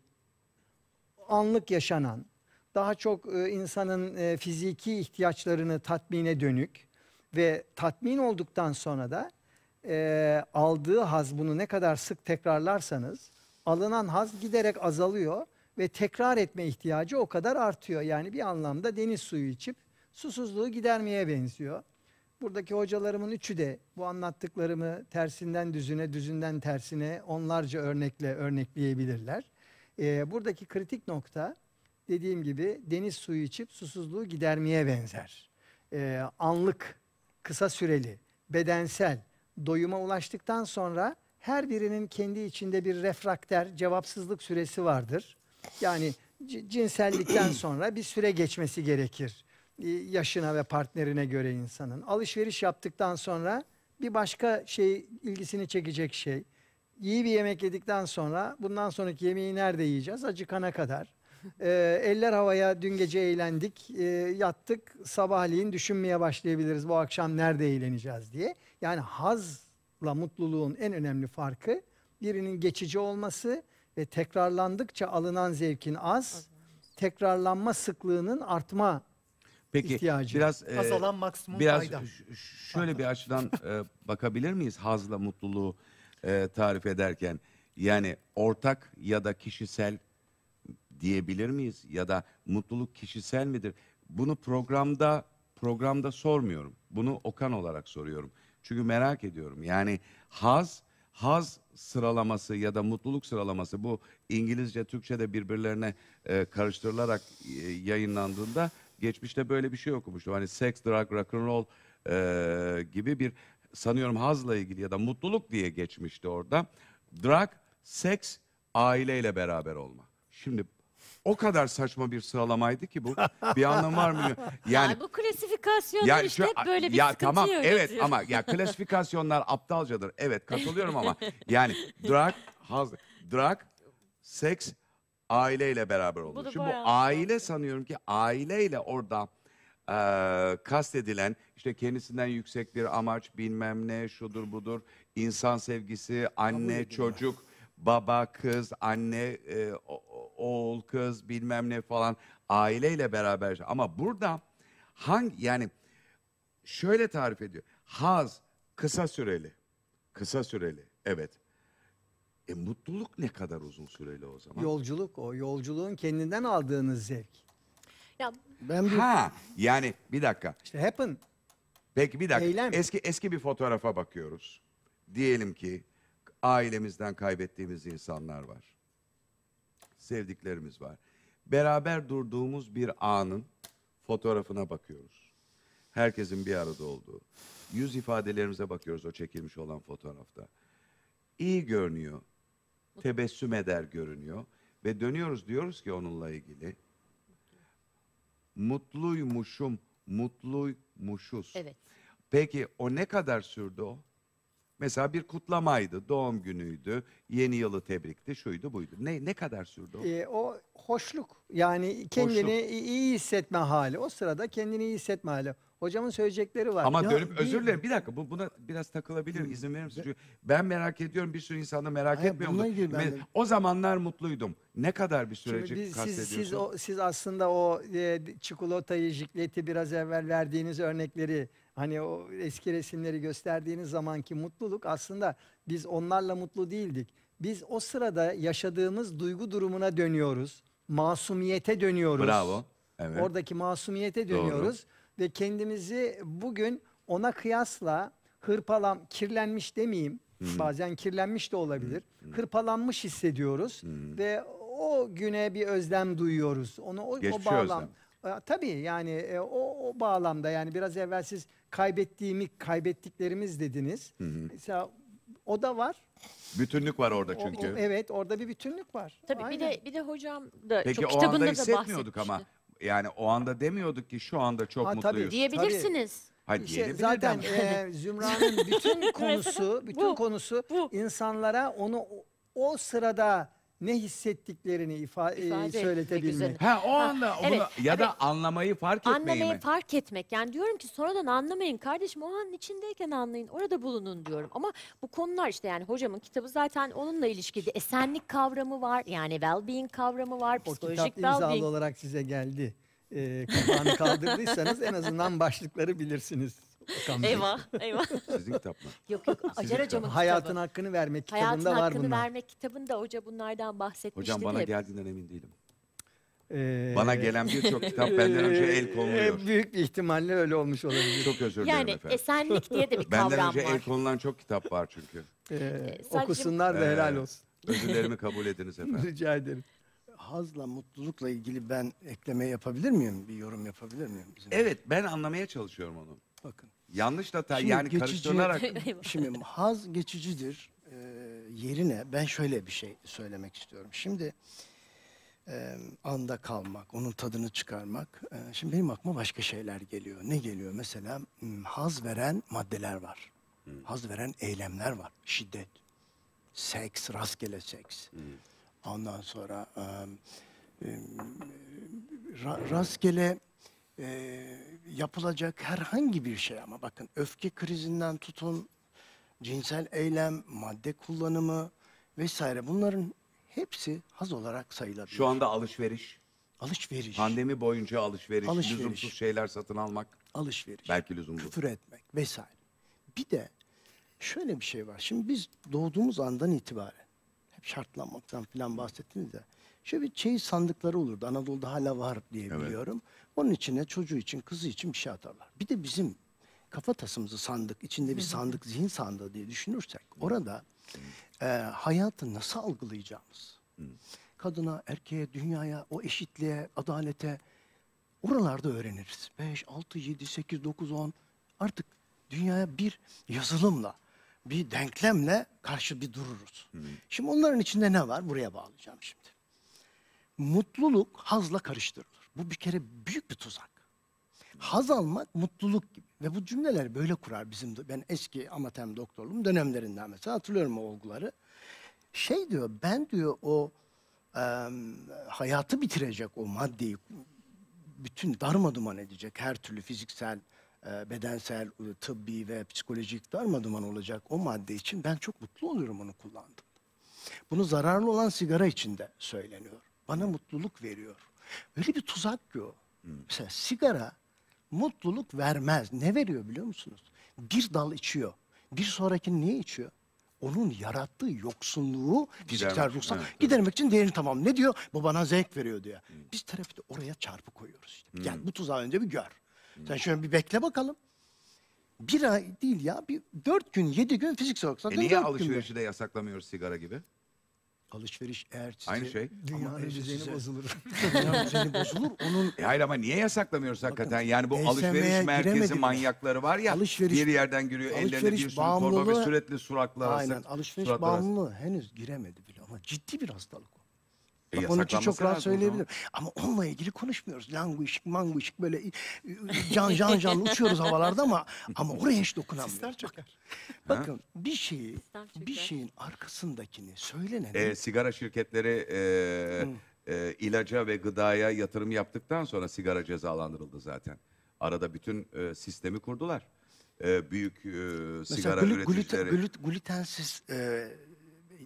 Speaker 2: anlık yaşanan, daha çok e, insanın e, fiziki ihtiyaçlarını tatmine dönük ve tatmin olduktan sonra da e, aldığı haz bunu ne kadar sık tekrarlarsanız alınan haz giderek azalıyor ve tekrar etme ihtiyacı o kadar artıyor. Yani bir anlamda deniz suyu içip susuzluğu gidermeye benziyor. Buradaki hocalarımın üçü de bu anlattıklarımı tersinden düzüne, düzünden tersine onlarca örnekle örnekleyebilirler. Ee, buradaki kritik nokta dediğim gibi deniz suyu içip susuzluğu gidermeye benzer. Ee, anlık, kısa süreli, bedensel doyuma ulaştıktan sonra her birinin kendi içinde bir refrakter, cevapsızlık süresi vardır. Yani cinsellikten sonra bir süre geçmesi gerekir e, yaşına ve partnerine göre insanın. Alışveriş yaptıktan sonra bir başka şey ilgisini çekecek şey. İyi bir yemek yedikten sonra bundan sonraki yemeği nerede yiyeceğiz? Acıkana kadar. Ee, eller havaya dün gece eğlendik, e, yattık, sabahleyin düşünmeye başlayabiliriz bu akşam nerede eğleneceğiz diye. Yani hazla mutluluğun en önemli farkı birinin geçici olması ve tekrarlandıkça alınan zevkin az, tekrarlanma sıklığının artma Peki
Speaker 1: ihtiyacı. biraz e, maksimum biraz fayda. şöyle bir açıdan e, bakabilir miyiz hazla mutluluğu e, tarif ederken? Yani ortak ya da kişisel diyebilir miyiz ya da mutluluk kişisel midir? Bunu programda programda sormuyorum. Bunu Okan olarak soruyorum. Çünkü merak ediyorum. Yani haz haz sıralaması ya da mutluluk sıralaması bu İngilizce Türkçe'de birbirlerine e, karıştırılarak e, yayınlandığında Geçmişte böyle bir şey okumuştum. Hani seks, drug, rock and roll e, gibi bir sanıyorum hazla ilgili ya da mutluluk diye geçmişti orada. Drug, seks, aileyle beraber olma. Şimdi o kadar saçma bir sıralamaydı ki bu. Bir anlamı var mı? Yani ya bu
Speaker 3: klasifikasyonlar yani işte hep böyle bir ya tamam evet ama ya
Speaker 1: klasifikasyonlar aptalcadır. Evet katılıyorum ama yani drug, haz, drug, seks, aileyle beraber olmuş. Bu, Şimdi bu bayağı- aile sanıyorum ki aileyle orada eee kastedilen işte kendisinden yüksek bir amaç bilmem ne şudur budur insan sevgisi anne çocuk baba kız anne eee, o- oğul kız bilmem ne falan aileyle beraber ama burada hangi yani şöyle tarif ediyor haz kısa süreli kısa süreli evet e mutluluk ne kadar uzun süreli o zaman?
Speaker 2: Yolculuk o. Yolculuğun kendinden aldığınız zevk. Ya ben bir... Ha yani
Speaker 1: bir dakika. İşte happen. Peki bir dakika. Eylem. Eski eski bir fotoğrafa bakıyoruz. Diyelim ki ailemizden kaybettiğimiz insanlar var. Sevdiklerimiz var. Beraber durduğumuz bir anın fotoğrafına bakıyoruz. Herkesin bir arada olduğu. Yüz ifadelerimize bakıyoruz o çekilmiş olan fotoğrafta. İyi görünüyor tebessüm eder görünüyor. Ve dönüyoruz diyoruz ki onunla ilgili. Mutluymuşum, mutluymuşuz. Evet. Peki o ne kadar sürdü o? Mesela bir kutlamaydı, doğum günüydü, yeni yılı tebrikti, şuydu buydu. Ne ne kadar sürdü o?
Speaker 2: Ee, o hoşluk yani kendini Hoşluk. iyi hissetme hali. O sırada kendini iyi hissetme hali. Hocamın söyleyecekleri var. Ama Ya, dönüp özür dilerim
Speaker 1: bir dakika bu, buna biraz takılabilir izin verir misin? Çünkü ben merak ediyorum bir sürü insan merak Hayır, etmiyor bununla O zamanlar mutluydum. Ne kadar bir Şimdi süreci biz- siz,
Speaker 2: siz aslında o e, çikolatayı, jikleti biraz evvel verdiğiniz örnekleri Hani o eski resimleri gösterdiğiniz zamanki mutluluk aslında biz onlarla mutlu değildik. Biz o sırada yaşadığımız duygu durumuna dönüyoruz. Masumiyete dönüyoruz. Bravo. Evet. Oradaki masumiyete dönüyoruz Doğru. ve kendimizi bugün ona kıyasla hırpalam, kirlenmiş demeyeyim. Hmm. Bazen kirlenmiş de olabilir. Hmm. Hırpalanmış hissediyoruz hmm. ve o güne bir özlem duyuyoruz. Onu o, o bağlam. Özlem. Ee, tabii yani e, o, o bağlamda yani biraz evvel siz kaybettiğimi kaybettiklerimiz dediniz. Hı hı. Mesela
Speaker 3: o da var.
Speaker 1: Bütünlük var orada çünkü. o- evet
Speaker 2: orada bir bütünlük var.
Speaker 3: Tabii bir de bir de hocam da Peki çok o anda kitabında da hissetmiyorduk ama.
Speaker 1: Yani o anda demiyorduk ki şu anda çok Ha, tabii. mutluyuz. Diyebilirsiniz. Hadi İşte zaten
Speaker 3: e, Zümra'nın bütün konusu, bütün
Speaker 2: Bu, konusu bu. insanlara onu o, o sırada ne hissettiklerini e, ifade
Speaker 3: İfade e, söyletebilmek. Ha o anda onu- evet, ya da
Speaker 1: anlamayı fark etmeyi Anlamayı mi?
Speaker 3: fark etmek. Yani diyorum ki sonradan anlamayın kardeşim o anın içindeyken anlayın orada bulunun diyorum. Ama bu konular işte yani hocamın kitabı zaten onunla ilişkili. Esenlik kavramı var yani well-being kavramı var. Psikolojik Kitap imzalı well-being
Speaker 2: olarak size geldi. Ee, kapağını kaldırdıysanız en azından başlıkları bilirsiniz. Okan Eyvah eyvah. Sizin kitap mı? Yok
Speaker 3: yok Acar Hocam'ın kitabı. Hayatın
Speaker 2: hakkını vermek Hayatın kitabında var Hakkını bunlar.
Speaker 3: Vermek kitabında hoca bunlardan bahsetmişti. Hocam bana hep. geldiğinden
Speaker 2: emin değilim. Ee, Bana gelen birçok kitap benden önce el konuluyor. e, Büyük ihtimalle öyle olmuş olabilir.
Speaker 1: Çok özür dilerim Yani efendim. esenlik diye de bir Benden kavram önce el konulan çok kitap var çünkü. Ee, ee sadece- okusunlar da Ee, helal olsun. Özürlerimi kabul ediniz efendim. Rica ederim.
Speaker 4: Hazla mutlulukla ilgili ben ekleme yapabilir miyim? Bir yorum yapabilir miyim? Bizim? Evet
Speaker 1: ben anlamaya çalışıyorum onu. Bakın. Yanlış da Şimdi yani karıştırılarak.
Speaker 4: Şimdi haz geçicidir e, yerine ben şöyle bir şey söylemek istiyorum. Şimdi e, anda kalmak, onun tadını çıkarmak. E, şimdi benim aklıma başka şeyler geliyor. Ne geliyor? Mesela hmm, haz veren maddeler var. Hmm. Haz veren eylemler var. Şiddet, seks, rastgele seks. Hmm. Ondan sonra e, e, ra, rastgele e, yapılacak herhangi bir şey ama bakın öfke krizinden tutun, cinsel eylem, madde kullanımı vesaire bunların hepsi haz olarak sayılabilir.
Speaker 1: Şu anda alışveriş. Alışveriş. Pandemi boyunca alışveriş, alışveriş. lüzumsuz şeyler satın almak. Alışveriş. Belki lüzumlu. Küfür
Speaker 4: etmek vesaire. Bir de şöyle bir şey var. Şimdi biz doğduğumuz andan itibaren hep şartlanmaktan falan bahsettiniz de. Şöyle bir çeyiz sandıkları olurdu. Anadolu'da hala var diye evet. biliyorum. Onun içine çocuğu için, kızı için bir şey atarlar. Bir de bizim kafa tasımızı sandık, içinde bir sandık, zihin sandığı diye düşünürsek orada e, hayatı nasıl algılayacağımız, kadına, erkeğe, dünyaya, o eşitliğe, adalete oralarda öğreniriz. 5, 6, 7, 8, 9, 10 artık dünyaya bir yazılımla, bir denklemle karşı bir dururuz. Hı. Şimdi onların içinde ne var? Buraya bağlayacağım şimdi. Mutluluk hazla karıştırılır. Bu bir kere büyük bir tuzak. Haz almak mutluluk gibi. Ve bu cümleler böyle kurar bizim, ben eski amatem doktorluğum dönemlerinden mesela hatırlıyorum o olguları. Şey diyor, ben diyor o e, hayatı bitirecek o maddeyi bütün darmaduman edecek her türlü fiziksel, e, bedensel, ıı, tıbbi ve psikolojik darmaduman olacak o madde için ben çok mutlu oluyorum onu kullandım. Bunu zararlı olan sigara içinde söyleniyor. Bana mutluluk veriyor. Öyle bir tuzak ki o. Hmm. Mesela sigara mutluluk vermez. Ne veriyor biliyor musunuz? Bir dal içiyor. Bir sonrakini niye içiyor? Onun yarattığı yoksunluğu fiziksel ruhsal evet, gidermek için değerini tamam. Ne diyor? Bu bana zevk veriyor diyor. Hmm. Biz terapide oraya çarpı koyuyoruz. Işte. Hmm. Gel bu tuzağı önce bir gör. Hmm. Sen şöyle bir bekle bakalım. Bir ay değil ya. Bir dört gün, yedi gün fiziksel olarak. E niye alışverişi
Speaker 1: de yasaklamıyoruz sigara gibi? alışveriş eğer size Aynı şey. dünyanın düzeni bozulur. Dünyanın bozulur. Onun E hayır ama niye yasaklamıyoruz hakikaten? Yani bu alışveriş merkezi manyakları var ya. Alışveriş- bir yerden giriyor ellerinde bir sürü torba ve bağımlılığı- sürekli Aynen alışveriş suratlı
Speaker 4: bağımlılığı henüz giremedi bile ama ciddi bir hastalık o. E, onun için çok rahat söyleyebilirim. Ama onunla ilgili konuşmuyoruz. Languishik, manguishik böyle e, can can can uçuyoruz havalarda ama ama oraya hiç dokunamıyoruz. Sisler çöker. Bakın bir şeyi bir şeyin arkasındakini söyleneni. E,
Speaker 1: sigara şirketleri e, e, ilaca ve gıdaya yatırım yaptıktan sonra sigara cezalandırıldı zaten. Arada bütün e, sistemi kurdular. E, büyük e, sigara glü, üreticileri. Glüten,
Speaker 4: glütensiz e,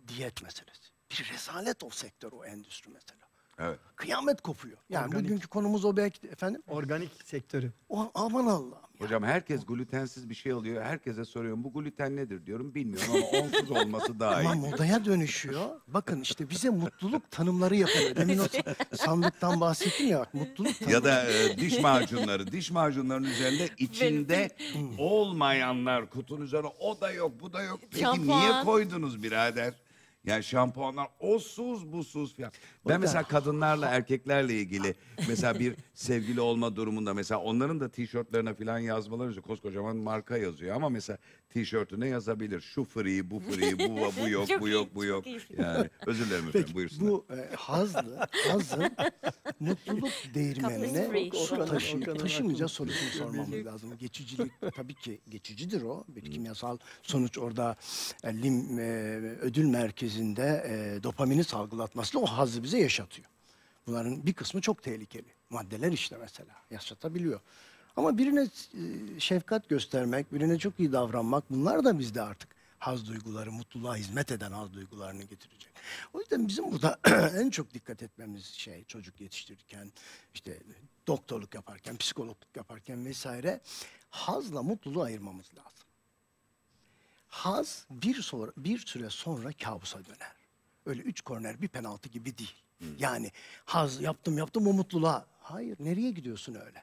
Speaker 4: diyet meselesi. Bir rezalet o sektör, o endüstri mesela. Evet. Kıyamet kopuyor. Yani Organik. bugünkü konumuz o belki efendim. Organik sektörü. O, aman
Speaker 1: Allah'ım. Ya. Hocam herkes glutensiz bir şey alıyor. Herkese soruyorum bu gluten nedir diyorum. Bilmiyorum ama onsuz olması daha iyi. Ama
Speaker 4: modaya dönüşüyor. Bakın işte bize mutluluk tanımları yapıyor. Demin o sandıktan bahsettim ya mutluluk tanımları.
Speaker 1: Ya da e, diş macunları. Diş macunlarının üzerinde içinde olmayanlar kutunun üzerine o da yok bu da yok. Peki Şampuan. niye koydunuz birader? Yani şampuanlar osuz busuz falan. Ben mesela kadınlarla erkeklerle ilgili mesela bir sevgili olma durumunda mesela onların da tişörtlerine falan yazmaları için koskocaman marka yazıyor ama mesela tişörtüne yazabilir. Şu free, bu free, bu, bu yok, bu yok, bu yok. Yani özür dilerim efendim Peki buyursunlar. bu e, hazlı,
Speaker 4: hazın mutluluk Kapris free. değirmenine taşı, hakkı. sorusunu sormamız lazım. Geçicilik tabii ki geçicidir o. Bir kimyasal sonuç orada e, lim e, ödül merkezi beynimizin e, dopamini salgılatmasıyla o hazı bize yaşatıyor. Bunların bir kısmı çok tehlikeli. Maddeler işte mesela yaşatabiliyor. Ama birine şefkat göstermek, birine çok iyi davranmak bunlar da bizde artık haz duyguları, mutluluğa hizmet eden haz duygularını getirecek. O yüzden bizim burada en çok dikkat etmemiz şey çocuk yetiştirirken, işte doktorluk yaparken, psikologluk yaparken vesaire hazla mutluluğu ayırmamız lazım haz bir, sonra, bir süre sonra kabusa döner. Öyle üç korner bir penaltı gibi değil. Hmm. Yani haz yaptım yaptım o mutluluğa. Hayır nereye gidiyorsun öyle?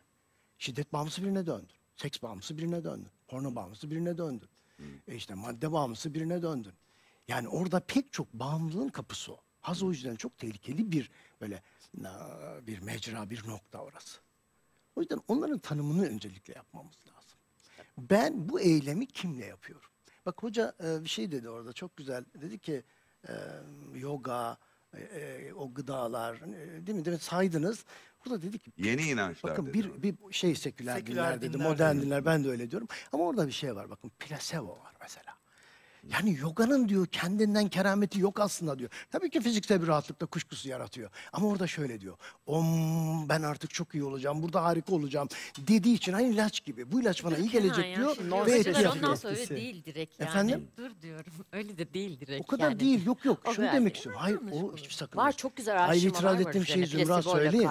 Speaker 4: Şiddet bağımlısı birine döndür. Seks bağımlısı birine döndür. Porno bağımlısı birine döndür. Hmm. E işte madde bağımlısı birine döndün. Yani orada pek çok bağımlılığın kapısı o. Haz hmm. o yüzden çok tehlikeli bir böyle bir mecra, bir nokta orası. O yüzden onların tanımını öncelikle yapmamız lazım. Ben bu eylemi kimle yapıyorum? Bak hoca e, bir şey dedi orada çok güzel. Dedi ki e, yoga, e, e o gıdalar e, değil mi? Demin saydınız. dedi ki
Speaker 1: yeni inançlar. Bakın dedi. bir bir şey seküler, seküler dinler, dinler dedi, modern dinler.
Speaker 4: dinler ben de öyle diyorum. Ama orada bir şey var bakın plasebo var mesela. Yani yoganın diyor kendinden kerameti yok aslında diyor. Tabii ki fiziksel bir rahatlıkta kuşkusu yaratıyor. Ama orada şöyle diyor. Om ben artık çok iyi olacağım. Burada harika olacağım. Dediği için aynı ilaç gibi. Bu ilaç bana iyi gelecek ya, diyor. ve etki yapıyor. Ondan sonra öyle değil direkt yani. Efendim?
Speaker 3: Dur diyorum. Öyle de değil direkt. O kadar yani. değil.
Speaker 4: Yok yok. O Şunu demek istiyorum. Hayır o hiçbir sakın. Var
Speaker 3: çok güzel araştırmalar Hayır itiraz ettiğim şeyi Zümra söyleyeyim.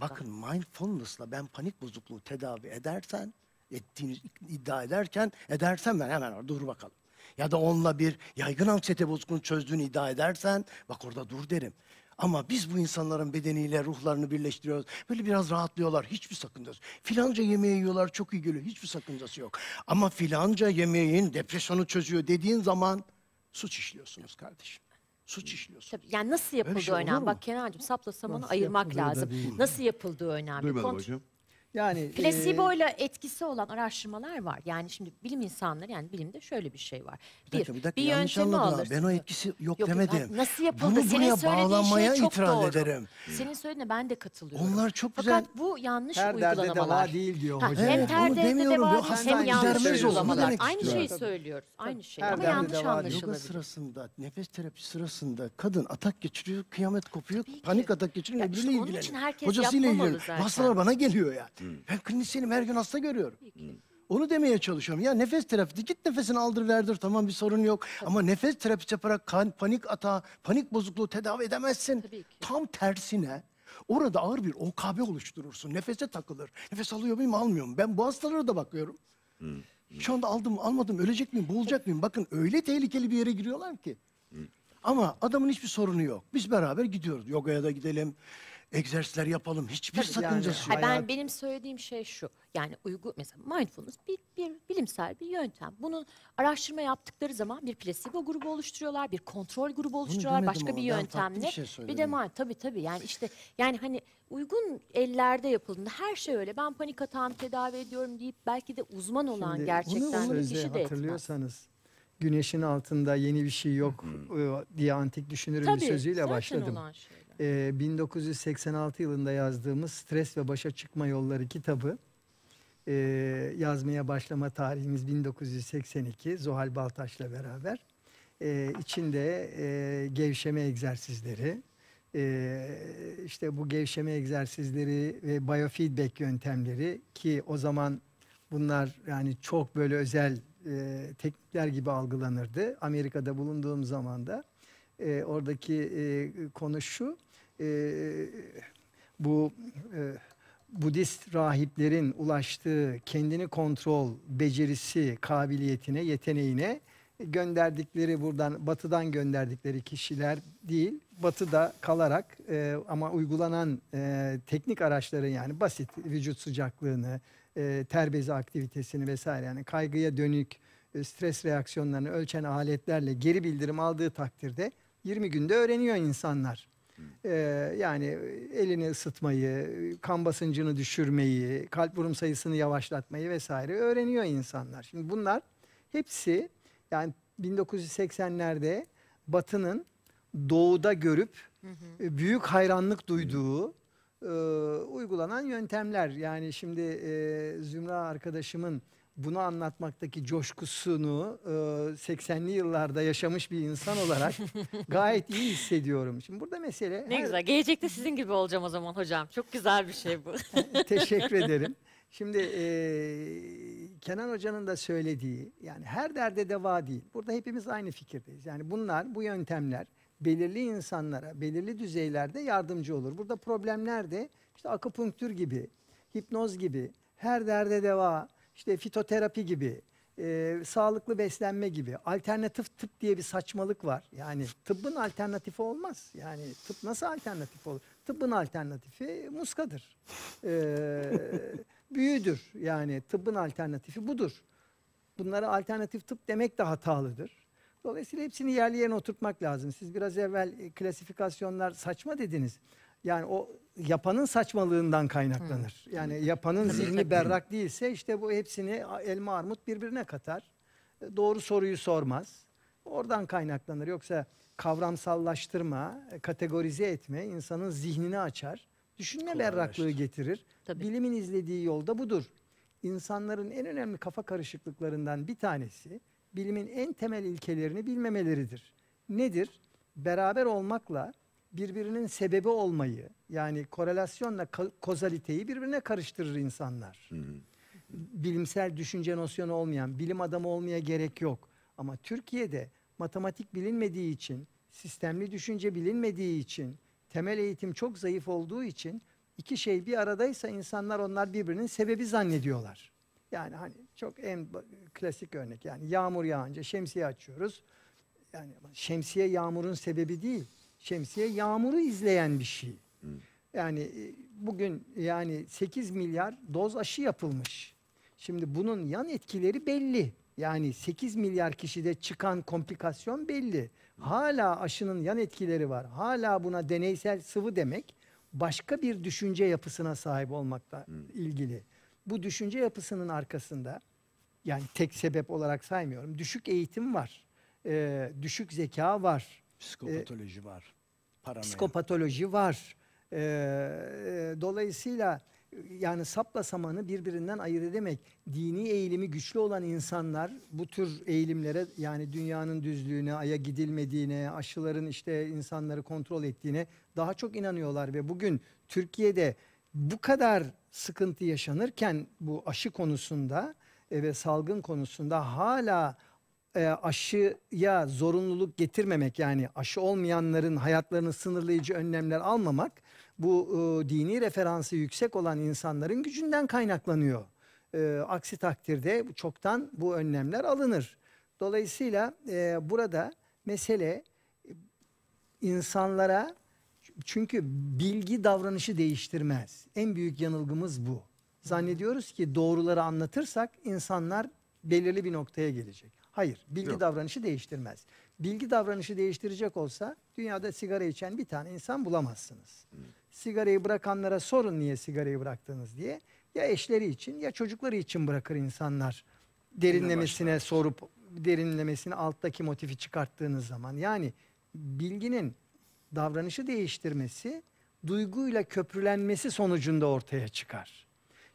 Speaker 3: Bakın
Speaker 4: mindfulness'la ben panik bozukluğu tedavi edersen ettiğiniz iddia ederken edersen ben hemen orada dur bakalım ya da onunla bir yaygın anksiyete bozukluğunu çözdüğünü iddia edersen bak orada dur derim. Ama biz bu insanların bedeniyle ruhlarını birleştiriyoruz. Böyle biraz rahatlıyorlar. Hiçbir sakıncası. Filanca yemeği yiyorlar çok iyi geliyor. Hiçbir sakıncası yok. Ama filanca yemeğin depresyonu çözüyor dediğin zaman
Speaker 3: suç işliyorsunuz kardeşim suç işliyorsunuz. Tabii yani nasıl şey yapıldığı şey önemli. Bak Kenan'cığım sapla samanı ayırmak lazım. Nasıl yapıldığı önemli. Duymadım Kont hocam. Yani plasebo ile etkisi olan araştırmalar var. Yani şimdi bilim insanları yani bilimde şöyle bir şey var. Bir, bir, dakika, bir yanlış yöntemi alırsın.
Speaker 4: Ben o etkisi yok, yok demedim. Yok, nasıl yapıldı? Bunu Senin buraya şey bağlamaya şey itiraz doğru. ederim.
Speaker 3: Senin söylediğine ben de katılıyorum. Onlar çok güzel. Fakat bu yanlış her uygulamalar. Her derde deva değil diyor hocam. Ha, hem evet, ter derde şey. deva değil hem yanlış uygulamalar. Aynı şeyi söylüyoruz. Aynı şey ama yanlış anlaşılabilir. Yoga
Speaker 4: sırasında, nefes terapi sırasında kadın atak geçiriyor, kıyamet kopuyor, panik atak geçiriyor, Onun için herkes öbürüyle ilgileniyor. Hocasıyla ilgileniyor. Hastalar bana geliyor yani. Hmm. Ben klinisyenim her gün hasta görüyorum. Hmm. Onu demeye çalışıyorum. Ya nefes terapisi git nefesini aldır verdir tamam bir sorun yok. Ama nefes terapisi yaparak kan, panik ata panik bozukluğu tedavi edemezsin. Tam tersine orada ağır bir OKB oluşturursun. Nefese takılır. Nefes alıyor muyum almıyor muyum? Ben bu hastalara da bakıyorum. Hmm. Şu anda aldım almadım ölecek miyim boğulacak mıyım? Bakın öyle tehlikeli bir yere giriyorlar ki. Ama adamın hiçbir sorunu yok. Biz beraber gidiyoruz. Yogaya da gidelim egzersizler yapalım. Hiçbir Tabii sakıncası yok. Hayat- Ben
Speaker 3: benim söylediğim şey şu. Yani uygu mesela mindfulness bir, bir bilimsel bir yöntem. Bunun araştırma yaptıkları zaman bir plasebo grubu oluşturuyorlar, bir kontrol grubu oluşturuyorlar, demedim başka bir ama bir yöntemle. şey bir de söyledim. tabi tabi yani işte yani hani uygun ellerde yapıldığında her şey öyle. Ben panik atağım tedavi ediyorum deyip belki de uzman olan Şimdi gerçekten bir sözü kişi de etmez.
Speaker 2: güneşin altında yeni bir şey yok hmm. ıı, diye antik düşünürüm bir sözüyle başladım. olan şey e, ee, 1986 yılında yazdığımız Stres ve Başa Çıkma Yolları kitabı e, yazmaya başlama tarihimiz 1982 Zuhal Baltaş'la beraber. E, içinde e, gevşeme egzersizleri, e, işte bu gevşeme egzersizleri ve biofeedback yöntemleri ki o zaman bunlar yani çok böyle özel e, teknikler gibi algılanırdı. Amerika'da bulunduğum zaman da e, oradaki e, konu şu e, bu e, Budist rahiplerin ulaştığı kendini kontrol becerisi, kabiliyetine, yeteneğine gönderdikleri buradan batıdan gönderdikleri kişiler değil batıda kalarak e, ama uygulanan e, teknik araçların yani basit vücut sıcaklığını e, ter aktivitesini vesaire yani kaygıya dönük e, stres reaksiyonlarını ölçen aletlerle geri bildirim aldığı takdirde 20 günde öğreniyor insanlar. Ee, yani e, elini ısıtmayı, kan basıncını düşürmeyi, kalp vurum sayısını yavaşlatmayı vesaire öğreniyor insanlar. Şimdi bunlar hepsi yani 1980'lerde Batı'nın doğuda görüp hı hı. E, büyük hayranlık duyduğu e, uygulanan yöntemler. Yani şimdi e, Zümra arkadaşımın bunu anlatmaktaki coşkusunu e, 80'li yıllarda yaşamış bir insan olarak gayet iyi hissediyorum. Şimdi
Speaker 3: burada mesele... Ne her... güzel. Gelecekte sizin gibi olacağım o zaman hocam. Çok güzel bir şey bu. Teşekkür ederim. Şimdi e,
Speaker 2: Kenan Hoca'nın da söylediği yani her derde deva değil. Burada hepimiz aynı fikirdeyiz. Yani bunlar, bu yöntemler belirli insanlara, belirli düzeylerde yardımcı olur. Burada problemler de işte akupunktür gibi, hipnoz gibi, her derde deva, işte fitoterapi gibi, e, sağlıklı beslenme gibi. Alternatif tıp diye bir saçmalık var. Yani tıbbın alternatifi olmaz. Yani tıp nasıl alternatif olur? Tıbbın alternatifi muskadır. E, büyüdür. Yani tıbbın alternatifi budur. Bunlara alternatif tıp demek de hatalıdır. Dolayısıyla hepsini yerli yerine oturtmak lazım. Siz biraz evvel e, klasifikasyonlar saçma dediniz yani o yapanın saçmalığından kaynaklanır. Hı. Yani yapanın zihni berrak değilse işte bu hepsini elma armut birbirine katar. E, doğru soruyu sormaz. Oradan kaynaklanır. Yoksa kavramsallaştırma, e, kategorize etme insanın zihnini açar. Düşünme berraklığı getirir. Tabii. Bilimin izlediği yolda budur. İnsanların en önemli kafa karışıklıklarından bir tanesi bilimin en temel ilkelerini bilmemeleridir. Nedir? Beraber olmakla birbirinin sebebi olmayı yani korelasyonla kozaliteyi birbirine karıştırır insanlar. Bilimsel düşünce nosyonu olmayan, bilim adamı olmaya gerek yok. Ama Türkiye'de matematik bilinmediği için, sistemli düşünce bilinmediği için, temel eğitim çok zayıf olduğu için iki şey bir aradaysa insanlar onlar birbirinin sebebi zannediyorlar. Yani hani çok en klasik örnek yani yağmur yağınca şemsiye açıyoruz. Yani şemsiye yağmurun sebebi değil şemsiye yağmuru izleyen bir şey. Hı. Yani e, bugün yani 8 milyar doz aşı yapılmış. Şimdi bunun yan etkileri belli. Yani 8 milyar kişide çıkan komplikasyon belli. Hala aşının yan etkileri var. Hala buna deneysel sıvı demek başka bir düşünce yapısına sahip olmakla Hı. ilgili. Bu düşünce yapısının arkasında yani tek sebep olarak saymıyorum. Düşük eğitim var. E, düşük zeka var. Psikopatoloji e, var. Paranoya. psikopatoloji var. E, e, dolayısıyla e, yani sapla samanı birbirinden ayırt edemek. Dini eğilimi güçlü olan insanlar bu tür eğilimlere yani dünyanın düzlüğüne, aya gidilmediğine, aşıların işte insanları kontrol ettiğine daha çok inanıyorlar ve bugün Türkiye'de bu kadar sıkıntı yaşanırken bu aşı konusunda e, ve salgın konusunda hala e, aşıya zorunluluk getirmemek yani aşı olmayanların hayatlarını sınırlayıcı önlemler almamak bu e, dini referansı yüksek olan insanların gücünden kaynaklanıyor. E, aksi takdirde çoktan bu önlemler alınır. Dolayısıyla e, burada mesele insanlara çünkü bilgi davranışı değiştirmez. En büyük yanılgımız bu. Zannediyoruz ki doğruları anlatırsak insanlar belirli bir noktaya gelecek. Hayır, bilgi Yok. davranışı değiştirmez. Bilgi davranışı değiştirecek olsa dünyada sigara içen bir tane insan bulamazsınız. Hmm. Sigarayı bırakanlara sorun niye sigarayı bıraktınız diye. Ya eşleri için ya çocukları için bırakır insanlar. Derinlemesine sorup derinlemesine alttaki motifi çıkarttığınız zaman. Yani bilginin davranışı değiştirmesi duyguyla köprülenmesi sonucunda ortaya çıkar.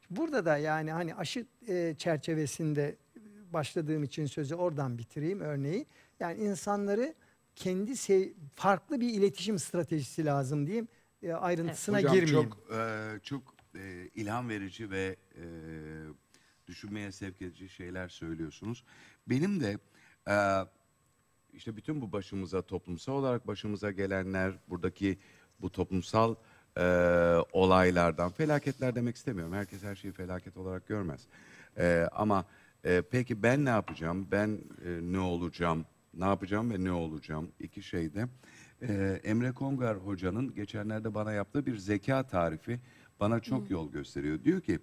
Speaker 2: Burada da yani hani aşı e, çerçevesinde başladığım için sözü oradan bitireyim örneği. Yani insanları kendi farklı bir iletişim stratejisi lazım diyeyim. E, ayrıntısına evet. Hocam,
Speaker 1: Çok e, çok e, ilham verici ve e, düşünmeye sevk edici şeyler söylüyorsunuz. Benim de e, işte bütün bu başımıza toplumsal olarak başımıza gelenler buradaki bu toplumsal e, olaylardan felaketler demek istemiyorum. Herkes her şeyi felaket olarak görmez. E, ama e, peki ben ne yapacağım? Ben e, ne olacağım? Ne yapacağım ve ne olacağım? İki şeyde. E, ee, Emre Kongar hocanın geçenlerde bana yaptığı bir zeka tarifi bana çok Hı. yol gösteriyor. Diyor ki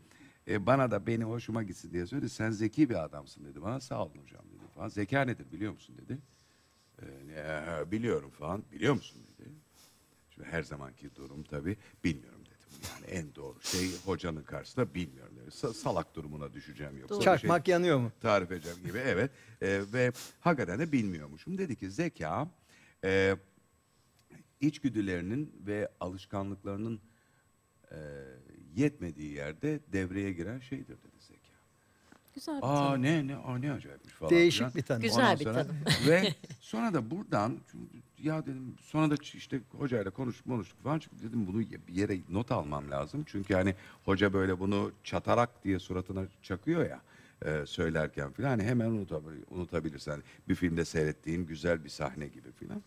Speaker 1: e, bana da beni hoşuma gitsin diye söyledi. Sen zeki bir adamsın dedi bana. Sağ olun hocam dedi falan. Zeka nedir biliyor musun dedi. Ee, e, biliyorum falan. Biliyor musun dedi. Şimdi her zamanki durum tabii bilmiyorum yani en doğru şey hocanın karşısında bilmiyorum. Yani salak durumuna düşeceğim yoksa. Çakmak şey yanıyor mu? tarif edeceğim gibi evet. Ee, ve hakikaten de bilmiyormuşum. Dedi ki zeka e, içgüdülerinin ve alışkanlıklarının e, yetmediği yerde devreye giren şeydir dedi zeka. Güzel bir Aa tanım. ne ne aa, ne acayipmiş falan. Değişik filan. bir tanım. Güzel Ondan bir sonra- tanım. Ve sonra da buradan ya dedim sonra da işte hocayla konuştuk konuştuk falan çünkü dedim bunu bir yere not almam lazım. Çünkü hani hoca böyle bunu çatarak diye suratına çakıyor ya e, söylerken filan hani hemen unutabil- unutabilirsin. Hani bir filmde seyrettiğin güzel bir sahne gibi filan.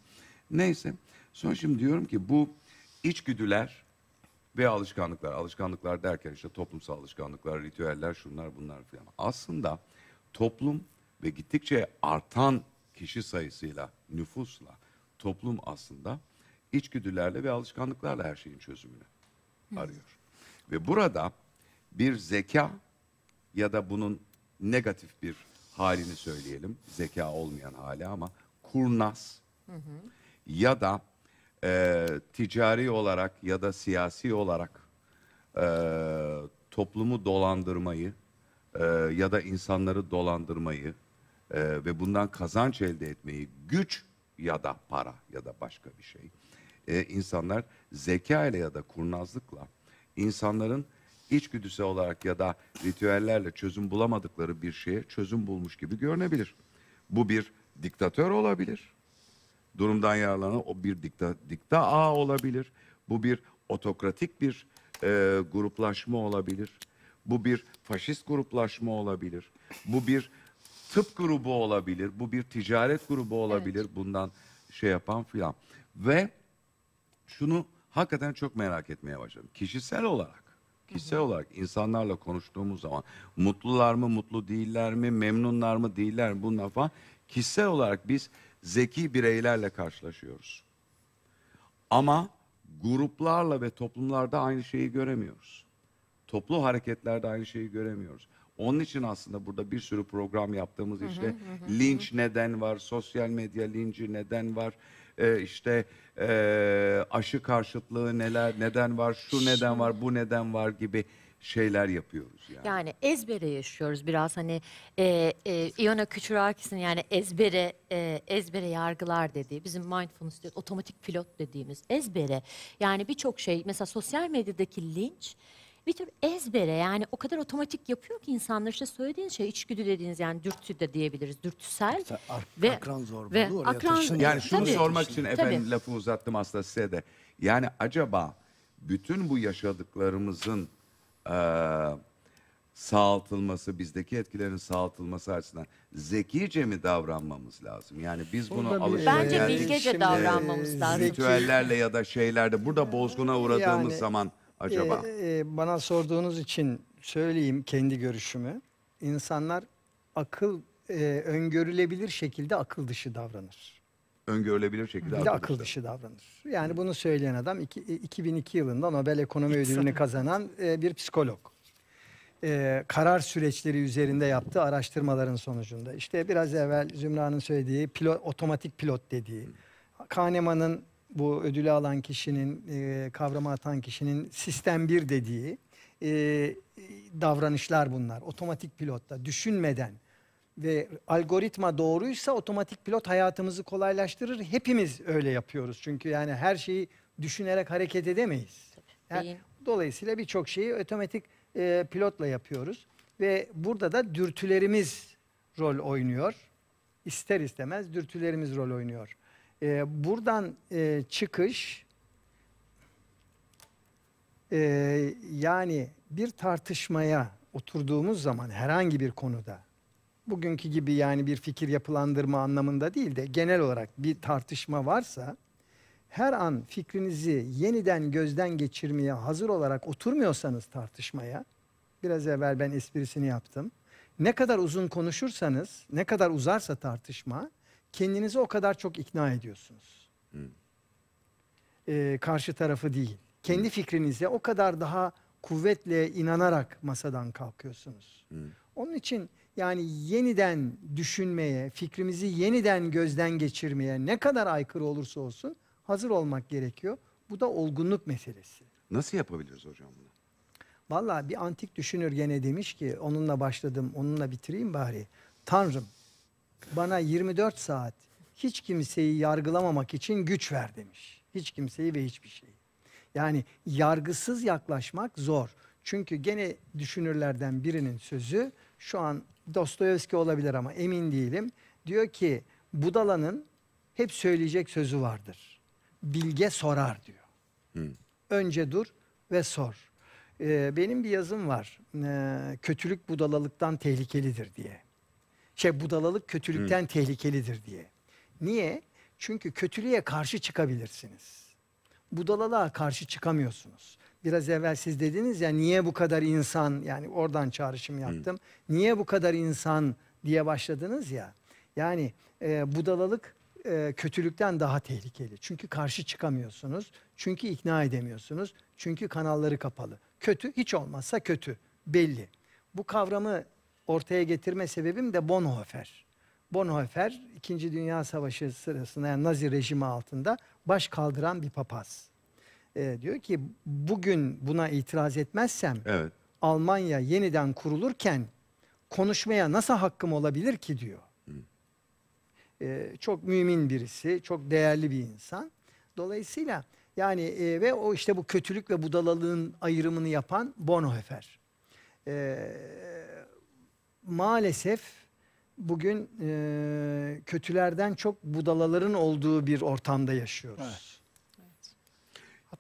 Speaker 1: Neyse sonra şimdi diyorum ki bu içgüdüler ve alışkanlıklar, alışkanlıklar derken işte toplumsal alışkanlıklar, ritüeller, şunlar bunlar filan. Aslında toplum ve gittikçe artan kişi sayısıyla, nüfusla toplum aslında içgüdülerle ve alışkanlıklarla her şeyin çözümünü arıyor. Ve burada bir zeka ya da bunun negatif bir halini söyleyelim. Zeka olmayan hali ama kurnaz hı hı. ya da e, ticari olarak ya da siyasi olarak e, toplumu dolandırmayı e, ya da insanları dolandırmayı e, ve bundan kazanç elde etmeyi güç ya da para ya da başka bir şey e, insanlar zeka ile ya da kurnazlıkla insanların içgüdüsel olarak ya da ritüellerle çözüm bulamadıkları bir şeye çözüm bulmuş gibi görünebilir. Bu bir diktatör olabilir durumdan yararlanan o bir dikta, dikta a olabilir. Bu bir otokratik bir e, gruplaşma olabilir. Bu bir faşist gruplaşma olabilir. Bu bir tıp grubu olabilir. Bu bir ticaret grubu olabilir. Evet. Bundan şey yapan filan. Ve şunu hakikaten çok merak etmeye başladım. Kişisel olarak kişisel hı hı. olarak insanlarla konuştuğumuz zaman mutlular mı mutlu değiller mi memnunlar mı değiller mi bunlar falan kişisel olarak biz zeki bireylerle karşılaşıyoruz. Ama gruplarla ve toplumlarda aynı şeyi göremiyoruz. Toplu hareketlerde aynı şeyi göremiyoruz. Onun için aslında burada bir sürü program yaptığımız işte linç neden var, sosyal medya linci neden var, e, işte e, aşı karşıtlığı neler neden var, şu neden var, bu neden var gibi şeyler yapıyoruz
Speaker 3: yani. Yani ezbere yaşıyoruz biraz hani e, e, Iona Küçürakis'in yani ezbere e, ezbere yargılar dediği bizim mindfulness diyor, otomatik pilot dediğimiz ezbere. Yani birçok şey mesela sosyal medyadaki linç bir tür ezbere yani o kadar otomatik yapıyor ki insanlar işte söylediğiniz şey içgüdü dediğiniz yani dürtü de diyebiliriz dürtüsel ak- ve akran zorbalığı ve oraya akran- Yani şunu Tabii. sormak için efendim Tabii.
Speaker 1: lafı uzattım aslında size de. Yani acaba bütün bu yaşadıklarımızın e, sağaltılması, bizdeki etkilerin sağaltılması açısından zekice mi davranmamız lazım? Yani biz Burada bir- bunu alışmaya Bence geldik. bilgece davranmamız lazım. Ritüellerle ya da şeylerde burada bozguna uğradığımız Yani, zaman acaba?
Speaker 2: Ee, e, bana sorduğunuz için söyleyeyim kendi görüşümü. İnsanlar akıl e, öngörülebilir şekilde akıl dışı davranır
Speaker 1: öngörülebilir şekilde Bir de akıl dışı davranır.
Speaker 2: Yani bunu söyleyen adam 2002 e, yılında Nobel Ekonomi İktisat. Ödülünü kazanan e, bir psikolog. E, karar süreçleri üzerinde yaptığı araştırmaların sonucunda. işte biraz evvel Zümra'nın söylediği pilot, otomatik pilot dediği. Kahneman'ın bu ödülü alan kişinin, e, kavrama atan kişinin sistem bir dediği e, davranışlar bunlar. Otomatik pilotta düşünmeden ve algoritma doğruysa otomatik pilot hayatımızı kolaylaştırır. Hepimiz öyle yapıyoruz. Çünkü yani her şeyi düşünerek hareket edemeyiz. yani, dolayısıyla birçok şeyi otomatik e, pilotla yapıyoruz. Ve burada da dürtülerimiz rol oynuyor. İster istemez dürtülerimiz rol oynuyor. E, buradan e, çıkış e, yani bir tartışmaya oturduğumuz zaman herhangi bir konuda bugünkü gibi yani bir fikir yapılandırma anlamında değil de genel olarak bir tartışma varsa her an fikrinizi yeniden gözden geçirmeye hazır olarak oturmuyorsanız tartışmaya biraz evvel ben esprisini yaptım. Ne kadar uzun konuşursanız, ne kadar uzarsa tartışma kendinizi o kadar çok ikna ediyorsunuz. Hmm. Ee, karşı tarafı değil. Kendi hmm. fikrinize o kadar daha kuvvetle inanarak masadan kalkıyorsunuz. Hmm. Onun için yani yeniden düşünmeye, fikrimizi yeniden gözden geçirmeye ne kadar aykırı olursa olsun hazır olmak gerekiyor. Bu da olgunluk meselesi. Nasıl
Speaker 1: yapabiliriz hocam bunu?
Speaker 2: Valla bir antik düşünür gene demiş ki onunla başladım, onunla bitireyim bari. Tanrım bana 24 saat hiç kimseyi yargılamamak için güç ver demiş. Hiç kimseyi ve hiçbir şeyi. Yani yargısız yaklaşmak zor. Çünkü gene düşünürlerden birinin sözü şu an Dostoyevski olabilir ama emin değilim. Diyor ki budalanın hep söyleyecek sözü vardır. Bilge sorar diyor. Hı. Önce dur ve sor. Ee, benim bir yazım var. Ee, kötülük budalalıktan tehlikelidir diye. Şey budalalık kötülükten Hı. tehlikelidir diye. Niye? Çünkü kötülüğe karşı çıkabilirsiniz. Budalalığa karşı çıkamıyorsunuz biraz evvel siz dediniz ya niye bu kadar insan yani oradan çağrışım hmm. yaptım. Hı. Niye bu kadar insan diye başladınız ya. Yani e, budalalık e, kötülükten daha tehlikeli. Çünkü karşı çıkamıyorsunuz. Çünkü ikna edemiyorsunuz. Çünkü kanalları kapalı. Kötü hiç olmazsa kötü belli. Bu kavramı ortaya getirme sebebim de Bonhoeffer. Bonhoeffer 2. Dünya Savaşı sırasında yani Nazi rejimi altında baş kaldıran bir papaz e, diyor ki bugün buna itiraz etmezsem Evet. Almanya yeniden kurulurken konuşmaya nasıl hakkım olabilir ki diyor. E, çok mümin birisi, çok değerli bir insan. Dolayısıyla yani e, ve o işte bu kötülük ve budalalığın ayrımını yapan Bonhoeffer. E, maalesef bugün e, kötülerden çok budalaların olduğu bir ortamda yaşıyoruz. Evet.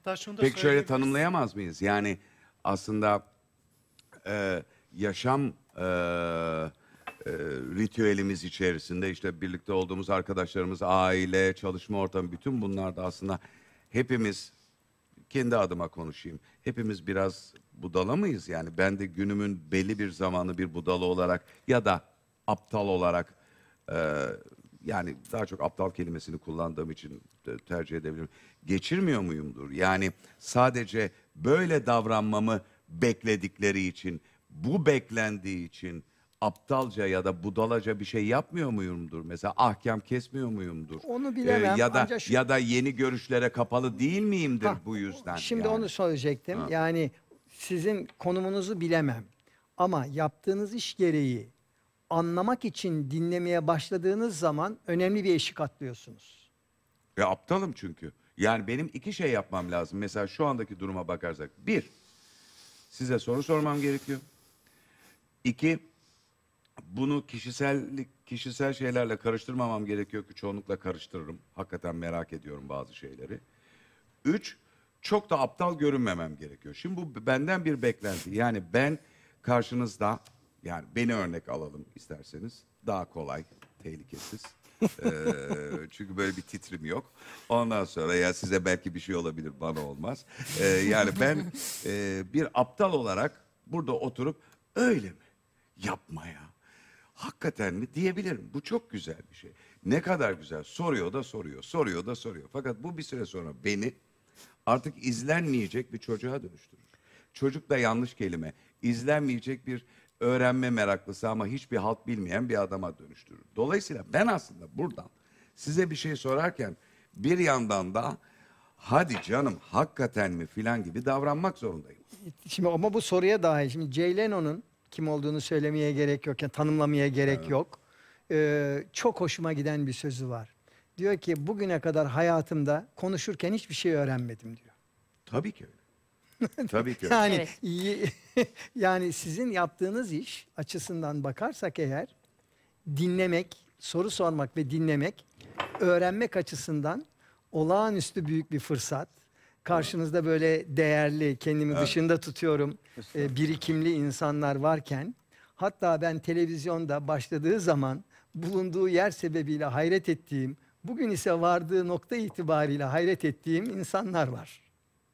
Speaker 1: Hatta şunu da Pek şöyle tanımlayamaz mıyız? Yani aslında e, yaşam e, e, ritüelimiz içerisinde işte birlikte olduğumuz arkadaşlarımız, aile, çalışma ortamı bütün bunlar da aslında hepimiz kendi adıma konuşayım. Hepimiz biraz budala mıyız? Yani ben de günümün belli bir zamanı bir budala olarak ya da aptal olarak e, yani daha çok aptal kelimesini kullandığım için tercih edebilirim geçirmiyor muyumdur? Yani sadece böyle davranmamı bekledikleri için, bu beklendiği için aptalca ya da budalaca bir şey yapmıyor muyumdur? Mesela ahkam kesmiyor muyumdur? Onu
Speaker 2: ee, bilemem. Ee, ya da şu... ya
Speaker 1: da yeni görüşlere kapalı değil miyimdir ha, bu yüzden? Şimdi yani. onu
Speaker 2: söyleyecektim. Ha. Yani sizin konumunuzu bilemem. Ama yaptığınız iş gereği anlamak için dinlemeye başladığınız zaman önemli bir eşik atlıyorsunuz.
Speaker 1: Ya e, aptalım çünkü. Yani benim iki şey yapmam lazım. Mesela şu andaki duruma bakarsak. Bir, size soru sormam gerekiyor. İki, bunu kişisellik, kişisel şeylerle karıştırmamam gerekiyor ki çoğunlukla karıştırırım. Hakikaten merak ediyorum bazı şeyleri. Üç, çok da aptal görünmemem gerekiyor. Şimdi bu benden bir beklenti. Yani ben karşınızda, yani beni örnek alalım isterseniz. Daha kolay, tehlikesiz. Ee, çünkü böyle bir titrim yok. Ondan sonra ya size belki bir şey olabilir bana olmaz. Ee, yani ben e, bir aptal olarak burada oturup öyle mi yapmaya hakikaten mi diyebilirim. Bu çok güzel bir şey. Ne kadar güzel soruyor da soruyor soruyor da soruyor. Fakat bu bir süre sonra beni artık izlenmeyecek bir çocuğa dönüştürür. Çocuk da yanlış kelime. İzlenmeyecek bir öğrenme meraklısı ama hiçbir halt bilmeyen bir adama dönüştürür. Dolayısıyla ben aslında buradan size bir şey sorarken bir yandan da hadi canım hakikaten mi filan gibi davranmak zorundayım.
Speaker 2: Şimdi ama bu soruya dahil. Şimdi Jay Leno'nun kim olduğunu söylemeye gerek yok, yani tanımlamaya gerek evet. yok. Ee, çok hoşuma giden bir sözü var. Diyor ki bugüne kadar hayatımda konuşurken hiçbir şey öğrenmedim diyor. Tabii ki öyle.
Speaker 1: Tabii ki. yani
Speaker 2: evet. yani sizin yaptığınız iş açısından bakarsak eğer dinlemek, soru sormak ve dinlemek öğrenmek açısından olağanüstü büyük bir fırsat. Karşınızda böyle değerli, kendimi evet. dışında tutuyorum, e, birikimli insanlar varken hatta ben televizyonda başladığı zaman bulunduğu yer sebebiyle hayret ettiğim, bugün ise vardığı nokta itibariyle hayret ettiğim insanlar var.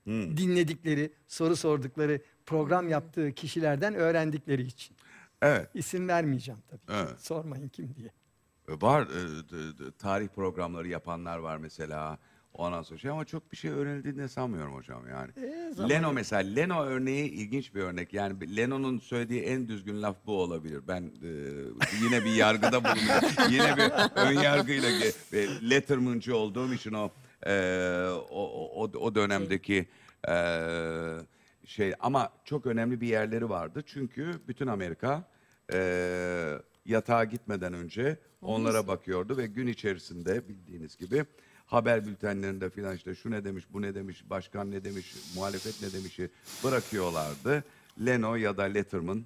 Speaker 2: Hmm. Dinledikleri, soru sordukları, program yaptığı kişilerden öğrendikleri için. Evet. İsim vermeyeceğim tabii. Evet. Sormayın kim diye.
Speaker 1: E, var e, tarih programları yapanlar var mesela. Ondan sonra şey ama çok bir şey öğrenildiğini sanmıyorum hocam yani.
Speaker 2: E, Leno
Speaker 1: mesela Leno örneği ilginç bir örnek. Yani Leno'nun söylediği en düzgün laf bu olabilir. Ben e, yine bir yargıda bulunuyorum. yine bir ön yargıyla e, Letterman'cı olduğum için o ee, o, o, o dönemdeki şey. e, şey ama çok önemli bir yerleri vardı. Çünkü bütün Amerika e, yatağa gitmeden önce onlara bakıyordu ve gün içerisinde bildiğiniz gibi haber bültenlerinde filan işte şu ne demiş, bu ne demiş, başkan ne demiş, muhalefet ne demişi bırakıyorlardı. Leno ya da Letterman,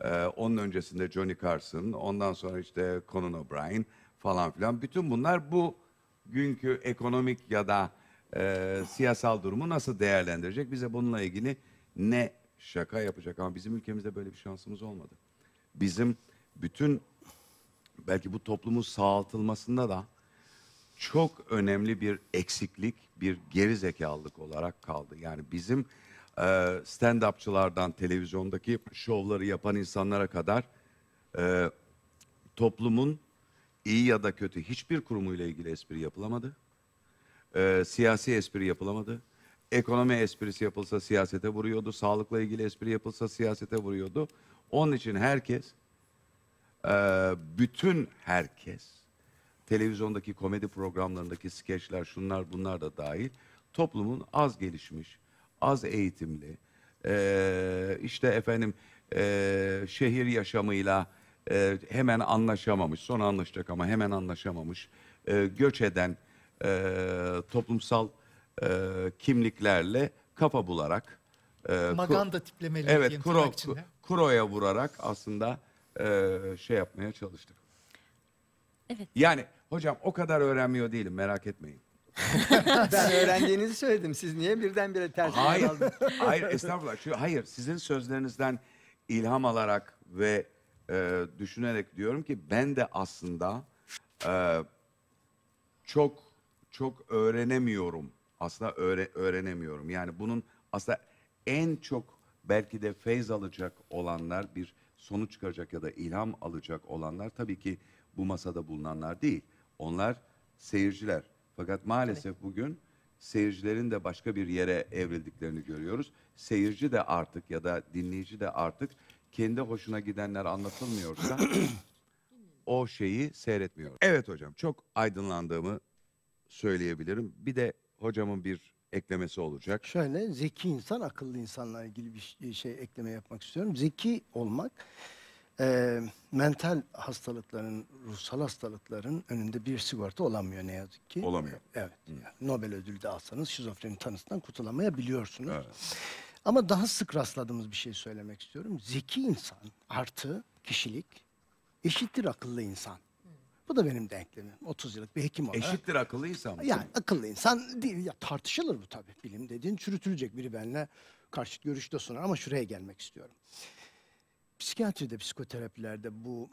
Speaker 1: e, onun öncesinde Johnny Carson, ondan sonra işte Conan O'Brien falan filan. Bütün bunlar bu günkü ekonomik ya da e, siyasal durumu nasıl değerlendirecek? Bize bununla ilgili ne şaka yapacak? Ama bizim ülkemizde böyle bir şansımız olmadı. Bizim bütün belki bu toplumun sağaltılmasında da çok önemli bir eksiklik, bir geri zekalılık olarak kaldı. Yani bizim e, stand-upçılardan televizyondaki şovları yapan insanlara kadar e, toplumun iyi ya da kötü hiçbir kurumuyla ilgili espri yapılamadı. Ee, siyasi espri yapılamadı. Ekonomi esprisi yapılsa siyasete vuruyordu. Sağlıkla ilgili espri yapılsa siyasete vuruyordu. Onun için herkes, e, bütün herkes, televizyondaki komedi programlarındaki skeçler, şunlar bunlar da dahil, toplumun az gelişmiş, az eğitimli, e, işte efendim e, şehir yaşamıyla, e, hemen anlaşamamış, sonra anlaşacak ama hemen anlaşamamış, e, göç eden e, toplumsal e, kimliklerle kafa bularak e, maganda tiplemeleri evet, kuro, içinde. kuroya vurarak aslında e, şey yapmaya çalıştık. Evet. Yani hocam o kadar öğrenmiyor değilim merak etmeyin.
Speaker 2: ben öğrendiğinizi söyledim. Siz niye birdenbire ters Hayır, hayır
Speaker 1: estağfurullah. Çünkü hayır sizin sözlerinizden ilham alarak ve e, düşünerek diyorum ki ben de aslında e, çok çok öğrenemiyorum. Aslında öğre, öğrenemiyorum. Yani bunun aslında en çok belki de feyz alacak olanlar, bir sonuç çıkaracak ya da ilham alacak olanlar tabii ki bu masada bulunanlar değil. Onlar seyirciler. Fakat maalesef evet. bugün seyircilerin de başka bir yere evrildiklerini görüyoruz. Seyirci de artık ya da dinleyici de artık kendi hoşuna gidenler anlatılmıyorsa o şeyi seyretmiyor. Evet hocam çok aydınlandığımı söyleyebilirim. Bir de hocamın bir eklemesi olacak. Şöyle zeki insan akıllı
Speaker 4: insanla ilgili bir şey, ekleme yapmak istiyorum. Zeki olmak e, mental hastalıkların, ruhsal hastalıkların önünde bir sigorta olamıyor ne yazık ki. Olamıyor. Evet. Hı. Nobel ödülü de alsanız şizofreni tanısından kurtulamayabiliyorsunuz. Evet. Ama daha sık rastladığımız bir şey söylemek istiyorum. Zeki insan artı kişilik eşittir akıllı insan. Bu da benim denklemim. 30 yıllık bir hekim olarak. Eşittir
Speaker 1: akıllı insan mı? Yani
Speaker 4: akıllı insan değil. Ya, tartışılır bu tabii. Bilim dediğin çürütülecek biri benimle karşıt görüşte sunar ama şuraya gelmek istiyorum. Psikiyatride, psikoterapilerde bu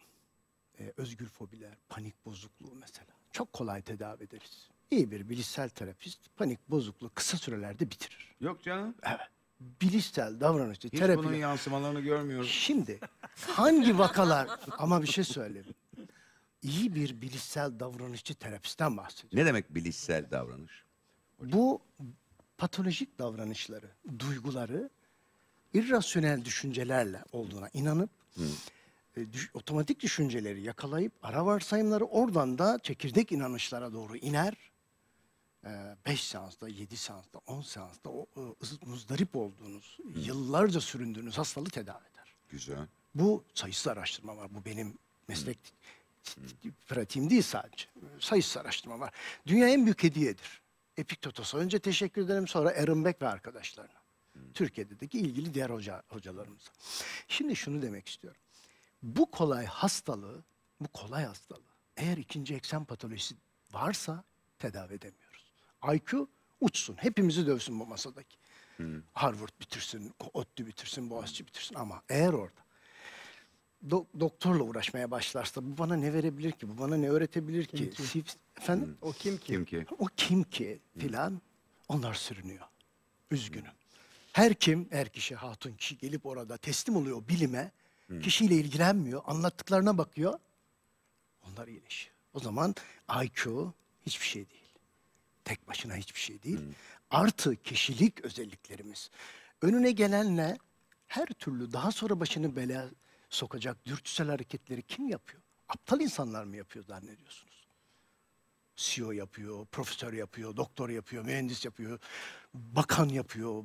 Speaker 4: e, özgür fobiler, panik bozukluğu mesela çok kolay tedavi ederiz. İyi bir bilişsel terapist panik bozukluğu kısa sürelerde bitirir. Yok canım. Evet bilişsel davranışçı Hiç terapi. bunun
Speaker 1: yansımalarını görmüyoruz. Şimdi hangi
Speaker 4: vakalar ama bir şey söyleyeyim. İyi bir bilişsel davranışçı terapistten bahsediyorum.
Speaker 1: Ne demek bilişsel davranış?
Speaker 4: Bu patolojik davranışları, duyguları irrasyonel düşüncelerle olduğuna inanıp e, düş- otomatik düşünceleri yakalayıp ara varsayımları oradan da çekirdek inanışlara doğru iner 5 ee, seansta, 7 seansta, 10 seansta o, o e, muzdarip olduğunuz, Hı. yıllarca süründüğünüz hastalığı tedavi eder. Güzel. Bu sayısız araştırma var. Bu benim meslek Hı. pratiğim değil sadece. Sayısız araştırma var. Dünya en büyük hediyedir. Epiktotos'a önce teşekkür ederim sonra Ehrenbeck ve arkadaşlarına. Türkiye'deki ilgili diğer hoca, hocalarımıza. Şimdi şunu demek istiyorum. Bu kolay hastalığı, bu kolay hastalığı eğer ikinci eksen patolojisi varsa tedavi edemiyor. IQ uçsun. Hepimizi dövsün bu masadaki. Hmm. Harvard bitirsin, ODTÜ bitirsin, Boğaziçi bitirsin ama eğer orada do doktorla uğraşmaya başlarsa bu bana ne verebilir ki? Bu bana ne öğretebilir kim ki? ki? efendim? Hmm. O kim ki? Kim ki? O kim ki filan onlar sürünüyor. Üzgünüm. Her kim, her kişi, hatun kişi gelip orada teslim oluyor bilime. Hmm. Kişiyle ilgilenmiyor. Anlattıklarına bakıyor. Onlar iyileşiyor. O zaman IQ hiçbir şey değil. Tek başına hiçbir şey değil. Hmm. Artı kişilik özelliklerimiz. Önüne gelenle her türlü daha sonra başını bela sokacak dürtüsel hareketleri kim yapıyor? Aptal insanlar mı yapıyor zannediyorsunuz? CEO yapıyor, profesör yapıyor, doktor yapıyor, mühendis yapıyor, bakan yapıyor,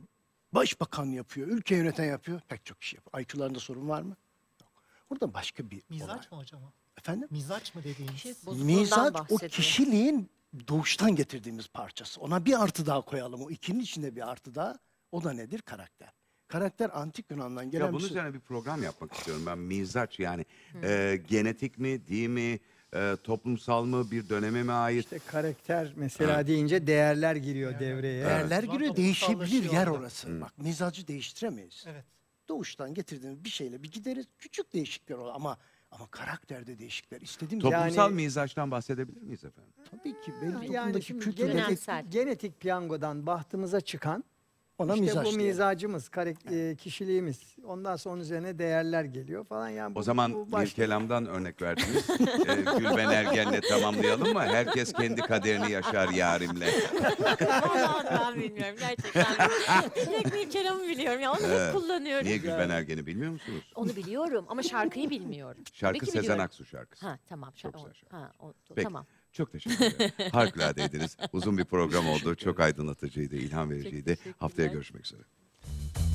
Speaker 4: başbakan yapıyor, ülke yöneten yapıyor, pek çok kişi yapıyor. IQ'larında sorun var mı? Yok. Burada başka bir Mizaç olay. mı hocam? Efendim? Mizaç mı dediğiniz? Şey,
Speaker 5: Mizaç o
Speaker 4: kişiliğin doğuştan getirdiğimiz parçası. Ona bir artı daha koyalım. O ikinin içinde bir artı daha. O da nedir? Karakter. Karakter antik Yunan'dan gelen ya bunun bir şey. üzerine
Speaker 1: bir program yapmak istiyorum ben. Mizaç yani hmm. e, genetik mi, değil mi, e, toplumsal mı, bir döneme mi ait? İşte
Speaker 2: karakter mesela evet. deyince değerler giriyor evet. devreye. Değerler evet. giriyor, değişebilir yer orası. Hı. Hmm. Bak mizacı
Speaker 4: değiştiremeyiz. Evet. Doğuştan getirdiğimiz bir şeyle bir gideriz. Küçük değişiklikler olur ama ama
Speaker 1: karakterde değişikler istedim. Toplumsal yani, mizaçtan bahsedebilir miyiz efendim?
Speaker 2: Tabii ki belli yani toplumdaki kültür genetik, genetik piyangodan bahtımıza çıkan ona işte mizaç bu mizacımız, karak- e, kişiliğimiz. Ondan sonra üzerine değerler geliyor falan. Yani bu, O bu zaman bir kelamdan
Speaker 1: örnek verdiniz. ee, Gülben Ergen'le tamamlayalım mı? Herkes kendi kaderini yaşar yarimle.
Speaker 3: Vallahi ben bilmiyorum gerçekten. Bir tek bir kelamı biliyorum ya onu Evet. kullanıyorum. Niye Gülben Ergen'i bilmiyor musunuz? Onu biliyorum ama şarkıyı bilmiyorum. Şarkı Peki Sezen biliyorum. Aksu şarkısı. Ha tamam. Çok Çok güzel şarkı. Ha, o, Peki. tamam. Çok teşekkür ederim. Harikuladeydiniz. Uzun bir program oldu. Çok aydınlatıcıydı, ilham vericiydi. Haftaya
Speaker 1: görüşmek üzere.